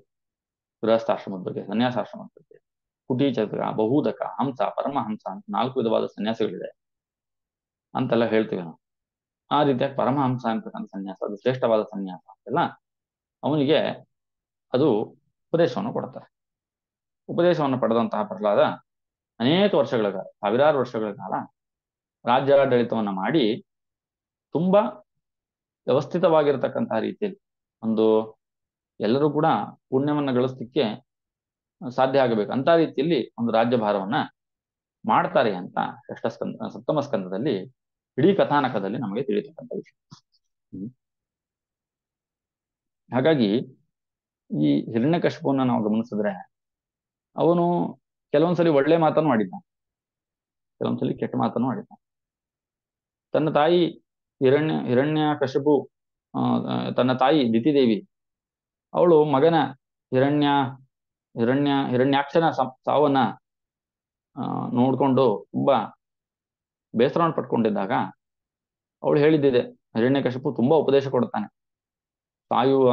ಗೃಹಸ್ಥಾಶ್ರಮದ ಬಗ್ಗೆ ಸನ್ಯಾಸಾಶ್ರಮದ ಬಗ್ಗೆ ಕುಟೀಚಕ ಬಹುದಕ ಹಂಸ ಪರಮಹಂಸ ಅಂತ ನಾಲ್ಕು ವಿಧವಾದ ಸನ್ಯಾಸಗಳಿದೆ ಅಂತೆಲ್ಲ ಹೇಳ್ತೀವಿ ನಾವು ಆ ರೀತಿಯಾಗಿ ಪರಮಹಂಸ ಅಂತಕ್ಕಂಥ ಸನ್ಯಾಸ ಅದು ಶ್ರೇಷ್ಠವಾದ ಸನ್ಯಾಸ ಅಂತೆಲ್ಲ ಅವನಿಗೆ ಅದು ಉಪದೇಶವನ್ನು ಕೊಡ್ತಾರೆ ಉಪದೇಶವನ್ನು ಪಡೆದಂತಹ ಪ್ರಹ್ಲಾದ ಅನೇಕ ವರ್ಷಗಳ ಕಾಲ ಸಾವಿರಾರು ವರ್ಷಗಳ ಕಾಲ ರಾಜ್ಯಾಡಳಿತವನ್ನು ಮಾಡಿ ತುಂಬಾ ವ್ಯವಸ್ಥಿತವಾಗಿರತಕ್ಕಂತಹ ರೀತಿಯಲ್ಲಿ ಒಂದು ಎಲ್ಲರೂ ಕೂಡ ಪುಣ್ಯವನ್ನು ಗಳಿಸಲಿಕ್ಕೆ ಸಾಧ್ಯ ಆಗಬೇಕು ಅಂತ ರೀತಿಯಲ್ಲಿ ಒಂದು ರಾಜ್ಯಭಾರವನ್ನ ಮಾಡ್ತಾರೆ ಅಂತ ಷಷ್ಠ ಸ್ಕಂದ ಸಪ್ತಮ ಸ್ಕಂದದಲ್ಲಿ ಇಡೀ ಕಥಾನಕದಲ್ಲಿ ನಮಗೆ ತಿಳಿತಕ್ಕಂಥ ವಿಷಯ ಹಾಗಾಗಿ ಈ ಹಿರಣ್ಯಕಶಿಪುವನ್ನ ನಾವು ಗಮನಿಸಿದ್ರೆ ಅವನು ಕೆಲವೊಂದ್ಸಲಿ ಒಳ್ಳೆ ಮಾತನ್ನು ಆಡಿದ್ದ ಕೆಲವೊಂದ್ಸಲಿ ಕೆಟ್ಟ ಮಾತನ್ನು ಆಡಿದ್ದ ತನ್ನ ತಾಯಿ ಹಿರಣ್ಯ ಹಿರಣ್ಯ ಕಶಪು ತನ್ನ ತಾಯಿ ದಿತಿದೇವಿ ಅವಳು ಮಗನ ಹಿರಣ್ಯ ಹಿರಣ್ಯ ಹಿರಣ್ಯಾಕ್ಷನ ಸಾವನ್ನ ನೋಡ್ಕೊಂಡು ತುಂಬಾ ಬೇಸರವನ್ನು ಪಟ್ಕೊಂಡಿದ್ದಾಗ ಅವಳು ಹೇಳಿದ್ದಿದೆ ಕಶಪು ತುಂಬಾ ಉಪದೇಶ ಕೊಡ್ತಾನೆ ಸಾಯುವ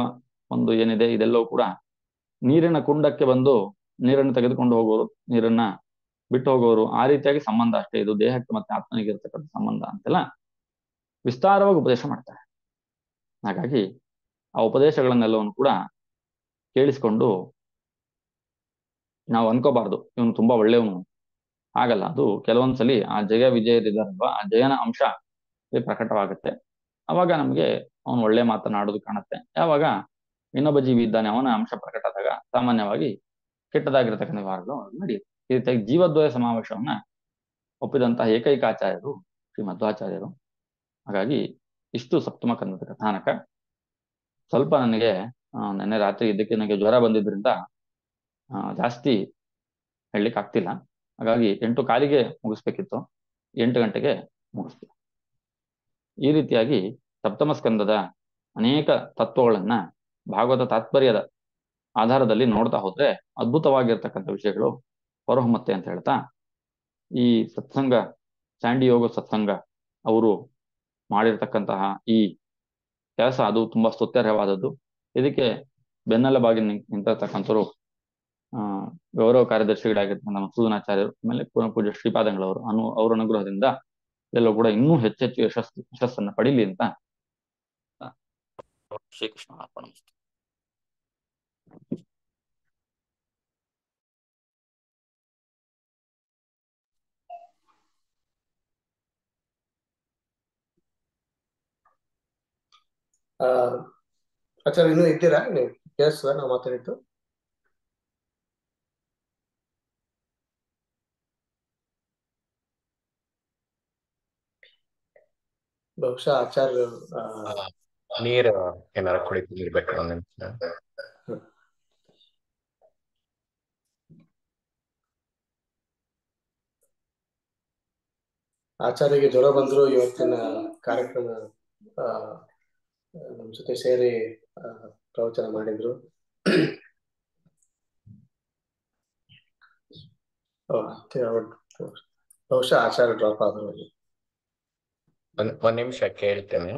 ಒಂದು ಏನಿದೆ ಇದೆಲ್ಲವೂ ಕೂಡ ನೀರಿನ ಕುಂಡಕ್ಕೆ ಬಂದು ನೀರನ್ನು ತೆಗೆದುಕೊಂಡು ಹೋಗೋರು ನೀರನ್ನ ಬಿಟ್ಟು ಹೋಗೋರು ಆ ರೀತಿಯಾಗಿ ಸಂಬಂಧ ಅಷ್ಟೇ ಇದು ದೇಹಕ್ಕೆ ಮತ್ತೆ ಆತ್ಮನಿಗೆ ಇರ್ತಕ್ಕಂಥ ಸಂಬಂಧ ಅಂತೆಲ್ಲ ವಿಸ್ತಾರವಾಗಿ ಉಪದೇಶ ಮಾಡ್ತಾರೆ ಹಾಗಾಗಿ ಆ ಉಪದೇಶಗಳನ್ನೆಲ್ಲವನ್ನು ಕೂಡ ಕೇಳಿಸಿಕೊಂಡು ನಾವು ಅನ್ಕೋಬಾರ್ದು ಇವನು ತುಂಬಾ ಒಳ್ಳೆಯವನು ಆಗಲ್ಲ ಅದು ಕೆಲವೊಂದ್ಸಲಿ ಆ ಜಯ ವಿಜಯದಿದ್ದಾರಲ್ವ ಆ ಜಯನ ಅಂಶ ಪ್ರಕಟವಾಗುತ್ತೆ ಅವಾಗ ನಮ್ಗೆ ಅವನು ಒಳ್ಳೆ ಮಾತನಾಡೋದು ಕಾಣುತ್ತೆ ಯಾವಾಗ ಇನ್ನೊಬ್ಬ ಜೀವಿ ಇದ್ದಾನೆ ಅವನ ಅಂಶ ಪ್ರಕಟ ಆದಾಗ ಸಾಮಾನ್ಯವಾಗಿ ಕೆಟ್ಟದಾಗಿರತಕ್ಕಂಥ ವ್ಯವಹಾರಗಳು ನಡೆಯುತ್ತೆ ಈ ರೀತಿಯಾಗಿ ಜೀವದ್ವಯ ಸಮಾವೇಶವನ್ನ ಒಪ್ಪಿದಂತಹ ಏಕೈಕ ಆಚಾರ್ಯರು ಶ್ರೀ ಮಧ್ವಾಚಾರ್ಯರು ಹಾಗಾಗಿ ಇಷ್ಟು ಸಪ್ತಮ ಕಂದದ ಕಥಾನಕ ಸ್ವಲ್ಪ ನನಗೆ ನೆನ್ನೆ ರಾತ್ರಿ ಇದಕ್ಕೆ ನನಗೆ ಜ್ವರ ಬಂದಿದ್ದರಿಂದ ಜಾಸ್ತಿ ಹೇಳಲಿಕ್ಕೆ ಆಗ್ತಿಲ್ಲ ಹಾಗಾಗಿ ಎಂಟು ಕಾಲಿಗೆ ಮುಗಿಸ್ಬೇಕಿತ್ತು ಎಂಟು ಗಂಟೆಗೆ ಮುಗಿಸ್ತೀವಿ ಈ ರೀತಿಯಾಗಿ ಸಪ್ತಮ ಸ್ಕಂದದ ಅನೇಕ ತತ್ವಗಳನ್ನ ಭಾಗವತ ತಾತ್ಪರ್ಯದ ಆಧಾರದಲ್ಲಿ ನೋಡ್ತಾ ಹೋದ್ರೆ ಅದ್ಭುತವಾಗಿರ್ತಕ್ಕಂಥ ವಿಷಯಗಳು ಹೊರಹೊಮ್ಮತ್ತೆ ಅಂತ ಹೇಳ್ತಾ ಈ ಸತ್ಸಂಗ ಸ್ಯಾಂಡಿಯೋಗ ಸತ್ಸಂಗ ಅವರು ಮಾಡಿರ್ತಕ್ಕಂತಹ ಈ ಕೆಲಸ ಅದು ತುಂಬಾ ಸ್ತುತ್ಯರ್ಹವಾದದ್ದು ಇದಕ್ಕೆ ಬೆನ್ನೆಲುಬಾಗಿ ನಿಂತಿರ್ತಕ್ಕಂಥವ್ರು ಗೌರವ ಕಾರ್ಯದರ್ಶಿಗಳಾಗಿರ್ತಕ್ಕಂಥ ಮಸೂದನಾಚಾರ್ಯರು ಆಮೇಲೆ ಪೂಜ್ಯ ಶ್ರೀಪಾದಂಗಳವರು ಅನು ಅವರ ಅನುಗ್ರಹದಿಂದ ಎಲ್ಲವೂ ಕೂಡ ಇನ್ನೂ ಹೆಚ್ಚೆಚ್ಚು ಯಶಸ್ ಯಶಸ್ಸನ್ನು ಪಡೀಲಿ ಅಂತ ಶ್ರೀಕೃಷ್ಣ ಅಚ್ಚ ಇನ್ನೂ ಇದ್ದೀರಾ ನೀವು ಕೇಳಿಸ್ತದ ನಾವು ಮಾತಾಡಿದ್ದು ಬಹುಶಃ ಆಚಾರ್ಯ ನೀರು ಏನಾರ ಕುಡಿತಿರ್ಬೇಕು ಆಚಾರ್ಯಗೆ ಜ್ವರ ಬಂದ್ರು ಇವತ್ತಿನ ಕಾರ್ಯಕ್ರಮ ನಮ್ಮ ಜೊತೆ ಸೇರಿ ಪ್ರವಚನ ಮಾಡಿದ್ರು ಬಹುಶಃ ಆಚಾರ್ಯ ಡ್ರಾಪ್ ಆದ್ರು ಒಂದ್ ನಿಮಿಷ ಕೇಳ್ತೇನೆ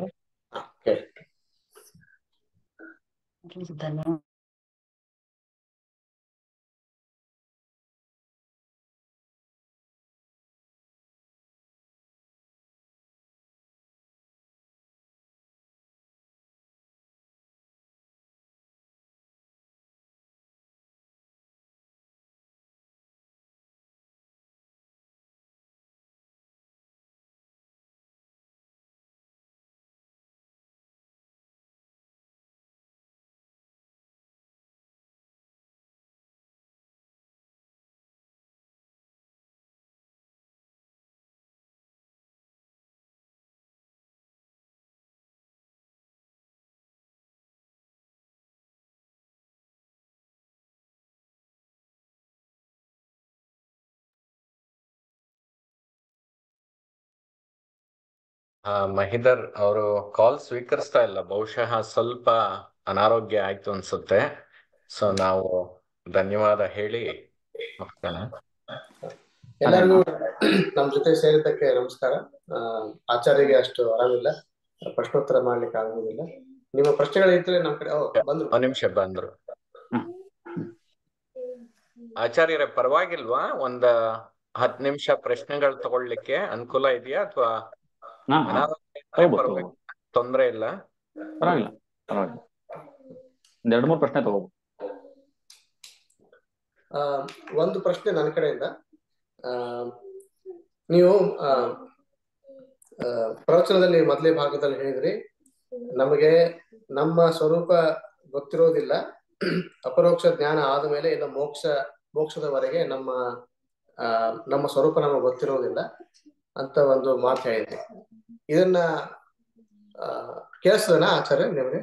ಮಹಿದರ್ ಅವರು ಕಾಲ್ ಸ್ವೀಕರಿಸ್ತಾ ಇಲ್ಲ ಬಹುಶಃ ಸ್ವಲ್ಪ ಅನಾರೋಗ್ಯ ಆಯ್ತು ಅನ್ಸುತ್ತೆ ಸೊ ನಾವು ಧನ್ಯವಾದ ಹೇಳಿ ಎಲ್ಲರಿಗೂ ನಮ್ ಜೊತೆ ಸೇರಿದ್ದಕ್ಕೆ ನಮಸ್ಕಾರ ಆಚಾರ್ಯಗೆ ಅಷ್ಟು ಆರಾಮಿಲ್ಲ ಪ್ರಶ್ನೋತ್ತರ ಮಾಡ್ಲಿಕ್ಕೆ ಆಗುವುದಿಲ್ಲ ನಿಮ್ಮ ಇದ್ರೆ ನಮ್ ಕಡೆ ಬಂದ್ರು ನಿಮಿಷ ಬಂದ್ರು ಆಚಾರ್ಯರೇ ಪರವಾಗಿಲ್ವಾ ಒಂದ ಹತ್ ನಿಮಿಷ ಪ್ರಶ್ನೆಗಳು ತಗೊಳ್ಳಿಕ್ಕೆ ಅನುಕೂಲ ಇದೆಯಾ ಅಥವಾ ತೊಂದರೆ ಇಲ್ಲ ಪರವಾಗಿಲ್ಲ ಪರವಾಗಿಲ್ಲ ಎರಡು ಮೂರು ಪ್ರಶ್ನೆ ತಗೋಬಹುದು ಒಂದು ಪ್ರಶ್ನೆ ನನ್ನ ಕಡೆಯಿಂದ ನೀವು ಪ್ರವಚನದಲ್ಲಿ ಮೊದಲೇ ಭಾಗದಲ್ಲಿ ಹೇಳಿದ್ರಿ ನಮಗೆ ನಮ್ಮ ಸ್ವರೂಪ ಗೊತ್ತಿರೋದಿಲ್ಲ ಅಪರೋಕ್ಷ ಜ್ಞಾನ ಆದ ಮೇಲೆ ಇನ್ನು ಮೋಕ್ಷ ಮೋಕ್ಷದವರೆಗೆ ನಮ್ಮ ನಮ್ಮ ಸ್ವರೂಪ ನಮಗೆ ಗೊತ್ತಿರೋದಿಲ್ಲ ಅಂತ ಒಂದು ಮಾತು ಹೇಳಿದ್ದೆ ಇದನ್ನ ಕೇಳಿಸ್ತದನ ಆಚಾರ್ಯ ನಿಮಗೆ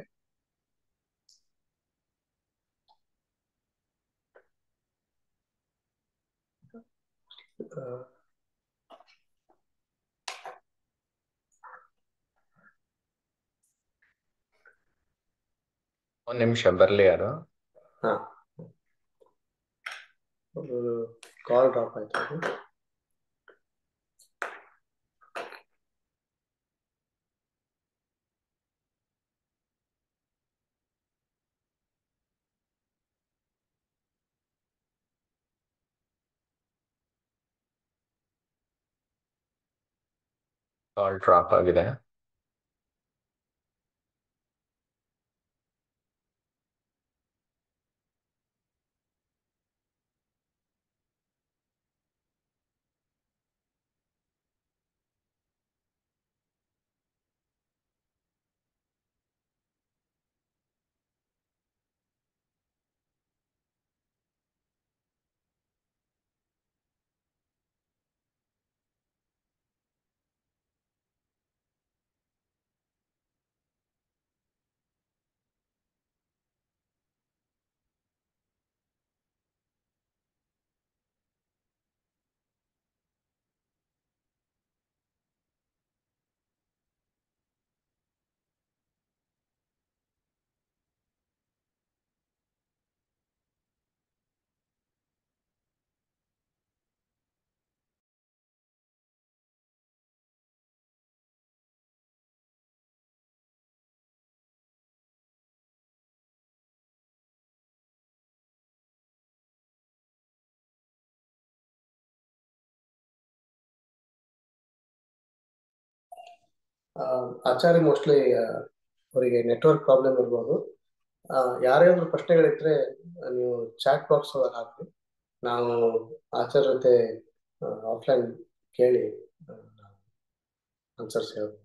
ಒಂದು ನಿಮಿಷ ಬರಲಿ ಯಾರು ಹಾ ಒಂದು ಕಾಲ್ ಡ್ರಾಪ್ ಆಯ್ತು ಕಾಲ್ ಡ್ರಾಪ್ ಆಗಿದೆ ಆಚಾರ್ಯ ಮೋಸ್ಟ್ಲಿ ಅವರಿಗೆ ನೆಟ್ವರ್ಕ್ ಪ್ರಾಬ್ಲಮ್ ಇರ್ಬೋದು ಯಾರ್ಯಾದ್ರು ಪ್ರಶ್ನೆಗಳಿದ್ರೆ ನೀವು ಚಾಟ್ ಬಾಕ್ಸ್ ಒಳಗೆ ಹಾಕಿ ನಾವು ಆಚಾರ್ಯ ಜೊತೆ ಆಫ್ಲೈನ್ ಕೇಳಿ ಆನ್ಸರ್ಸ್ ಹೇಳ್ಬೋದು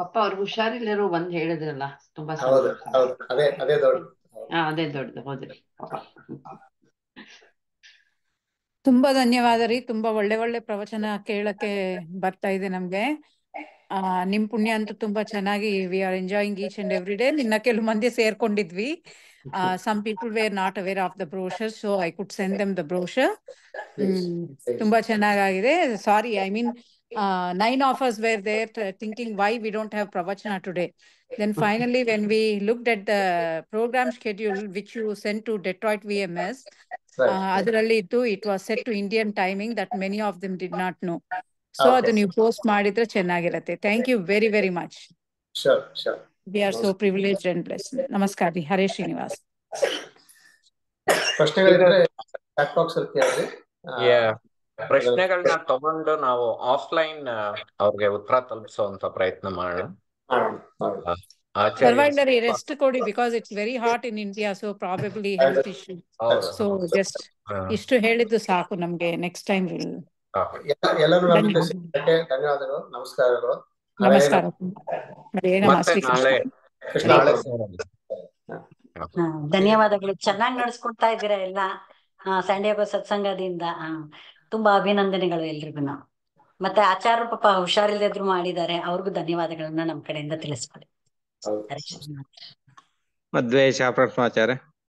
ಪಪ್ಪ ಅವ್ರಿಗೆ ಹುಷಾರಿಲ್ಲರೂ ಒಂದ್ ಹೇಳಿದ್ರಲ್ಲ ತುಂಬಾ ಅದೇ ಅದೇ ದೊಡ್ಡ ಅದೇ ದೊಡ್ಡದು ಹೋದ್ರಿ ತುಂಬಾ ಧನ್ಯವಾದ ರೀ ತುಂಬಾ ಒಳ್ಳೆ ಒಳ್ಳೆ ಪ್ರವಚನ ಕೇಳಕ್ಕೆ ಬರ್ತಾ ಇದೆ ನಮ್ಗೆ ಆ ನಿಮ್ ಪುಣ್ಯ ಅಂತೂ ತುಂಬಾ ಚೆನ್ನಾಗಿ we are enjoying each and every day ನಿನ್ನ ಕೆಲವು ಮಂದಿ ಸೇರ್ಕೊಂಡಿದ್ವಿ some people were not aware of the brochure so I could send them the brochure ತುಂಬಾ ಚೆನ್ನಾಗಾಗಿದೆ sorry I mean nine offers were there thinking why we don't have pravachana today then finally when we looked at the program schedule which you sent to detroit vms ಅದರಲ್ಲಿ ಇತ್ತು it was set to Indian timing that many of them did not know so ಅದು ನೀವು post ಮಾಡಿದ್ರೆ ಚೆನ್ನಾಗಿರುತ್ತೆ thank you very very much we are so privilege and bless ನಮಸ್ಕಾರ ರೀ ಹರೇ Srinivas chat ಪ್ರಶ್ನೆಗಳನ್ನ ತಗೊಂಡು ನಾವು ಆಫ್ಲೈನ್ ಅವ್ರಿಗೆ ಉತ್ತರ ತಲುಪಿಸುವಂತ ಪ್ರಯತ್ನ ಮಾಡೋಣ ಸರ್ವೈಂಡರಿ ರೆಸ್ಟ್ ಕೊಡಿ because it's very hot in India so probably health issue so just ಇಷ್ಟು ಹೇಳಿದ್ದು ಸಾಕು ನಮ್ಗೆ ನೆಕ್ಸ್ಟ್ ಟೈಮ್ ಎಲ್ಲರೂ ಧನ್ಯವಾದಗಳು ನಮಸ್ಕಾರಗಳು ನಮಸ್ಕಾರ ಧನ್ಯವಾದಗಳು ಚೆನ್ನಾಗಿ ನಡ್ಸ್ಕೊಳ್ತಾ ಇದ್ದೀರಾ ಎಲ್ಲ ಸ್ಯಾಂಡಿಯಾಗೋ ಸತ್ಸಂಗದಿಂದ ತುಂಬಾ ಅಭಿನಂದನೆಗಳು ಎಲ್ರಿಗೂ ಮತ್ತೆ ಆಚಾರ್ಯ ಪಾಪ ಹುಷಾರಿಲ್ಲದ್ರು ಮಾಡಿದ್ದಾರೆ ಅವ್ರಿಗೂ ಧನ್ಯವಾದಗಳನ್ನ ನಮ್ ಕಡೆಯಿಂದ ತಿಳಿಸ್ಕೊಳ್ಳಿ द्वेष प्रश्नाचार्य